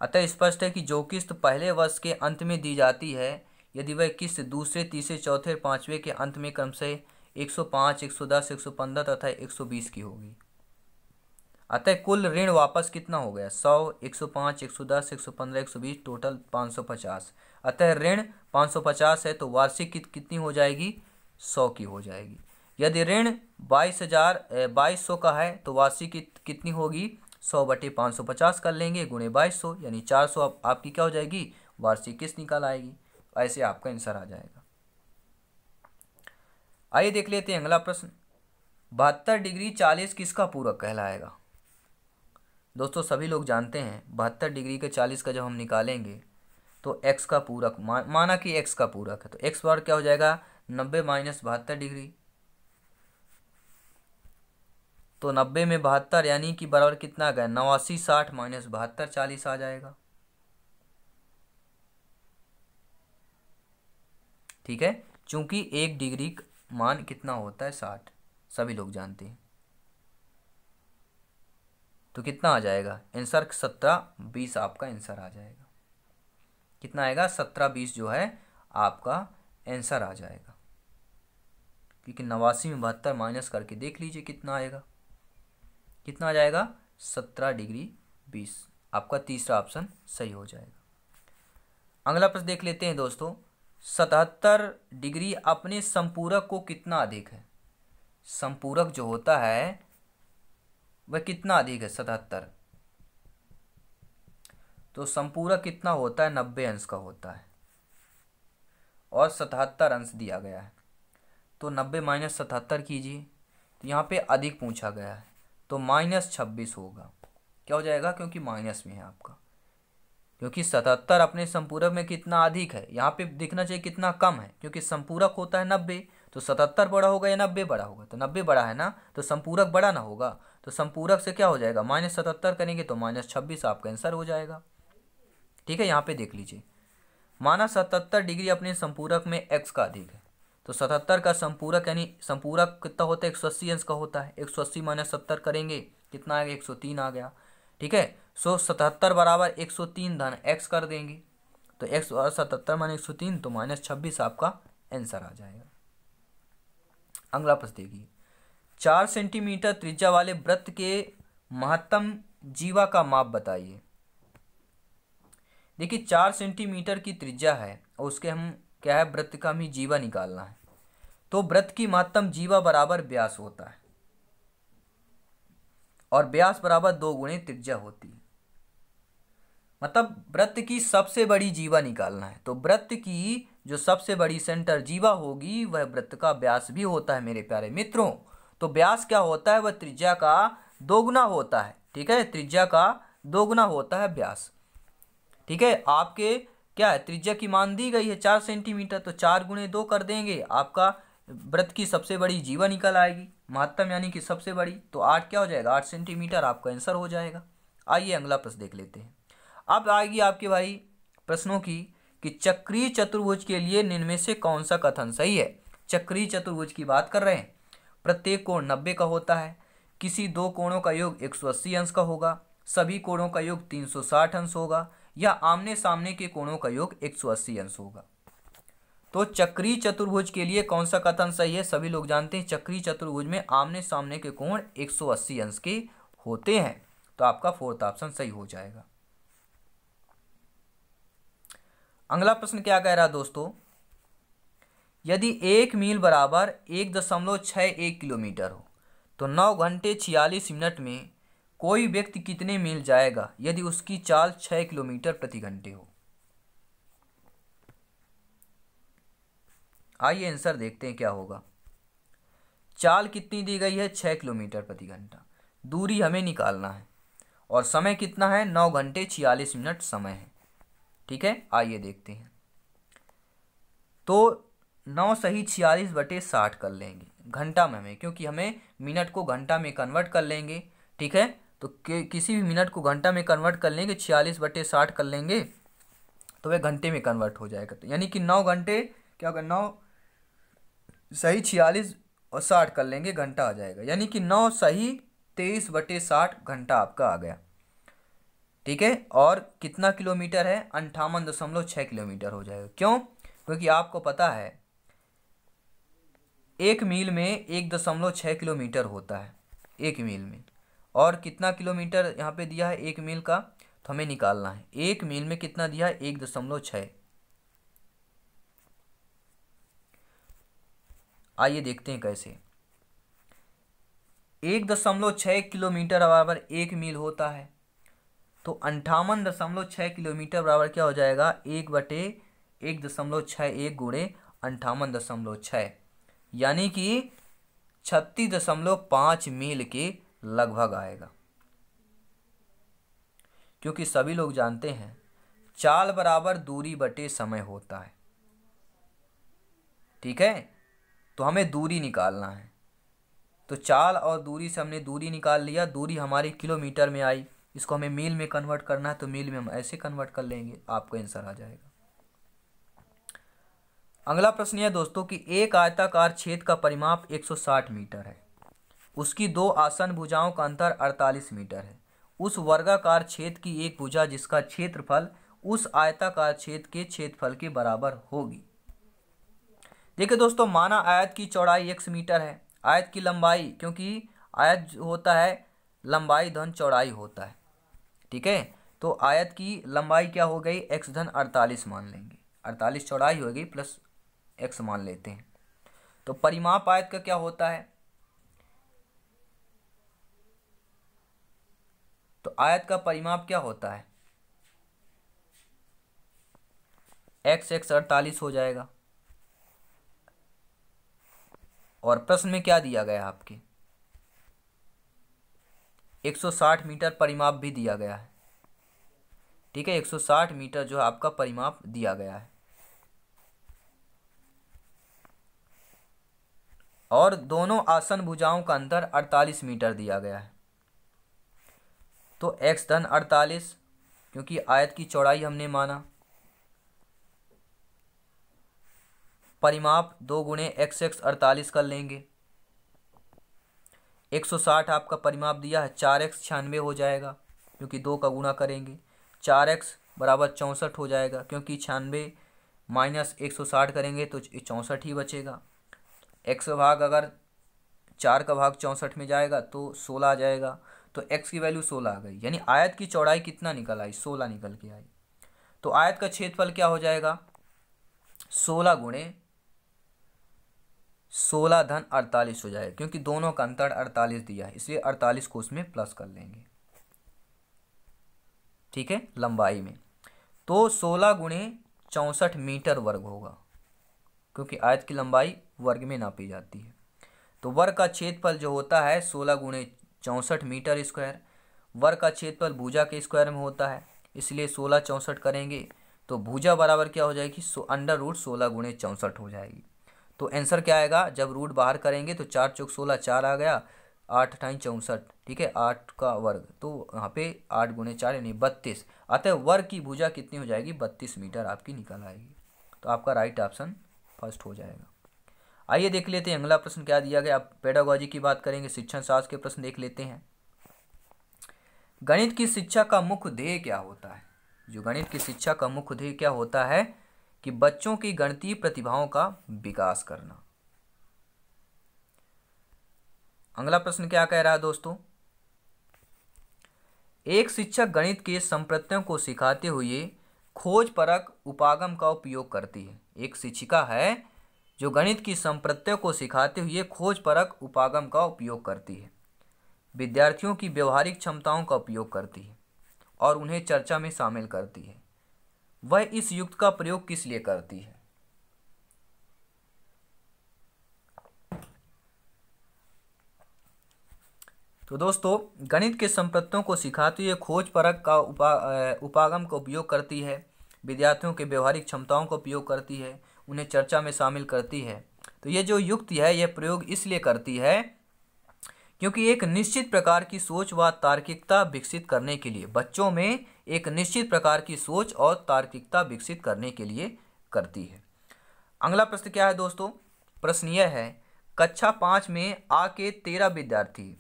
अतः स्पष्ट है कि जो किस्त पहले वर्ष के अंत में दी जाती है यदि वह किस्त दूसरे तीसरे चौथे पाँचवें के अंत में क्रम से एक सौ पंद्रह तथा एक सौ बीस की होगी अतः कुल ऋण वापस कितना हो गया सौ एक सौ पाँच एक सौ दस एक सौ पंद्रह एक सौ बीस टोटल पाँच सौ पचास अतः ऋण पाँच सौ पचास है तो वार्षिक कित कितनी हो जाएगी सौ की हो जाएगी यदि ऋण बाईस हजार बाईस सौ का है तो वार्षिक कित, कितनी होगी सौ बटे पाँच सौ पचास कर लेंगे गुणे बाईस सौ यानी चार सौ आप, आपकी क्या हो जाएगी वार्षिक किस्त निकल आएगी ऐसे आपका आंसर आ जाएगा आइए देख लेते हैं अगला प्रश्न बहत्तर डिग्री चालीस किसका पूरक कहलाएगा दोस्तों सभी लोग जानते हैं बहत्तर डिग्री के चालीस का जब हम निकालेंगे तो एक्स का पूरक मा, माना कि एक्स का पूरक है तो एक्स बार क्या हो जाएगा नब्बे माइनस बहत्तर डिग्री तो नब्बे में बहत्तर यानी कि बराबर कितना गया नवासी साठ माइनस बहत्तर चालीस आ जाएगा ठीक है चूंकि एक डिग्री मान कितना होता है साठ सभी लोग जानते हैं तो कितना आ जाएगा आंसर सत्रह बीस आपका आंसर आ जाएगा कितना आएगा सत्रह बीस जो है आपका आंसर आ जाएगा क्योंकि नवासी में बहत्तर माइनस करके देख लीजिए कितना आएगा कितना आ जाएगा सत्रह डिग्री बीस आपका तीसरा ऑप्शन सही हो जाएगा अगला प्रश्न देख लेते हैं दोस्तों सतहत्तर डिग्री अपने संपूरक को कितना अधिक है संपूरक जो होता है वह कितना अधिक है सतहत्तर तो संपूरक कितना होता है नब्बे अंश का होता है और सतहत्तर अंश दिया गया है तो नब्बे माइनस सतहत्तर कीजिए तो यहाँ पे अधिक पूछा गया है तो माइनस छब्बीस होगा क्या हो जाएगा क्योंकि माइनस में है आपका क्योंकि सतहत्तर अपने संपूरक में कितना अधिक है यहाँ पे दिखना चाहिए कितना कम है क्योंकि संपूरक होता है नब्बे तो सतहत्तर बड़ा होगा या नब्बे बड़ा होगा तो नब्बे बड़ा है ना तो संपूरक बड़ा ना होगा तो संपूरक से क्या हो जाएगा माइनस सतहत्तर करेंगे तो माइनस छब्बीस आपका आंसर हो जाएगा ठीक है यहाँ पे देख लीजिए माना सतहत्तर डिग्री अपने संपूरक में एक्स का अधिक है तो सतहत्तर का संपूरक यानी संपूरक कितना होता है एक सौ अस्सी अंश का होता है एक सौ अस्सी माइनस सत्तर करेंगे कितना आ गया एक सौ तीन आ गया ठीक है सो सतहत्तर बराबर एक सौ तीन धन एक्स कर देंगे तो एक्स और सतहत्तर माइनस एक सौ तीन तो माइनस छब्बीस आपका आंसर आ जाएगा अगला प्रश्न देखिए चार सेंटीमीटर त्रिज्या वाले व्रत के महत्तम जीवा का माप बताइए देखिए चार सेंटीमीटर की त्रिज्या है और उसके हम क्या है व्रत का हमें जीवा निकालना है तो व्रत की महत्तम जीवा बराबर व्यास होता है और व्यास बराबर दो गुणे त्रिज्या होती है मतलब व्रत की सबसे बड़ी जीवा निकालना है तो व्रत की जो सबसे बड़ी सेंटर जीवा होगी वह व्रत का व्यास भी होता है मेरे प्यारे मित्रों तो ब्यास क्या होता है वह त्रिज्या का दोगुना होता है ठीक है त्रिज्या का दोगुना होता है ब्यास ठीक है आपके क्या है त्रिज्या की मान दी गई है चार सेंटीमीटर तो चार गुणे दो कर देंगे आपका व्रत की सबसे बड़ी जीवा निकल आएगी महत्तम यानी कि सबसे बड़ी तो आठ क्या हो जाएगा आठ सेंटीमीटर आपका आंसर हो जाएगा आइए अगला प्रश्न देख लेते हैं अब आएगी आपके भाई प्रश्नों की कि चक्रीय चतुर्भुज के लिए निम्न से कौन सा कथन सही है चक्रीय चतुर्भुज की बात कर रहे हैं प्रत्येक कोण नब्बे का होता है किसी दो कोणों का योग 180 अंश का होगा सभी कोणों का योग 360 अंश होगा या आमने सामने के कोणों का योग 180 अंश होगा तो चक्री चतुर्भुज के लिए कौन सा कथन सही है सभी लोग जानते हैं चक्री चतुर्भुज में आमने सामने के कोण 180 अंश के होते हैं तो आपका फोर्थ ऑप्शन सही हो जाएगा अगला प्रश्न क्या कह रहा है दोस्तों यदि एक मील बराबर एक दशमलव छः एक किलोमीटर हो तो नौ घंटे छियालीस मिनट में कोई व्यक्ति कितने मील जाएगा यदि उसकी चाल छः किलोमीटर प्रति घंटे हो आइए आंसर देखते हैं क्या होगा चाल कितनी दी गई है छः किलोमीटर प्रति घंटा दूरी हमें निकालना है और समय कितना है नौ घंटे छियालीस मिनट समय है ठीक है आइए देखते हैं तो नौ सही छियालीस बटे साठ कर लेंगे घंटा में हमें क्योंकि हमें मिनट को घंटा में कन्वर्ट कर लेंगे ठीक है तो किसी भी मिनट को घंटा में कन्वर्ट कर लेंगे छियालीस बटे साठ कर लेंगे तो वह घंटे में कन्वर्ट हो जाएगा तो यानी कि नौ घंटे क्या होगा नौ सही छियालीस और साठ कर लेंगे घंटा आ जाएगा यानी कि नौ सही तेईस बटे साठ घंटा आपका आ गया ठीक है और कितना किलोमीटर है अंठावन दशमलव छः किलोमीटर हो जाएगा क्यों क्योंकि आपको पता है एक मील में एक दशमलव छः किलोमीटर होता है एक मील में और कितना किलोमीटर यहाँ पे दिया है एक मील का तो हमें निकालना है एक मील में कितना दिया है एक दशमलव छः आइए देखते हैं कैसे एक दशमलव छः किलोमीटर बराबर एक मील होता है तो अंठावन दशमलव छः किलोमीटर बराबर क्या हो जाएगा एक बटे एक दशमलव छः एक गुणे अंठावन दशमलव छः यानी कि छत्तीस दशमलव पाँच मील के लगभग आएगा क्योंकि सभी लोग जानते हैं चाल बराबर दूरी बटे समय होता है ठीक है तो हमें दूरी निकालना है तो चाल और दूरी से हमने दूरी निकाल लिया दूरी हमारी किलोमीटर में आई इसको हमें मील में कन्वर्ट करना है तो मील में हम ऐसे कन्वर्ट कर लेंगे आपका आंसर आ जाएगा अगला प्रश्न यह दोस्तों कि एक आयताकार छेद का परिमाप 160 मीटर है उसकी दो आसन भुजाओं का अंतर 48 मीटर है उस वर्गाकार छेद की एक भुजा जिसका क्षेत्रफल उस आयताकार छेद के क्षेत्रफल के बराबर होगी देखिए दोस्तों माना आयत की चौड़ाई एक मीटर है आयत की लंबाई क्योंकि आयत होता है लंबाई धन चौड़ाई होता है ठीक है तो आयत की लंबाई क्या हो गई एक्स धन अड़तालीस मान लेंगे अड़तालीस चौड़ाई हो गई प्लस एक्स मान लेते हैं तो परिमाप आयत का क्या होता है तो आयत का परिमाप क्या होता है एक्स एक्स अड़तालीस हो जाएगा और प्रश्न में क्या दिया गया आपके 160 मीटर परिमाप भी दिया गया है ठीक है 160 मीटर जो आपका परिमाप दिया गया है और दोनों आसन भुजाओं का अंतर 48 मीटर दिया गया है तो एक्स धन 48 क्योंकि आयत की चौड़ाई हमने माना परिमाप दो गुणे एक्स एक्स अड़तालीस कर लेंगे 160 आपका परिमाप दिया है चार एक्स छियानवे हो जाएगा क्योंकि दो का गुणा करेंगे चार एक्स बराबर चौंसठ हो जाएगा क्योंकि छियानवे माइनस एक सौ साठ करेंगे तो चौंसठ ही बचेगा एक्स का भाग अगर चार का भाग चौंसठ में जाएगा तो सोलह आ जाएगा तो एक्स की वैल्यू सोलह आ गई यानी आयत की चौड़ाई कितना निकल आई सोलह निकल के आई तो आयत का क्षेत्रफल क्या हो जाएगा सोलह गुणे सोलह धन अड़तालीस हो जाएगा क्योंकि दोनों का अंतर अड़तालीस दिया है इसलिए अड़तालीस को उसमें प्लस कर लेंगे ठीक है लंबाई में तो सोलह गुणे चौंसठ मीटर वर्ग होगा क्योंकि आयत की लंबाई वर्ग में नापी जाती है तो वर्ग का क्षेत्रफल जो होता है सोलह गुणे चौंसठ मीटर स्क्वायर वर्ग का क्षेत्रफल भुजा के स्क्वायर में होता है इसलिए सोलह चौंसठ करेंगे तो भुजा बराबर क्या हो जाएगी सो अंडर रूट सोलह गुणे चौंसठ हो जाएगी तो आंसर क्या आएगा जब रूट बाहर करेंगे तो चार चौक सोलह चार आ गया आठ अठाई चौंसठ ठीक है आठ का वर्ग तो यहाँ पे आठ गुणे चार यानी बत्तीस अतः वर्ग की भुजा कितनी हो जाएगी बत्तीस मीटर आपकी निकल आएगी तो आपका राइट ऑप्शन फर्स्ट हो जाएगा आइए देख लेते हैं अगला प्रश्न क्या दिया गया आप पेडागोजी की बात करेंगे शिक्षण शास्त्र के प्रश्न देख लेते हैं गणित की शिक्षा का मुख्य ध्येय क्या होता है जो गणित की शिक्षा का मुख्य ध्येय क्या होता है कि बच्चों की गणितीय प्रतिभाओं का विकास करना अगला प्रश्न क्या कह रहा है दोस्तों एक शिक्षक गणित के संप्रत्ययों को सिखाते हुए खोज परक उपागम का उपयोग करती है एक शिक्षिका है जो गणित की संप्रत्यय को सिखाते हुए खोज परक उपागम का उपयोग करती है विद्यार्थियों की व्यवहारिक क्षमताओं का उपयोग करती है और उन्हें चर्चा में शामिल करती है वह इस युक्त का प्रयोग किस लिए करती है तो दोस्तों गणित के संप्रत्यों को सिखाते हुए खोज परक का उपा, उपागम का उपयोग करती है विद्यार्थियों के व्यवहारिक क्षमताओं का उपयोग करती है उन्हें चर्चा में शामिल करती है तो ये जो युक्ति है यह प्रयोग इसलिए करती है क्योंकि एक निश्चित प्रकार की सोच व तार्किकता विकसित करने के लिए बच्चों में एक निश्चित प्रकार की सोच और तार्किकता विकसित करने के लिए करती है अगला प्रश्न क्या है दोस्तों प्रश्न यह है कक्षा पाँच में आ के तेरह विद्यार्थी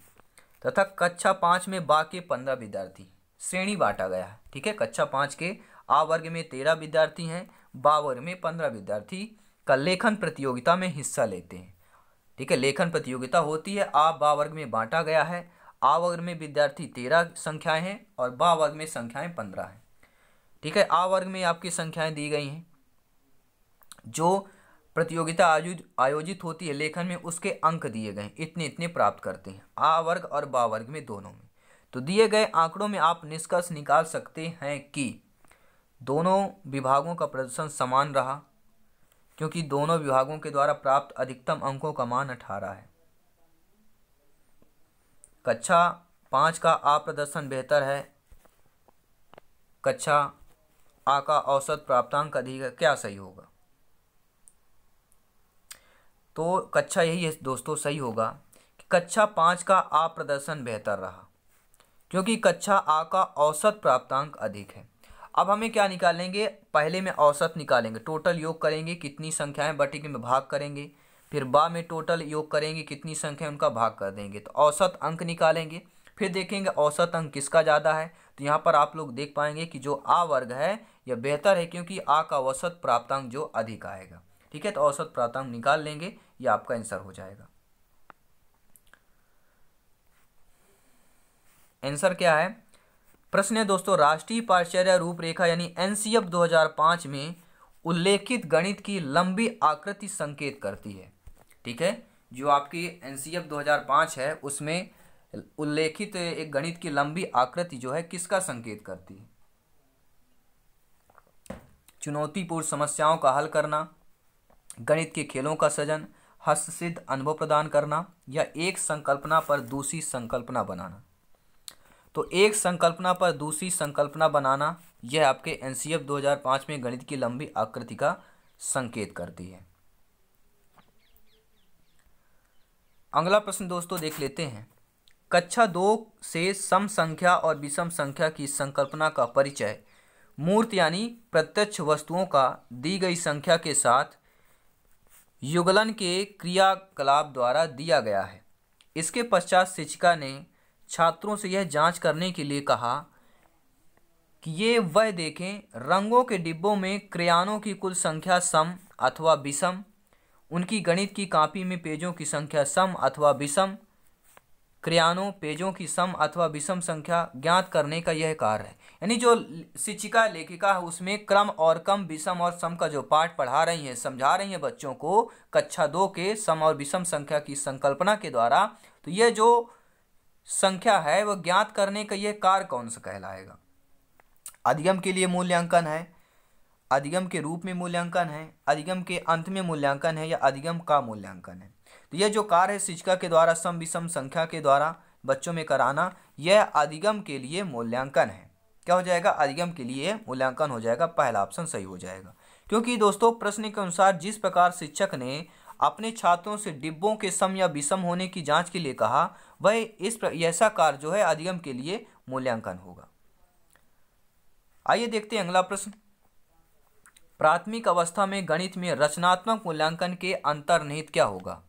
तथा कक्षा पाँच में बा के पंद्रह विद्यार्थी श्रेणी बांटा गया है ठीक है कक्षा पाँच के आ वर्ग में तेरह विद्यार्थी हैं बावर में पंद्रह विद्यार्थी का लेखन प्रतियोगिता में हिस्सा लेते हैं ठीक है लेखन प्रतियोगिता होती है आ बा वर्ग में बांटा गया है आ वर्ग में विद्यार्थी तेरह संख्याएं हैं और बा वर्ग में संख्याएं पंद्रह हैं ठीक है आ वर्ग में आपकी संख्याएं दी गई हैं जो प्रतियोगिता आयोजित आयोजित होती है लेखन में उसके अंक दिए गए इतने इतने प्राप्त करते हैं आ वर्ग और बा वर्ग में दोनों में तो दिए गए आंकड़ों में आप निष्कर्ष निकाल सकते हैं कि दोनों विभागों का प्रदर्शन समान रहा क्योंकि दोनों विभागों के द्वारा प्राप्त अधिकतम अंकों का मान अठारह है कक्षा पाँच का आ प्रदर्शन बेहतर है कक्षा आ का औसत प्राप्तांक अधिक है क्या सही होगा तो कक्षा यही है दोस्तों सही होगा कि कक्षा पाँच का आ प्रदर्शन बेहतर रहा क्योंकि कक्षा आ का औसत प्राप्तांक अधिक है अब हमें क्या निकालेंगे पहले में औसत निकालेंगे टोटल योग करेंगे कितनी संख्याएं बटी में भाग करेंगे फिर बा में टोटल योग करेंगे कितनी संख्या उनका भाग कर देंगे तो औसत अंक निकालेंगे फिर देखेंगे औसत अंक किसका ज़्यादा है तो यहाँ पर आप लोग देख पाएंगे कि जो आ वर्ग है यह बेहतर है क्योंकि आ का औसत प्राप्तांक जो अधिक आएगा ठीक है तो औसत प्राप्तांक निकाल लेंगे ये आपका आंसर हो जाएगा आंसर क्या है प्रश्न है दोस्तों राष्ट्रीय पाठ्यचर्या रूपरेखा यानी एन 2005 में उल्लेखित गणित की लंबी आकृति संकेत करती है ठीक है जो आपकी एन 2005 है उसमें उल्लेखित एक गणित की लंबी आकृति जो है किसका संकेत करती है चुनौतीपूर्ण समस्याओं का हल करना गणित के खेलों का सजन हस्तसिद्ध अनुभव प्रदान करना या एक संकल्पना पर दूसरी संकल्पना बनाना तो एक संकल्पना पर दूसरी संकल्पना बनाना यह आपके एन 2005 में गणित की लंबी आकृति का संकेत करती है अगला प्रश्न दोस्तों देख लेते हैं कक्षा दो से सम संख्या और विषम संख्या की संकल्पना का परिचय मूर्त यानी प्रत्यक्ष वस्तुओं का दी गई संख्या के साथ युगलन के क्रियाकलाप द्वारा दिया गया है इसके पश्चात शिक्षिका ने छात्रों से यह जांच करने के लिए कहा कि ये वह देखें रंगों के डिब्बों में क्रियानों की कुल संख्या सम अथवा विषम उनकी गणित की कापी में पेजों की संख्या सम अथवा विषम क्रियानों पेजों की सम अथवा विषम संख्या ज्ञात करने का यह कार्य है यानी जो शिक्षिका लेखिका है उसमें क्रम और कम विषम और सम का जो पाठ पढ़ा रही हैं समझा रही हैं बच्चों को कक्षा दो के सम और विषम संख्या की संकल्पना के द्वारा तो यह जो संख्या है वह ज्ञात करने का यह कार्य कौन सा कहलाएगा अधिगम के लिए मूल्यांकन है अधिगम के रूप में मूल्यांकन है अधिगम के अंत में मूल्यांकन है या अधिगम का मूल्यांकन है तो यह जो कार्य है शिक्षिका के द्वारा सम विषम संख्या के द्वारा बच्चों में कराना यह अधिगम के लिए मूल्यांकन है क्या हो जाएगा अधिगम के लिए मूल्यांकन हो जाएगा पहला ऑप्शन सही हो जाएगा क्योंकि दोस्तों प्रश्न के अनुसार जिस प्रकार शिक्षक ने अपने छात्रों से डिब्बों के सम या विषम होने की जांच के लिए कहा वह इस ऐसा कार्य जो है अधिगम के लिए मूल्यांकन होगा आइए देखते हैं अगला प्रश्न प्राथमिक अवस्था में गणित में रचनात्मक मूल्यांकन के अंतर्निहित क्या होगा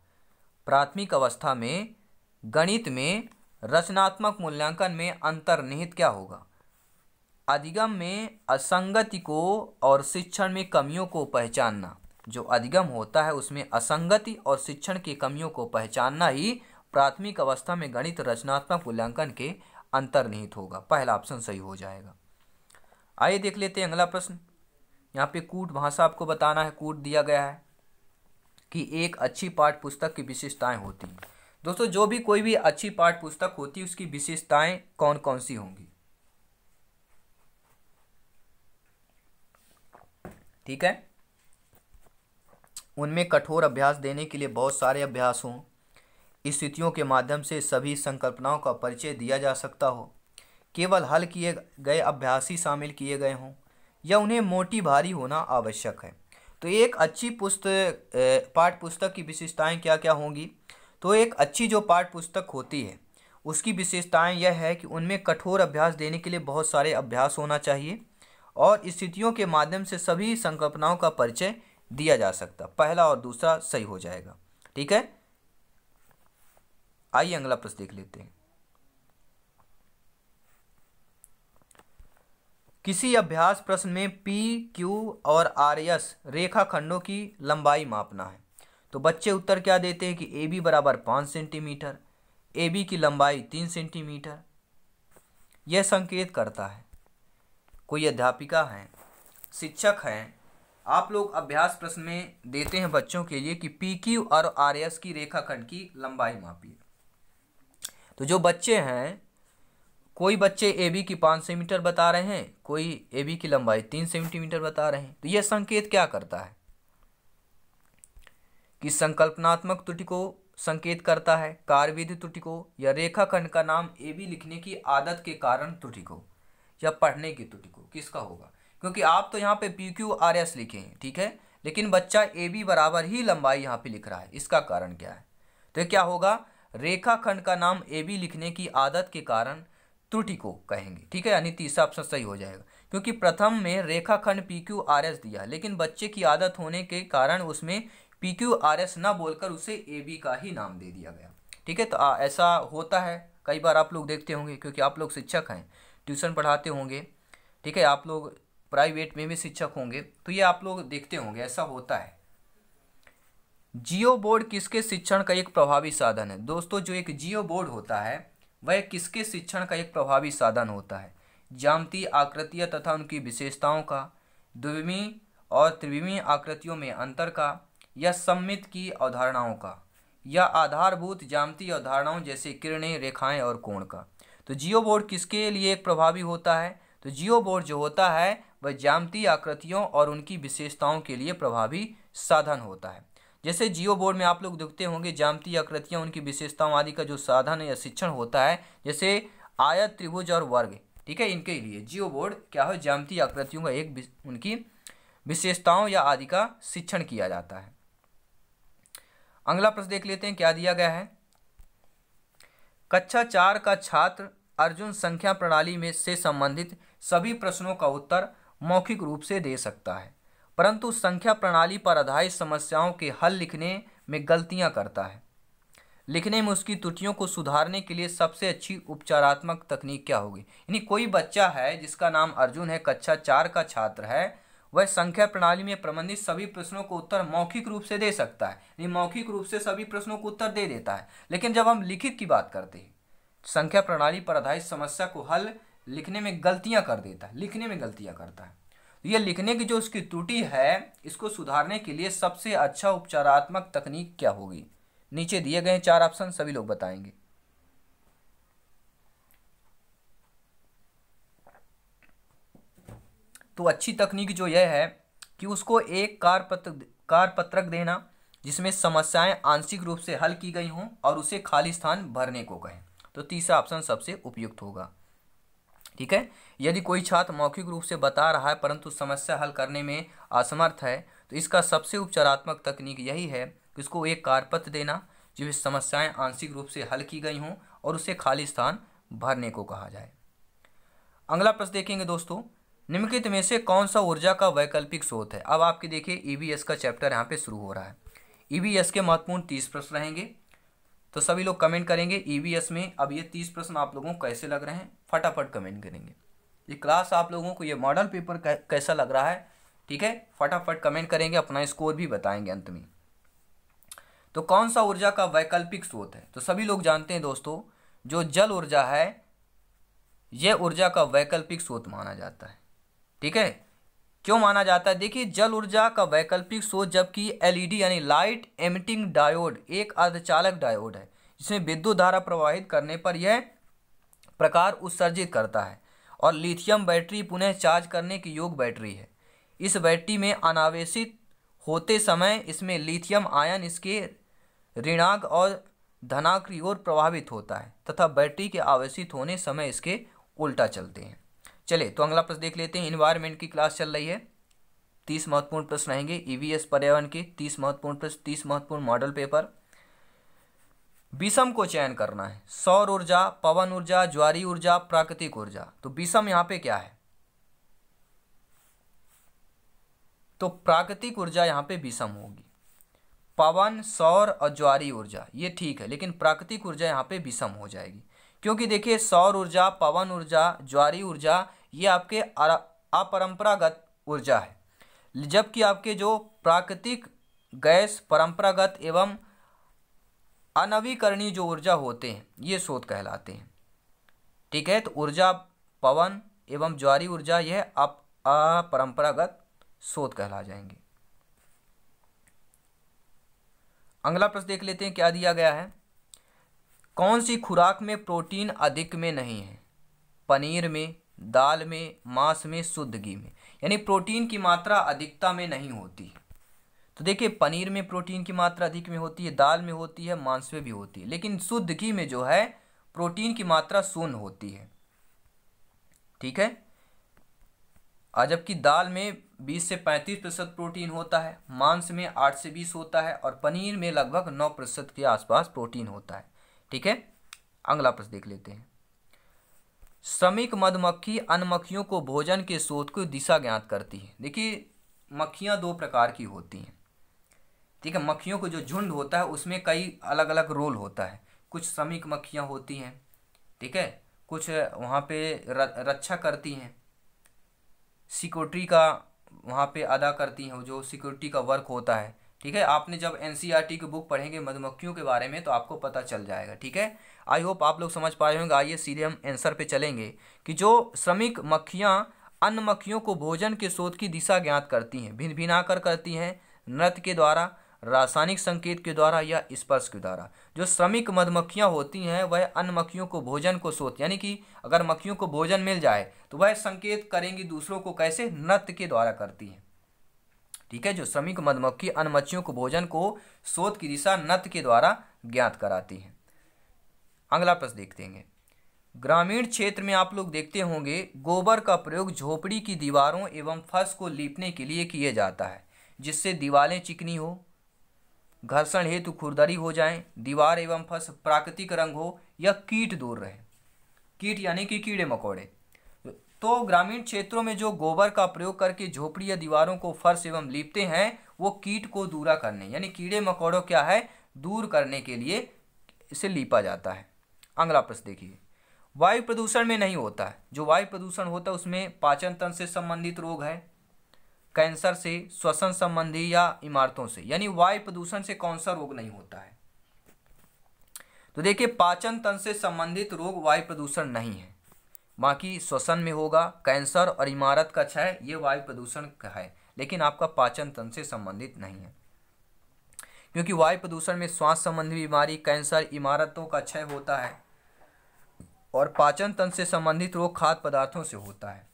प्राथमिक अवस्था में गणित में रचनात्मक मूल्यांकन में अंतर्निहित क्या होगा अधिगम में असंगति को और शिक्षण में कमियों को पहचानना जो अधिगम होता है उसमें असंगति और शिक्षण की कमियों को पहचानना ही प्राथमिक अवस्था में गणित रचनात्मक मूल्यांकन के अंतर्निहित होगा पहला ऑप्शन सही हो जाएगा आइए देख लेते हैं अगला प्रश्न यहाँ पे कूट भाषा आपको बताना है कूट दिया गया है कि एक अच्छी पाठ पुस्तक की विशेषताएं होती हैं दोस्तों जो भी कोई भी अच्छी पाठ पुस्तक होती है उसकी विशेषताएं कौन कौन सी होंगी ठीक है उनमें कठोर अभ्यास देने के लिए बहुत सारे अभ्यास हों स्थितियों के माध्यम से सभी संकल्पनाओं का परिचय दिया जा सकता हो केवल हल किए गए अभ्यास ही शामिल किए गए हों या उन्हें मोटी भारी होना आवश्यक है तो एक अच्छी पुस्तक पाठ पुस्तक की विशेषताएं क्या क्या होंगी तो एक अच्छी जो पाठ पुस्तक होती है उसकी विशेषताएं यह है कि उनमें कठोर अभ्यास देने के लिए बहुत सारे अभ्यास होना चाहिए और स्थितियों के माध्यम से सभी संकल्पनाओं का परिचय दिया जा सकता पहला और दूसरा सही हो जाएगा ठीक है आइए अगला प्रश्न देख लेते हैं किसी अभ्यास प्रश्न में पी क्यू और आर एस रेखाखंडों की लंबाई मापना है तो बच्चे उत्तर क्या देते हैं कि ए बी बराबर पाँच सेंटीमीटर ए बी की लंबाई तीन सेंटीमीटर यह संकेत करता है कोई अध्यापिका हैं शिक्षक हैं आप लोग अभ्यास प्रश्न में देते हैं बच्चों के लिए कि पी क्यू और आर एस की रेखाखंड की लंबाई मापिए तो जो बच्चे हैं कोई बच्चे ए बी की पाँच सेंटीमीटर बता रहे हैं कोई ए बी की लंबाई तीन सेंटीमीटर बता रहे हैं तो यह संकेत क्या करता है कि संकल्पनात्मक त्रुटि को संकेत करता है कार्यविधि त्रुटि को या रेखाखंड का नाम ए बी लिखने की आदत के कारण त्रुटि को या पढ़ने की त्रुटि को किसका होगा क्योंकि आप तो यहाँ पे पी क्यू आर एस लिखे हैं ठीक है लेकिन बच्चा ए बी बराबर ही लंबाई यहाँ पे लिख रहा है इसका कारण क्या है तो क्या होगा रेखाखंड का नाम ए बी लिखने की आदत के कारण त्रुटि को कहेंगे ठीक है यानी तीसरा ऑप्शन सही हो जाएगा क्योंकि प्रथम में रेखाखंड पी क्यू आर एस दिया लेकिन बच्चे की आदत होने के कारण उसमें पी क्यू आर एस ना बोलकर उसे ए बी का ही नाम दे दिया गया ठीक है तो आ, ऐसा होता है कई बार आप लोग देखते होंगे क्योंकि आप लोग शिक्षक हैं ट्यूशन पढ़ाते होंगे ठीक है आप लोग प्राइवेट में भी शिक्षक होंगे तो ये आप लोग देखते होंगे ऐसा होता है जियो बोर्ड किसके शिक्षण का एक प्रभावी साधन है दोस्तों जो एक जियो बोर्ड होता है वह किसके शिक्षण का एक प्रभावी साधन होता है जामती आकृतियाँ तथा उनकी विशेषताओं का द्विमी और त्रिविमी आकृतियों में अंतर का या सम्मित की अवधारणाओं का या आधारभूत जामती अवधारणाओं जैसे किरणें रेखाएं और कोण का तो जियो बोर्ड किसके लिए एक प्रभावी होता है तो जियो बोर्ड जो होता है वह जामती आकृतियों और उनकी विशेषताओं के लिए प्रभावी साधन होता है जैसे जियो बोर्ड में आप लोग देखते होंगे जामती आकृतियाँ उनकी विशेषताओं आदि का जो साधन या शिक्षण होता है जैसे आयत त्रिभुज और वर्ग ठीक है इनके लिए जियो बोर्ड क्या हो जामती आकृतियों का एक उनकी विशेषताओं या आदि का शिक्षण किया जाता है अगला प्रश्न देख लेते हैं क्या दिया गया है कक्षा चार का छात्र अर्जुन संख्या प्रणाली में से संबंधित सभी प्रश्नों का उत्तर मौखिक रूप से दे सकता है परंतु संख्या प्रणाली पर आधारित समस्याओं के हल लिखने में गलतियां करता है लिखने में उसकी त्रुटियों को सुधारने के लिए सबसे अच्छी उपचारात्मक तकनीक क्या होगी यानी कोई बच्चा है जिसका नाम अर्जुन है कक्षा चार का छात्र है वह संख्या प्रणाली में प्रबंधित सभी प्रश्नों को उत्तर मौखिक रूप से दे सकता है यानी मौखिक रूप से सभी प्रश्नों को उत्तर दे देता है लेकिन जब हम लिखित की बात करते हैं संख्या प्रणाली पर आधारित समस्या को हल लिखने में गलतियां कर देता है लिखने में गलतियां करता है ये लिखने की जो उसकी त्रुटि है इसको सुधारने के लिए सबसे अच्छा उपचारात्मक तकनीक क्या होगी नीचे दिए गए चार ऑप्शन सभी लोग बताएंगे तो अच्छी तकनीक जो यह है कि उसको एक कार पत्र कार पत्रक देना जिसमें समस्याएं आंशिक रूप से हल की गई हों और उसे खाली स्थान भरने को कहें तो तीसरा ऑप्शन सबसे उपयुक्त होगा ठीक है यदि कोई छात्र मौखिक रूप से बता रहा है परंतु समस्या हल करने में असमर्थ है तो इसका सबसे उपचारात्मक तकनीक यही है कि उसको एक कारपत्र देना जिसमें समस्याएं आंशिक रूप से हल की गई हों और उसे खाली स्थान भरने को कहा जाए अगला प्रश्न देखेंगे दोस्तों निम्नलिखित में से कौन सा ऊर्जा का वैकल्पिक स्रोत है अब आपके देखिए ई e का चैप्टर यहाँ पे शुरू हो रहा है ई e के महत्वपूर्ण तीस प्रश्न रहेंगे तो सभी लोग कमेंट करेंगे ई e में अब ये तीस प्रश्न आप लोगों को कैसे लग रहे हैं फटाफट कमेंट करेंगे ये क्लास आप लोगों को ये मॉडल पेपर कैसा लग रहा है ठीक है फटाफट कमेंट करेंगे अपना स्कोर भी बताएंगे अंत में तो कौन सा ऊर्जा का वैकल्पिक स्रोत है तो सभी लोग जानते हैं दोस्तों जो जल ऊर्जा है यह ऊर्जा का वैकल्पिक स्रोत माना जाता है ठीक है क्यों माना जाता है देखिए जल ऊर्जा का वैकल्पिक स्रोत जबकि एलईडी यानी लाइट एमिटिंग डायोड एक अर्धचालक डायोड है जिसमें विद्युत धारा प्रवाहित करने पर यह प्रकार उत्सर्जित करता है और लिथियम बैटरी पुनः चार्ज करने के योग बैटरी है इस बैटरी में अनावेशित होते समय इसमें लिथियम आयन इसके ऋणाग और धनाक की ओर प्रभावित होता है तथा बैटरी के आवेशित होने समय इसके उल्टा चलते हैं चले तो अगला प्रश्न देख लेते हैं इन्वायरमेंट की क्लास चल रही है तीस महत्वपूर्ण प्रश्न रहेंगे ई e पर्यावरण के तीस महत्वपूर्ण प्रश्न तीस महत्वपूर्ण मॉडल पेपर विषम को चयन करना है सौर ऊर्जा पवन ऊर्जा ज्वारी ऊर्जा प्राकृतिक ऊर्जा तो विषम यहाँ पे क्या है तो प्राकृतिक ऊर्जा यहाँ पे विषम होगी पवन सौर और ज्वारी ऊर्जा ये ठीक है लेकिन प्राकृतिक ऊर्जा यहाँ पे विषम हो जाएगी क्योंकि देखिए सौर ऊर्जा पवन ऊर्जा ज्वारी ऊर्जा ये आपके अपरंपरागत ऊर्जा है जबकि आपके जो प्राकृतिक गैस परंपरागत एवं अनवीकरणीय जो ऊर्जा होते हैं ये स्रोत कहलाते हैं ठीक है तो ऊर्जा पवन एवं ज्वारी ऊर्जा यह अप अपरंपरागत स्रोत कहला जाएंगे अगला प्रश्न देख लेते हैं क्या दिया गया है कौन सी खुराक में प्रोटीन अधिक में नहीं है पनीर में दाल में मांस में शुद्ध घी में यानी प्रोटीन की मात्रा अधिकता में नहीं होती तो देखिए पनीर में प्रोटीन की मात्रा अधिक में होती है दाल में होती है मांस में भी होती है लेकिन शुद्ध घी में जो है प्रोटीन की मात्रा शून्य होती है ठीक है जबकि दाल में 20 से 35 प्रतिशत प्रोटीन होता है मांस में 8 से 20 होता है और पनीर में लगभग 9 प्रतिशत के आसपास प्रोटीन होता है ठीक है अगला प्रश्न देख लेते हैं श्रमिक मधुमक्खी अन्य मक्खियों को भोजन के स्रोत को दिशा ज्ञात करती है देखिए मक्खियाँ दो प्रकार की होती हैं ठीक है मक्खियों को जो झुंड होता है उसमें कई अलग अलग रोल होता है कुछ श्रमिक मक्खियाँ होती हैं ठीक है कुछ वहाँ पे रक्षा करती हैं सिक्योरिटी का वहाँ पे अदा करती हैं जो सिक्योरिटी का वर्क होता है ठीक है आपने जब एन e की बुक पढ़ेंगे मधुमक्खियों के बारे में तो आपको पता चल जाएगा ठीक है आई होप आप लोग समझ पाए होंगे आइए सीधे हम आंसर पे चलेंगे कि जो श्रमिक मक्खियाँ अन्य मक्खियों को भोजन के शोध की दिशा ज्ञात करती हैं भिन्न भिना करती हैं नृत्य के द्वारा रासायनिक संकेत के द्वारा या स्पर्श के द्वारा जो श्रमिक मधुमक्खियाँ होती हैं वह अन्य मक्खियों को भोजन को सोत यानी कि अगर मक्खियों को भोजन मिल जाए तो वह संकेत करेंगी दूसरों को कैसे नृत्य के द्वारा करती हैं ठीक है जो श्रमिक मधुमक्खी अन्य मक्खियों को भोजन को शोध की दिशा नृत्य के द्वारा ज्ञात कराती है अगला प्रश्न देखते हैं ग्रामीण क्षेत्र में आप लोग देखते होंगे गोबर का प्रयोग झोपड़ी की दीवारों एवं फर्श को लीपने के लिए किया जाता है जिससे दीवारें चिकनी हो घर्षण हेतु खुरदरी हो जाए दीवार एवं फस प्राकृतिक रंग हो या कीट दूर रहे कीट यानी कि कीड़े मकोड़े तो ग्रामीण क्षेत्रों में जो गोबर का प्रयोग करके झोपड़ी या दीवारों को फर्श एवं लीपते हैं वो कीट को दूरा करने यानी कीड़े मकोड़ों क्या है दूर करने के लिए इसे लीपा जाता है अगला प्रश्न देखिए वायु प्रदूषण में नहीं होता है जो वायु प्रदूषण होता है उसमें पाचन तंत्र से संबंधित रोग है कैंसर से श्वसन संबंधी या इमारतों से यानी वायु प्रदूषण से कौन सा रोग नहीं होता है तो देखिए पाचन तंत्र से संबंधित रोग वायु प्रदूषण नहीं है बाकी श्वसन में होगा कैंसर और इमारत का क्षय ये वायु प्रदूषण का है लेकिन आपका पाचन तंत्र से संबंधित नहीं है क्योंकि वायु प्रदूषण में श्वास संबंधी बीमारी कैंसर इमारतों का क्षय होता है और पाचन तंत्र से संबंधित रोग खाद्य पदार्थों से होता है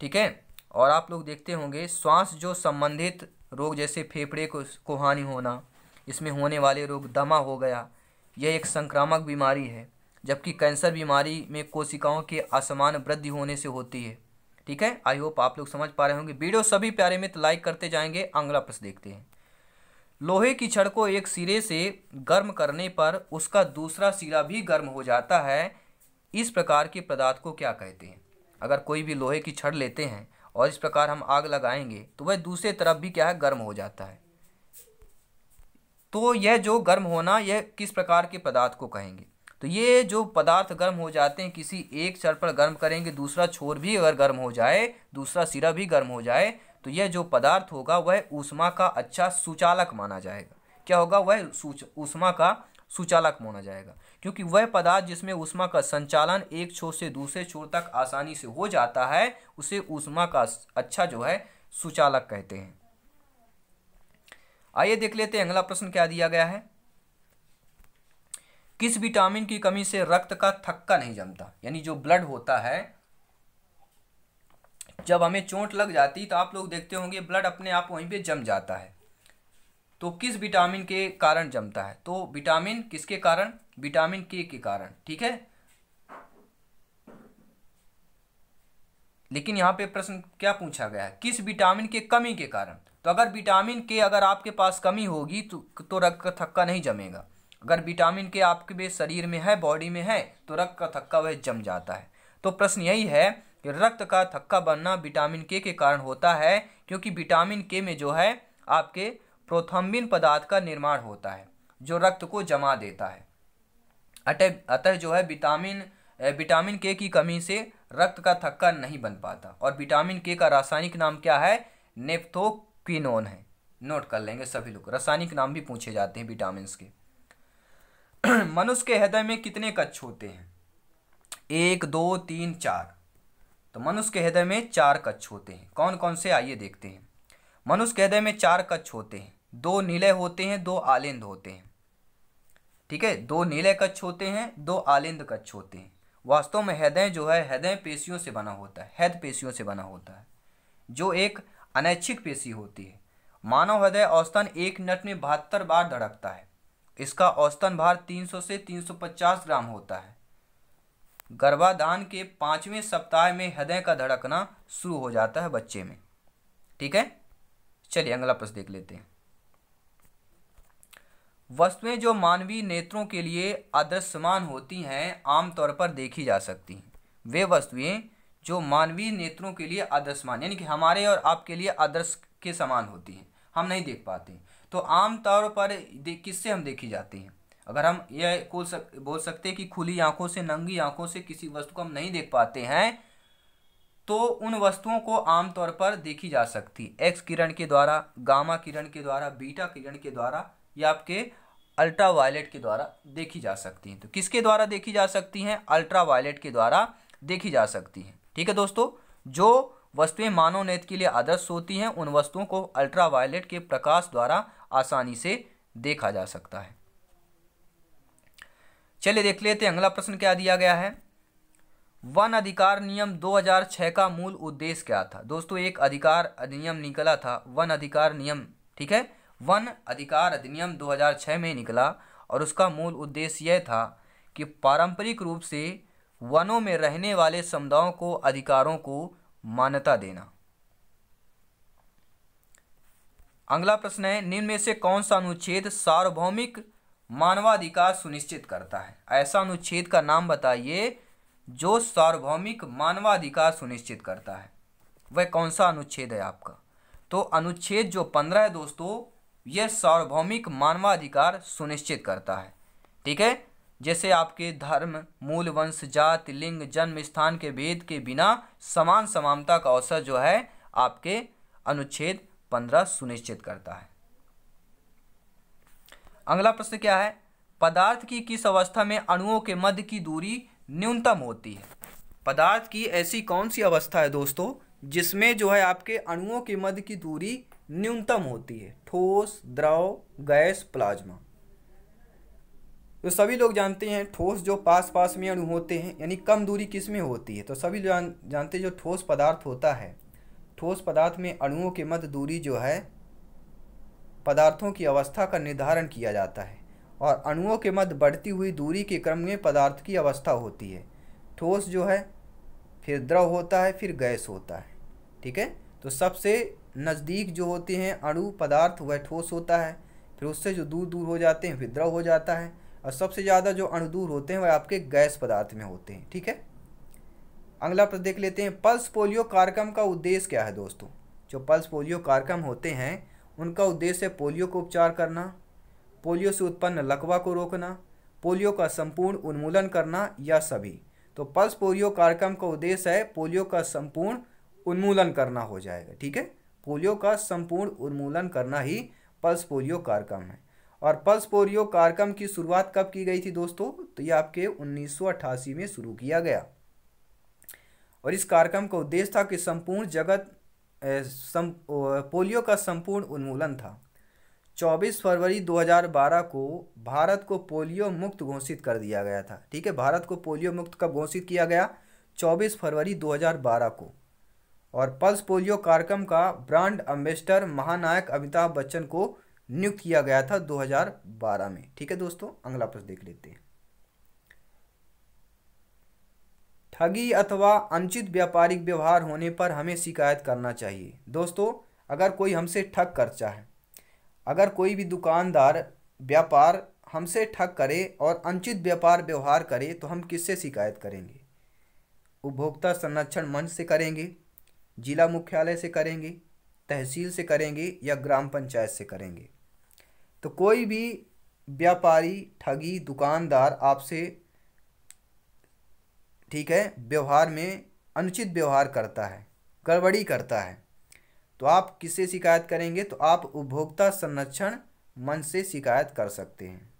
ठीक है और आप लोग देखते होंगे श्वास जो संबंधित रोग जैसे फेफड़े को को हानि होना इसमें होने वाले रोग दमा हो गया यह एक संक्रामक बीमारी है जबकि कैंसर बीमारी में कोशिकाओं के असमान वृद्धि होने से होती है ठीक है आई होप आप लोग समझ पा रहे होंगे वीडियो सभी प्यारे मित्र लाइक करते जाएंगे अगला प्रश्न देखते हैं लोहे की छड़ को एक सिरे से गर्म करने पर उसका दूसरा सिरा भी गर्म हो जाता है इस प्रकार के पदार्थ को क्या कहते हैं अगर कोई भी लोहे की छड़ लेते हैं और इस प्रकार हम आग लगाएंगे तो वह दूसरे तरफ भी क्या है गर्म हो जाता है तो यह जो गर्म होना यह किस प्रकार के पदार्थ को कहेंगे तो ये जो पदार्थ गर्म हो जाते हैं किसी एक चर पर गर्म करेंगे दूसरा छोर भी अगर गर्म हो जाए दूसरा सिरा भी गर्म हो जाए तो यह जो पदार्थ होगा वह ऊष्मा का अच्छा सुचालक माना जाएगा क्या होगा वह ऊष्मा का सुचालक माना जाएगा क्योंकि वह पदार्थ जिसमें ऊष्मा का संचालन एक छोर से दूसरे छोर तक आसानी से हो जाता है उसे ऊष्मा का अच्छा जो है सुचालक कहते हैं आइए देख लेते हैं अगला प्रश्न क्या दिया गया है किस विटामिन की कमी से रक्त का थक्का नहीं जमता यानी जो ब्लड होता है जब हमें चोट लग जाती तो आप लोग देखते होंगे ब्लड अपने आप वहीं पे जम जाता है तो किस विटामिन के कारण जमता है तो विटामिन किसके कारण विटामिन के के कारण ठीक है लेकिन यहाँ पे प्रश्न क्या पूछा गया है किस विटामिन के कमी के कारण तो अगर विटामिन के अगर आपके पास कमी होगी तो तो रक्त का थक्का नहीं जमेगा अगर विटामिन के आपके शरीर में है बॉडी में है तो रक्त का थक्का वह जम जाता है तो प्रश्न यही है कि रक्त का थक्का बनना विटामिन के के कारण होता है क्योंकि विटामिन के में जो है आपके प्रोथम्बिन पदार्थ का निर्माण होता है जो रक्त को जमा देता है अतः अतः जो है विटामिन विटामिन के की कमी से रक्त का थक्का नहीं बन पाता और विटामिन के का रासायनिक नाम क्या है नेफ्थोक्विनोन है नोट कर लेंगे सभी लोग रासायनिक नाम भी पूछे जाते हैं विटामिन के (clears throat) मनुष्य के हृदय में कितने कक्ष होते हैं एक दो तीन चार तो मनुष्य के हृदय में चार कक्ष होते हैं कौन कौन से आइए देखते हैं मनुष्य के हृदय में चार कक्ष होते हैं दो नीले होते हैं दो आलिंद होते हैं ठीक है दो नीले कच्छ होते हैं दो आलिंद कच्छ होते हैं वास्तव में हृदय जो है हृदय पेशियों से बना होता है हृदय पेशियों से बना होता है जो एक अनैच्छिक पेशी होती है मानव हृदय औसतन एक मिनट में बहत्तर बार धड़कता है इसका औसतन भार 300 से 350 ग्राम होता है गर्भाधान के पाँचवें सप्ताह में हृदय का धड़कना शुरू हो जाता है बच्चे में ठीक है चलिए अगला प्रश्न देख लेते हैं वस्तुएं जो मानवीय नेत्रों के लिए आदर्शमान होती हैं आमतौर पर देखी जा सकती हैं वे वस्तुएं जो मानवीय नेत्रों के लिए आदर्शमान यानी कि हमारे और आपके लिए आदर्श के समान होती हैं हम नहीं देख पाते तो आमतौर पर किससे हम देखी जाती हैं अगर हम यह बोल सक बोल सकते हैं कि खुली आंखों से नंगी आंखों से किसी वस्तु को हम नहीं देख पाते हैं तो उन वस्तुओं को आमतौर पर देखी जा सकती एक्स किरण के द्वारा गामा किरण के द्वारा बीटा किरण के द्वारा या आपके अल्ट्रावायलेट के द्वारा देखी जा सकती हैं तो किसके द्वारा देखी जा सकती हैं अल्ट्रावायलेट के द्वारा देखी जा सकती हैं ठीक है दोस्तों जो वस्तुएं मानव नेत्र के लिए आदर्श होती हैं उन वस्तुओं को अल्ट्रावायलेट के प्रकाश द्वारा आसानी से देखा जा सकता है चलिए देख लेते हैं अगला प्रश्न क्या दिया गया है वन अधिकार नियम 2006 का मूल उद्देश्य क्या था दोस्तों एक अधिकार अधिनियम निकला था वन अधिकार नियम ठीक है वन अधिकार अधिनियम 2006 में निकला और उसका मूल उद्देश्य यह था कि पारंपरिक रूप से वनों में रहने वाले समुदायों को अधिकारों को मान्यता देना अगला प्रश्न है निम्न में से कौन सा अनुच्छेद सार्वभौमिक मानवाधिकार सुनिश्चित करता है ऐसा अनुच्छेद का नाम बताइए जो सार्वभौमिक मानवाधिकार सुनिश्चित करता है वह कौन सा अनुच्छेद है आपका तो अनुच्छेद जो पंद्रह है दोस्तों यह सार्वभौमिक मानवाधिकार सुनिश्चित करता है ठीक है जैसे आपके धर्म मूल वंश जाति लिंग जन्म स्थान के भेद के बिना समान समानता का अवसर जो है आपके अनुच्छेद पंद्रह सुनिश्चित करता है अगला प्रश्न क्या है पदार्थ की किस अवस्था में अणुओं के मध्य की दूरी न्यूनतम होती है पदार्थ की ऐसी कौन सी अवस्था है दोस्तों जिसमें जो है आपके अणुओं के मध्य की दूरी न्यूनतम होती है ठोस द्रव गैस प्लाज्मा तो सभी लोग जानते हैं ठोस जो पास पास में अणु होते हैं यानी कम दूरी किस में होती है तो सभी जान जानते हैं जो ठोस पदार्थ होता है ठोस पदार्थ में अणुओं के मध्य दूरी जो है पदार्थों की अवस्था का निर्धारण किया जाता है और अणुओं के मध्य बढ़ती हुई दूरी के क्रम में पदार्थ की अवस्था होती है ठोस जो है फिर द्रव होता है फिर गैस होता है ठीक है तो सबसे नज़दीक जो होते हैं अणु पदार्थ वह ठोस होता है फिर उससे जो दूर दूर हो जाते हैं विद्रव हो जाता है और सबसे ज़्यादा जो अणु दूर होते हैं वह आपके गैस पदार्थ में होते हैं ठीक है अगला प्रश्न देख लेते हैं पल्स पोलियो कार्यक्रम का उद्देश्य क्या है दोस्तों जो पल्स पोलियो कार्यक्रम होते हैं उनका उद्देश्य है पोलियो को उपचार करना पोलियो से उत्पन्न लकवा को रोकना पोलियो का संपूर्ण उन्मूलन करना या सभी तो पल्स पोलियो कार्यक्रम का उद्देश्य है पोलियो का संपूर्ण उन्मूलन करना हो जाएगा ठीक है पोलियो का संपूर्ण उन्मूलन करना ही पल्स पोलियो कार्यक्रम है और पल्स पोलियो कार्यक्रम की शुरुआत कब की गई थी दोस्तों तो ये आपके 1988 में शुरू किया गया और इस कार्यक्रम का उद्देश्य था कि संपूर्ण जगत सम, पोलियो का संपूर्ण उन्मूलन था 24 फरवरी 2012 को भारत को पोलियो मुक्त घोषित कर दिया गया था ठीक है भारत को पोलियो मुक्त कब घोषित किया गया 24 फरवरी 2012 को और पल्स पोलियो कार्यक्रम का ब्रांड एम्बेसडर महानायक अमिताभ बच्चन को नियुक्त किया गया था 2012 में ठीक है दोस्तों अगला प्रश्न देख लेते हैं ठगी अथवा अनुचित व्यापारिक व्यवहार होने पर हमें शिकायत करना चाहिए दोस्तों अगर कोई हमसे ठग कर चाहे अगर कोई भी दुकानदार व्यापार हमसे ठग करे और अनुचित व्यापार व्यवहार करे तो हम किससे शिकायत करेंगे उपभोक्ता संरक्षण मंच से करेंगे जिला मुख्यालय से करेंगे तहसील से करेंगे या ग्राम पंचायत से करेंगे तो कोई भी व्यापारी ठगी दुकानदार आपसे ठीक है व्यवहार में अनुचित व्यवहार करता है गड़बड़ी करता है तो आप किससे शिकायत करेंगे तो आप उपभोक्ता संरक्षण मंच से शिकायत कर सकते हैं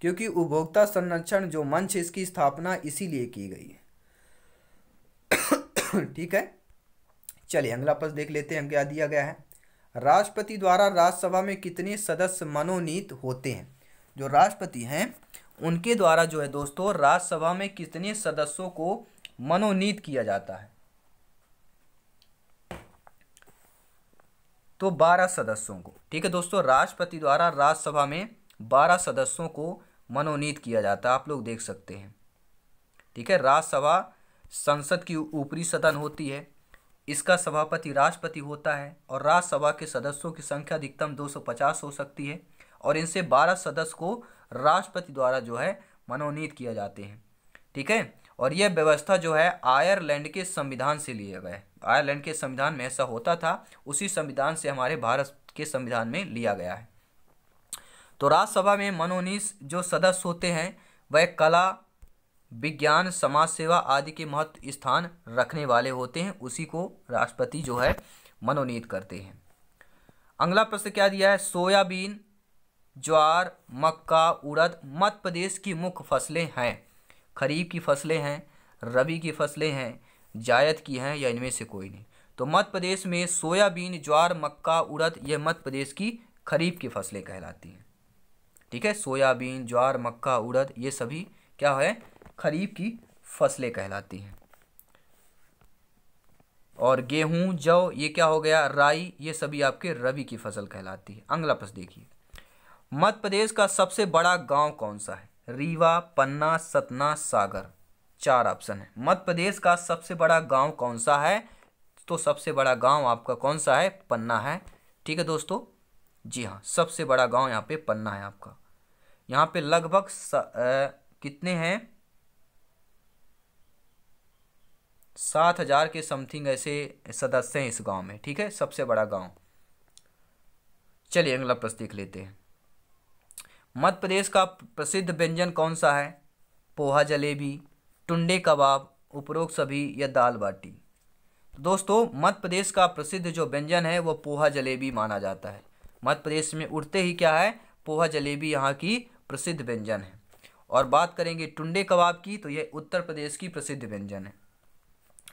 क्योंकि उपभोक्ता संरक्षण जो मंच इसकी स्थापना इसीलिए की गई है (coughs) ठीक है चलिए अगला प्रश्न देख लेते हैं क्या दिया गया है राष्ट्रपति द्वारा राज्यसभा में कितने सदस्य मनोनीत होते हैं जो राष्ट्रपति हैं उनके द्वारा जो है दोस्तों राज्यसभा में कितने सदस्यों को मनोनीत किया जाता है तो बारह सदस्यों को ठीक है दोस्तों राष्ट्रपति द्वारा राज्यसभा में बारह सदस्यों को मनोनीत किया जाता है आप लोग देख सकते हैं ठीक है राज्यसभा संसद की ऊपरी सदन होती है इसका सभापति राष्ट्रपति होता है और राज्यसभा के सदस्यों की संख्या अधिकतम 250 हो सकती है और इनसे 12 सदस्य को राष्ट्रपति द्वारा जो है मनोनीत किया जाते हैं ठीक है और यह व्यवस्था जो है आयरलैंड के संविधान से लिया गया है आयरलैंड के संविधान में ऐसा होता था उसी संविधान से हमारे भारत के संविधान में लिया गया है तो राज्यसभा में मनोनीत जो सदस्य होते हैं वह कला विज्ञान समाज सेवा आदि के महत्व स्थान रखने वाले होते हैं उसी को राष्ट्रपति जो है मनोनीत करते हैं अगला प्रश्न क्या दिया है सोयाबीन ज्वार मक्का उड़द मध्य प्रदेश की मुख्य फसलें हैं खरीफ की फसलें हैं रबी की फसलें हैं जायद की हैं या इनमें से कोई नहीं तो मध्य प्रदेश में सोयाबीन ज्वार मक्का उड़द यह मध्य प्रदेश की खरीफ की फसलें कहलाती हैं ठीक है सोयाबीन ज्वार मक्का उड़द ये सभी क्या है खरीफ की फसलें कहलाती हैं और गेहूँ जौ ये क्या हो गया राई ये सभी आपके रबी की फसल कहलाती है अगला प्रश्न देखिए मध्य प्रदेश का सबसे बड़ा गांव कौन सा है रीवा पन्ना सतना सागर चार ऑप्शन है मध्य प्रदेश का सबसे बड़ा गांव कौन सा है तो सबसे बड़ा गांव आपका कौन सा है पन्ना है ठीक है दोस्तों जी हाँ सबसे बड़ा गांव यहाँ पे पन्ना है आपका यहाँ पे लगभग कितने हैं सात हज़ार के समथिंग ऐसे सदस्य हैं इस गांव में ठीक है सबसे बड़ा गांव चलिए अगला प्रश्न देख लेते हैं मध्य प्रदेश का प्रसिद्ध व्यंजन कौन सा है पोहा जलेबी टुंडे कबाब उपरोक्त सभी या दाल बाटी तो दोस्तों मध्य प्रदेश का प्रसिद्ध जो व्यंजन है वह पोहा जलेबी माना जाता है मध्य प्रदेश में उठते ही क्या है पोहा जलेबी यहाँ की प्रसिद्ध व्यंजन है और बात करेंगे टुंडे कबाब की तो यह उत्तर प्रदेश की प्रसिद्ध व्यंजन है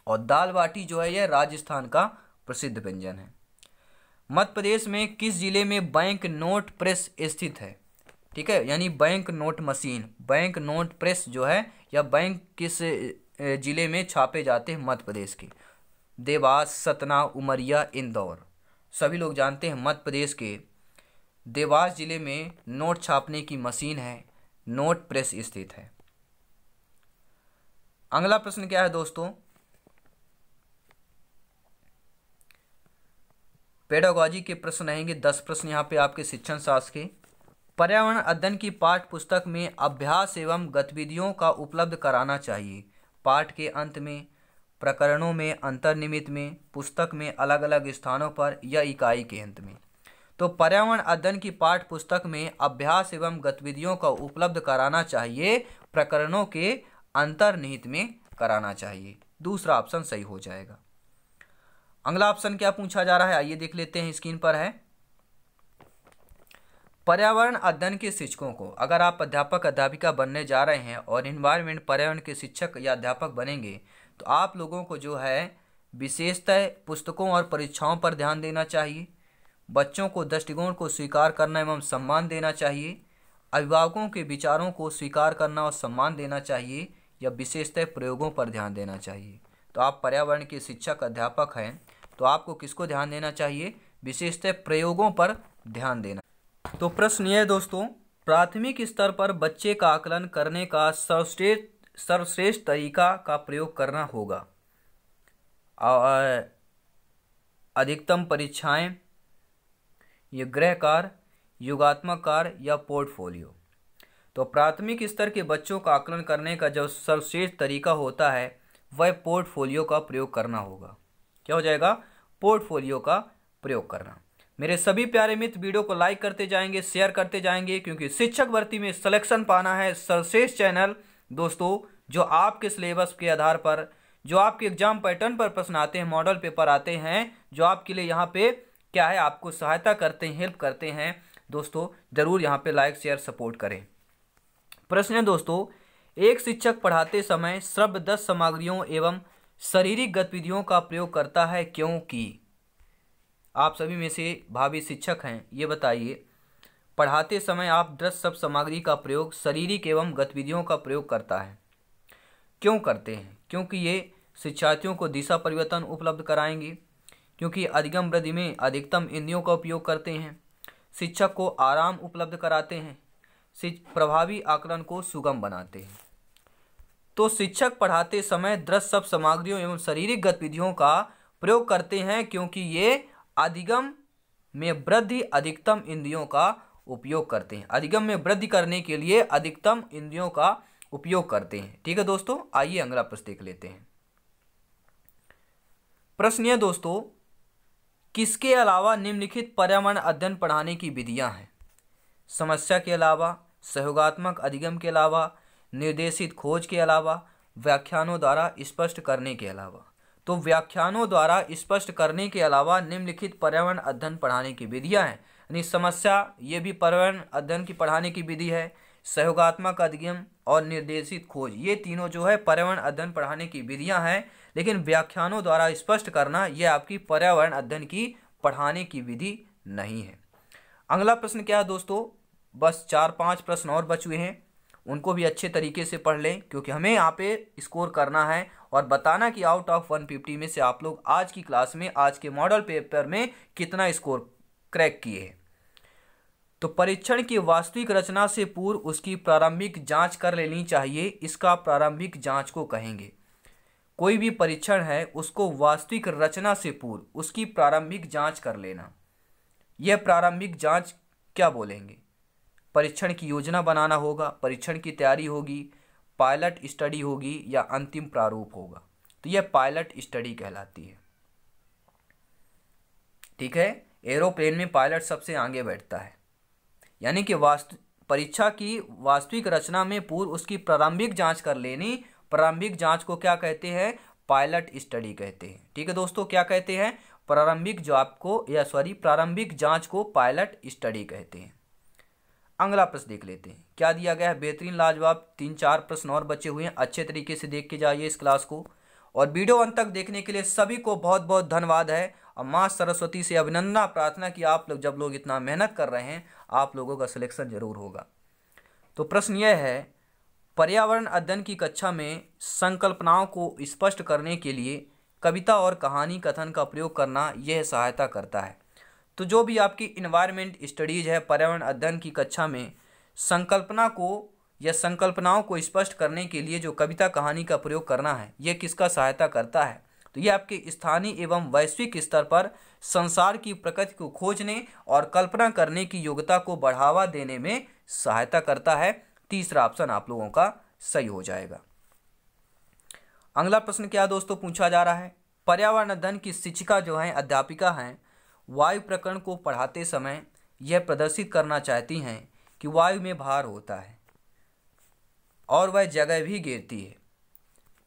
और दाल बाटी जो है यह राजस्थान का प्रसिद्ध व्यंजन है मध्य प्रदेश में किस जिले में बैंक नोट प्रेस स्थित है ठीक है यानी bank note machine bank note press जो है या बैंक किस जिले में छापे जाते हैं मध्य प्रदेश के देवास सतना उमरिया इंदौर सभी लोग जानते हैं मध्य प्रदेश के देवास जिले में नोट छापने की मशीन है नोट प्रेस स्थित है अगला प्रश्न क्या है दोस्तों पेडागॉजी के प्रश्न रहेंगे दस प्रश्न यहाँ पे आपके शिक्षण शास्त्र के पर्यावरण अध्ययन की पाठ पुस्तक में अभ्यास एवं गतिविधियों का उपलब्ध कराना चाहिए पाठ के अंत में प्रकरणों में अंतर्निमित में पुस्तक में अलग अलग स्थानों पर या इकाई के अंत में तो पर्यावरण अध्ययन की पाठ्य पुस्तक में अभ्यास एवं गतिविधियों का उपलब्ध कराना चाहिए प्रकरणों के अंतर्निहित में कराना चाहिए दूसरा ऑप्शन सही हो जाएगा अगला ऑप्शन क्या पूछा जा रहा है आइए देख लेते हैं स्क्रीन पर है पर्यावरण अध्ययन के शिक्षकों को अगर आप अध्यापक अध्यापिका बनने जा रहे हैं और इन्वायरमेंट पर्यावरण के शिक्षक या अध्यापक बनेंगे तो आप लोगों को जो है विशेषतः पुस्तकों और परीक्षाओं पर ध्यान देना चाहिए बच्चों को दृष्टिकोण को स्वीकार करना एवं सम्मान देना चाहिए अभिभावकों के विचारों को स्वीकार करना और सम्मान देना चाहिए या विशेषतः प्रयोगों पर ध्यान देना चाहिए तो आप पर्यावरण के शिक्षक अध्यापक हैं तो आपको किसको ध्यान देना चाहिए विशेषतः प्रयोगों पर ध्यान देना तो प्रश्न यह दोस्तों प्राथमिक स्तर पर बच्चे का आकलन करने का सर्वश्रेष्ठ सर्वश्रेष्ठ तरीका का प्रयोग करना होगा अधिकतम परीक्षाएं ये कार युगात्मक कार या पोर्टफोलियो तो प्राथमिक स्तर के बच्चों का आकलन करने का जो सर्वश्रेष्ठ तरीका होता है वह पोर्टफोलियो का प्रयोग करना होगा क्या हो जाएगा पोर्टफोलियो का प्रयोग करना मेरे सभी प्यारे मित्र वीडियो को लाइक करते जाएंगे शेयर करते जाएंगे क्योंकि शिक्षक भर्ती में सिलेक्शन पाना है सर्वश्रेष्ठ चैनल दोस्तों जो आपके सिलेबस के आधार पर जो आपके एग्जाम पैटर्न पर प्रश्न आते हैं मॉडल पेपर आते हैं जो आपके लिए यहाँ पे क्या है आपको सहायता करते हैं हेल्प करते हैं दोस्तों ज़रूर यहाँ पे लाइक शेयर सपोर्ट करें प्रश्न है दोस्तों एक शिक्षक पढ़ाते समय सर्व दस सामग्रियों एवं शारीरिक गतिविधियों का प्रयोग करता है क्योंकि आप सभी में से भावी शिक्षक हैं ये बताइए पढ़ाते समय आप दृश्य सब सामग्री का प्रयोग शारीरिक एवं गतिविधियों का प्रयोग करता है क्यों करते हैं क्योंकि ये शिक्षार्थियों को दिशा परिवर्तन उपलब्ध कराएंगे क्योंकि अधिगम वृद्धि में अधिकतम इंद्रियों का उपयोग करते हैं शिक्षक को आराम उपलब्ध कराते हैं प्रभावी आकलन को सुगम बनाते हैं तो शिक्षक पढ़ाते समय दृश्य सब सामग्रियों एवं शारीरिक गतिविधियों का प्रयोग करते हैं क्योंकि ये अधिगम में वृद्धि अधिकतम इंद्रियों का उपयोग करते हैं अधिगम में वृद्धि करने के लिए अधिकतम इंद्रियों का उपयोग करते हैं ठीक है दोस्तों आइए अगला प्रश्न देख लेते हैं प्रश्न यह दोस्तों किसके अलावा निम्नलिखित पर्यावरण अध्ययन पढ़ाने की विधियां हैं समस्या के अलावा सहयोगात्मक अधिगम के अलावा निर्देशित खोज के अलावा व्याख्यानों द्वारा स्पष्ट करने के अलावा तो व्याख्यानों द्वारा स्पष्ट करने के अलावा निम्नलिखित पर्यावरण अध्ययन पढ़ाने की विधियाँ हैं यानी समस्या ये भी पर्यावरण अध्ययन की पढ़ाने की विधि है सहयोगात्मक अधिगम और निर्देशित खोज ये तीनों जो है पर्यावरण अध्ययन पढ़ाने की विधियाँ हैं लेकिन व्याख्यानों द्वारा स्पष्ट करना ये आपकी पर्यावरण अध्ययन की पढ़ाने की विधि नहीं है अगला प्रश्न क्या है दोस्तों बस चार पाँच प्रश्न और बचे हैं उनको भी अच्छे तरीके से पढ़ लें क्योंकि हमें यहाँ पे स्कोर करना है और बताना कि आउट ऑफ 150 में से आप लोग आज की क्लास में आज के मॉडल पेपर में कितना स्कोर क्रैक किए हैं तो परीक्षण की वास्तविक रचना से पूर्व उसकी प्रारंभिक जांच कर लेनी चाहिए इसका प्रारंभिक जांच को कहेंगे कोई भी परीक्षण है उसको वास्तविक रचना से पूर्व उसकी प्रारंभिक जांच कर लेना यह प्रारंभिक जांच क्या बोलेंगे परीक्षण की योजना बनाना होगा परीक्षण की तैयारी होगी पायलट स्टडी होगी या अंतिम प्रारूप होगा तो यह पायलट स्टडी कहलाती है ठीक है एरोप्लेन में पायलट सबसे आगे बैठता है यानी कि वास्तु परीक्षा की वास्तविक रचना में पूर्व उसकी प्रारंभिक जांच कर लेनी प्रारंभिक जांच को क्या कहते हैं पायलट स्टडी कहते हैं ठीक है दोस्तों क्या कहते हैं प्रारंभिक जॉब को या सॉरी प्रारंभिक जांच को पायलट स्टडी कहते हैं अगला प्रश्न देख लेते हैं क्या दिया गया है बेहतरीन लाजवाब तीन चार प्रश्न और बचे हुए हैं अच्छे तरीके से देख के जाइए इस क्लास को और वीडियो अंत तक देखने के लिए सभी को बहुत बहुत धन्यवाद है और माँ सरस्वती से अभिनंदना प्रार्थना कि आप लोग जब लोग इतना मेहनत कर रहे हैं आप लोगों का सिलेक्शन जरूर होगा तो प्रश्न यह है पर्यावरण अध्ययन की कक्षा में संकल्पनाओं को स्पष्ट करने के लिए कविता और कहानी कथन का प्रयोग करना यह सहायता करता है तो जो भी आपकी इन्वायरमेंट स्टडीज़ है पर्यावरण अध्ययन की कक्षा में संकल्पना को या संकल्पनाओं को स्पष्ट करने के लिए जो कविता कहानी का प्रयोग करना है यह किसका सहायता करता है तो यह आपके स्थानीय एवं वैश्विक स्तर पर संसार की प्रकृति को खोजने और कल्पना करने की योग्यता को बढ़ावा देने में सहायता करता है तीसरा ऑप्शन आप लोगों का सही हो जाएगा अगला प्रश्न क्या दोस्तों पूछा जा रहा है पर्यावरण अध्ययन की शिक्षिका जो हैं अध्यापिका हैं वायु प्रकरण को पढ़ाते समय यह प्रदर्शित करना चाहती हैं कि वायु में भार होता है और वह जगह भी गिरती है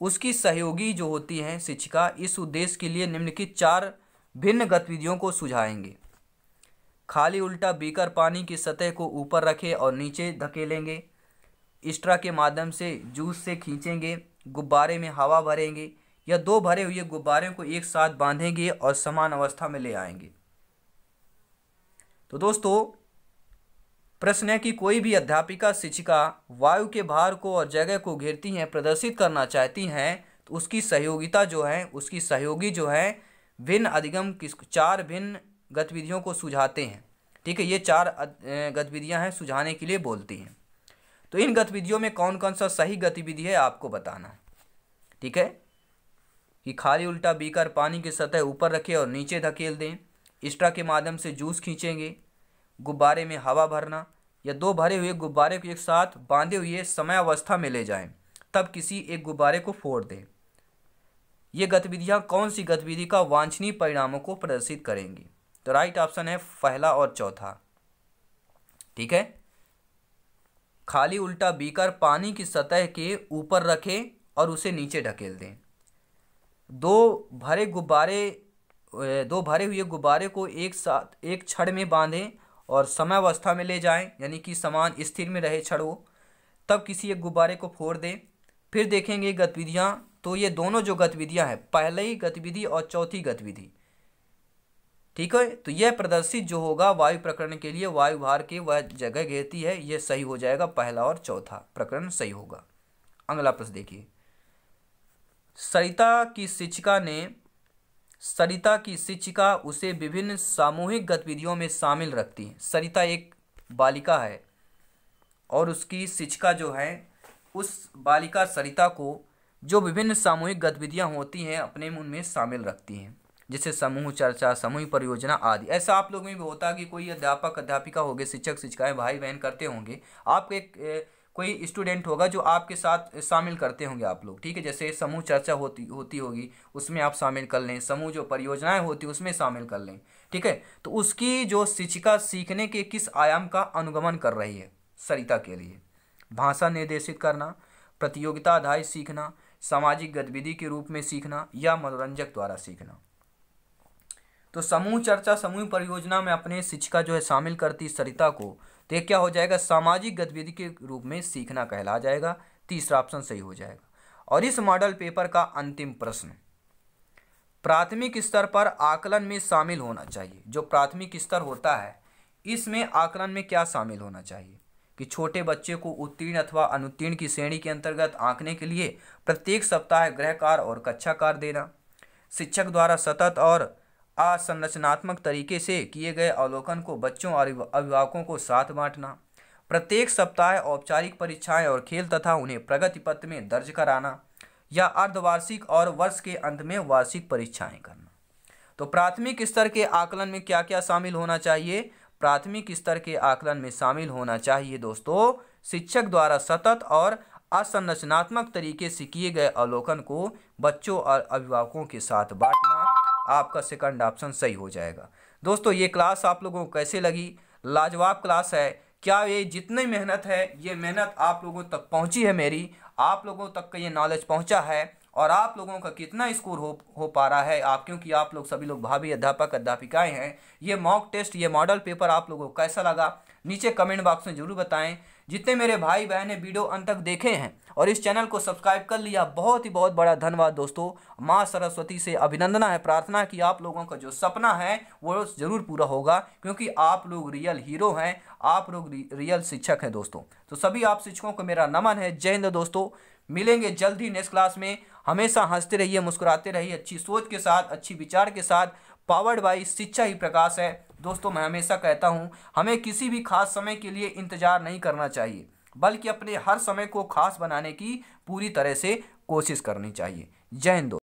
उसकी सहयोगी जो होती हैं शिक्षिका इस उद्देश्य के लिए निम्नलिखित चार भिन्न गतिविधियों को सुझाएंगे खाली उल्टा बीकर पानी की सतह को ऊपर रखें और नीचे धकेलेंगे इस्ट्रा के माध्यम से जूस से खींचेंगे गुब्बारे में हवा भरेंगे या दो भरे हुए गुब्बारे को एक साथ बांधेंगे और समान अवस्था में ले आएंगे तो दोस्तों प्रश्न है कि कोई भी अध्यापिका शिक्षिका वायु के भार को और जगह को घेरती हैं प्रदर्शित करना चाहती हैं तो उसकी सहयोगिता जो है उसकी सहयोगी जो है भिन्न अधिगम किस चार भिन्न गतिविधियों को सुझाते हैं ठीक है ये चार गतिविधियां हैं सुझाने के लिए बोलती हैं तो इन गतिविधियों में कौन कौन सा सही गतिविधि है आपको बताना ठीक है कि खाली उल्टा बीकर पानी की सतह ऊपर रखें और नीचे धकेल दें इस्ट्रा के माध्यम से जूस खींचेंगे गुब्बारे में हवा भरना या दो भरे हुए गुब्बारे को एक साथ बांधे हुए समयावस्था में ले जाएं तब किसी एक गुब्बारे को फोड़ दें ये गतिविधियाँ कौन सी गतिविधि का वांछनीय परिणामों को प्रदर्शित करेंगी तो राइट ऑप्शन है पहला और चौथा ठीक है खाली उल्टा बीकर पानी की सतह के ऊपर रखें और उसे नीचे ढकेल दें दो भरे गुब्बारे दो भरे हुए गुब्बारे को एक साथ एक छड़ में बांधें और समयावस्था में ले जाएं यानी कि समान स्थिर में रहे छड़ो तब किसी एक गुब्बारे को फोड़ दें फिर देखेंगे गतिविधियाँ तो ये दोनों जो गतिविधियाँ हैं पहली गतिविधि और चौथी गतिविधि ठीक है तो यह प्रदर्शित जो होगा वायु प्रकरण के लिए वायु भार के वह जगह घेरती है यह सही हो जाएगा पहला और चौथा प्रकरण सही होगा अगला प्रश्न देखिए सरिता की शिक्षिका ने सरिता की शिक्षिका उसे विभिन्न सामूहिक गतिविधियों में शामिल रखती है सरिता एक बालिका है और उसकी शिक्षिका जो है उस बालिका सरिता को जो विभिन्न सामूहिक गतिविधियाँ होती हैं अपने उनमें शामिल रखती हैं जैसे समूह चर्चा समूह परियोजना आदि ऐसा आप लोग में भी होता है कि कोई अध्यापक अध्यापिका होगी शिक्षक शिक्षिकाएँ भाई बहन करते होंगे आपके एक कोई स्टूडेंट होगा जो आपके साथ शामिल करते होंगे आप लोग ठीक है जैसे समूह चर्चा होती होती होगी उसमें आप शामिल कर लें समूह जो परियोजनाएं होती उसमें शामिल कर लें ठीक है तो उसकी जो शिक्षिका सीखने के किस आयाम का अनुगमन कर रही है सरिता के लिए भाषा निर्देशित करना प्रतियोगिता आधारित सीखना सामाजिक गतिविधि के रूप में सीखना या मनोरंजक द्वारा सीखना तो समूह चर्चा समूह परियोजना में अपने शिक्षिका जो है शामिल करती सरिता को तो यह क्या हो जाएगा सामाजिक गतिविधि के रूप में सीखना कहला जाएगा तीसरा ऑप्शन सही हो जाएगा और इस मॉडल पेपर का अंतिम प्रश्न प्राथमिक स्तर पर आकलन में शामिल होना चाहिए जो प्राथमिक स्तर होता है इसमें आकलन में क्या शामिल होना चाहिए कि छोटे बच्चे को उत्तीर्ण अथवा अनुत्तीर्ण की श्रेणी के अंतर्गत आंकने के लिए प्रत्येक सप्ताह गृहकार और कक्षाकार देना शिक्षक द्वारा सतत और असंरचनात्मक तरीके से किए गए अवलोकन को बच्चों और अभिभावकों को साथ बांटना प्रत्येक सप्ताह औपचारिक परीक्षाएं और खेल तथा उन्हें प्रगति पत्र में दर्ज कराना या अर्धवार्षिक और वर्ष के अंत में वार्षिक परीक्षाएं करना तो प्राथमिक स्तर के आकलन में क्या क्या शामिल होना चाहिए प्राथमिक स्तर के आकलन में शामिल होना चाहिए दोस्तों शिक्षक द्वारा सतत और असंरचनात्मक तरीके से किए गए अवलोकन को बच्चों और अभिभावकों के साथ बांटना आपका सेकंड ऑप्शन सही हो जाएगा दोस्तों ये क्लास आप लोगों को कैसे लगी लाजवाब क्लास है क्या ये जितनी मेहनत है ये मेहनत आप लोगों तक पहुंची है मेरी आप लोगों तक का ये नॉलेज पहुंचा है और आप लोगों का कितना स्कोर हो हो पा रहा है आप क्योंकि आप लोग सभी लोग भाभी अध्यापक अध्यापिकाएँ हैं ये मॉक टेस्ट ये मॉडल पेपर आप लोगों को कैसा लगा नीचे कमेंट बॉक्स में ज़रूर बताएं जितने मेरे भाई बहन ने वीडियो अंत तक देखे हैं और इस चैनल को सब्सक्राइब कर लिया बहुत ही बहुत बड़ा धन्यवाद दोस्तों माँ सरस्वती से अभिनंदना है प्रार्थना कि आप लोगों का जो सपना है वो ज़रूर पूरा होगा क्योंकि आप लोग रियल हीरो हैं आप लोग रियल शिक्षक हैं दोस्तों तो सभी आप शिक्षकों को मेरा नमन है जय हिंद दोस्तों मिलेंगे जल्द ही नेक्स्ट क्लास में हमेशा हंसते रहिए मुस्कुराते रहिए अच्छी सोच के साथ अच्छी विचार के साथ पावर्ड बाई शिक्षा ही प्रकाश है दोस्तों मैं हमेशा कहता हूँ हमें किसी भी खास समय के लिए इंतज़ार नहीं करना चाहिए बल्कि अपने हर समय को खास बनाने की पूरी तरह से कोशिश करनी चाहिए जय हिंदो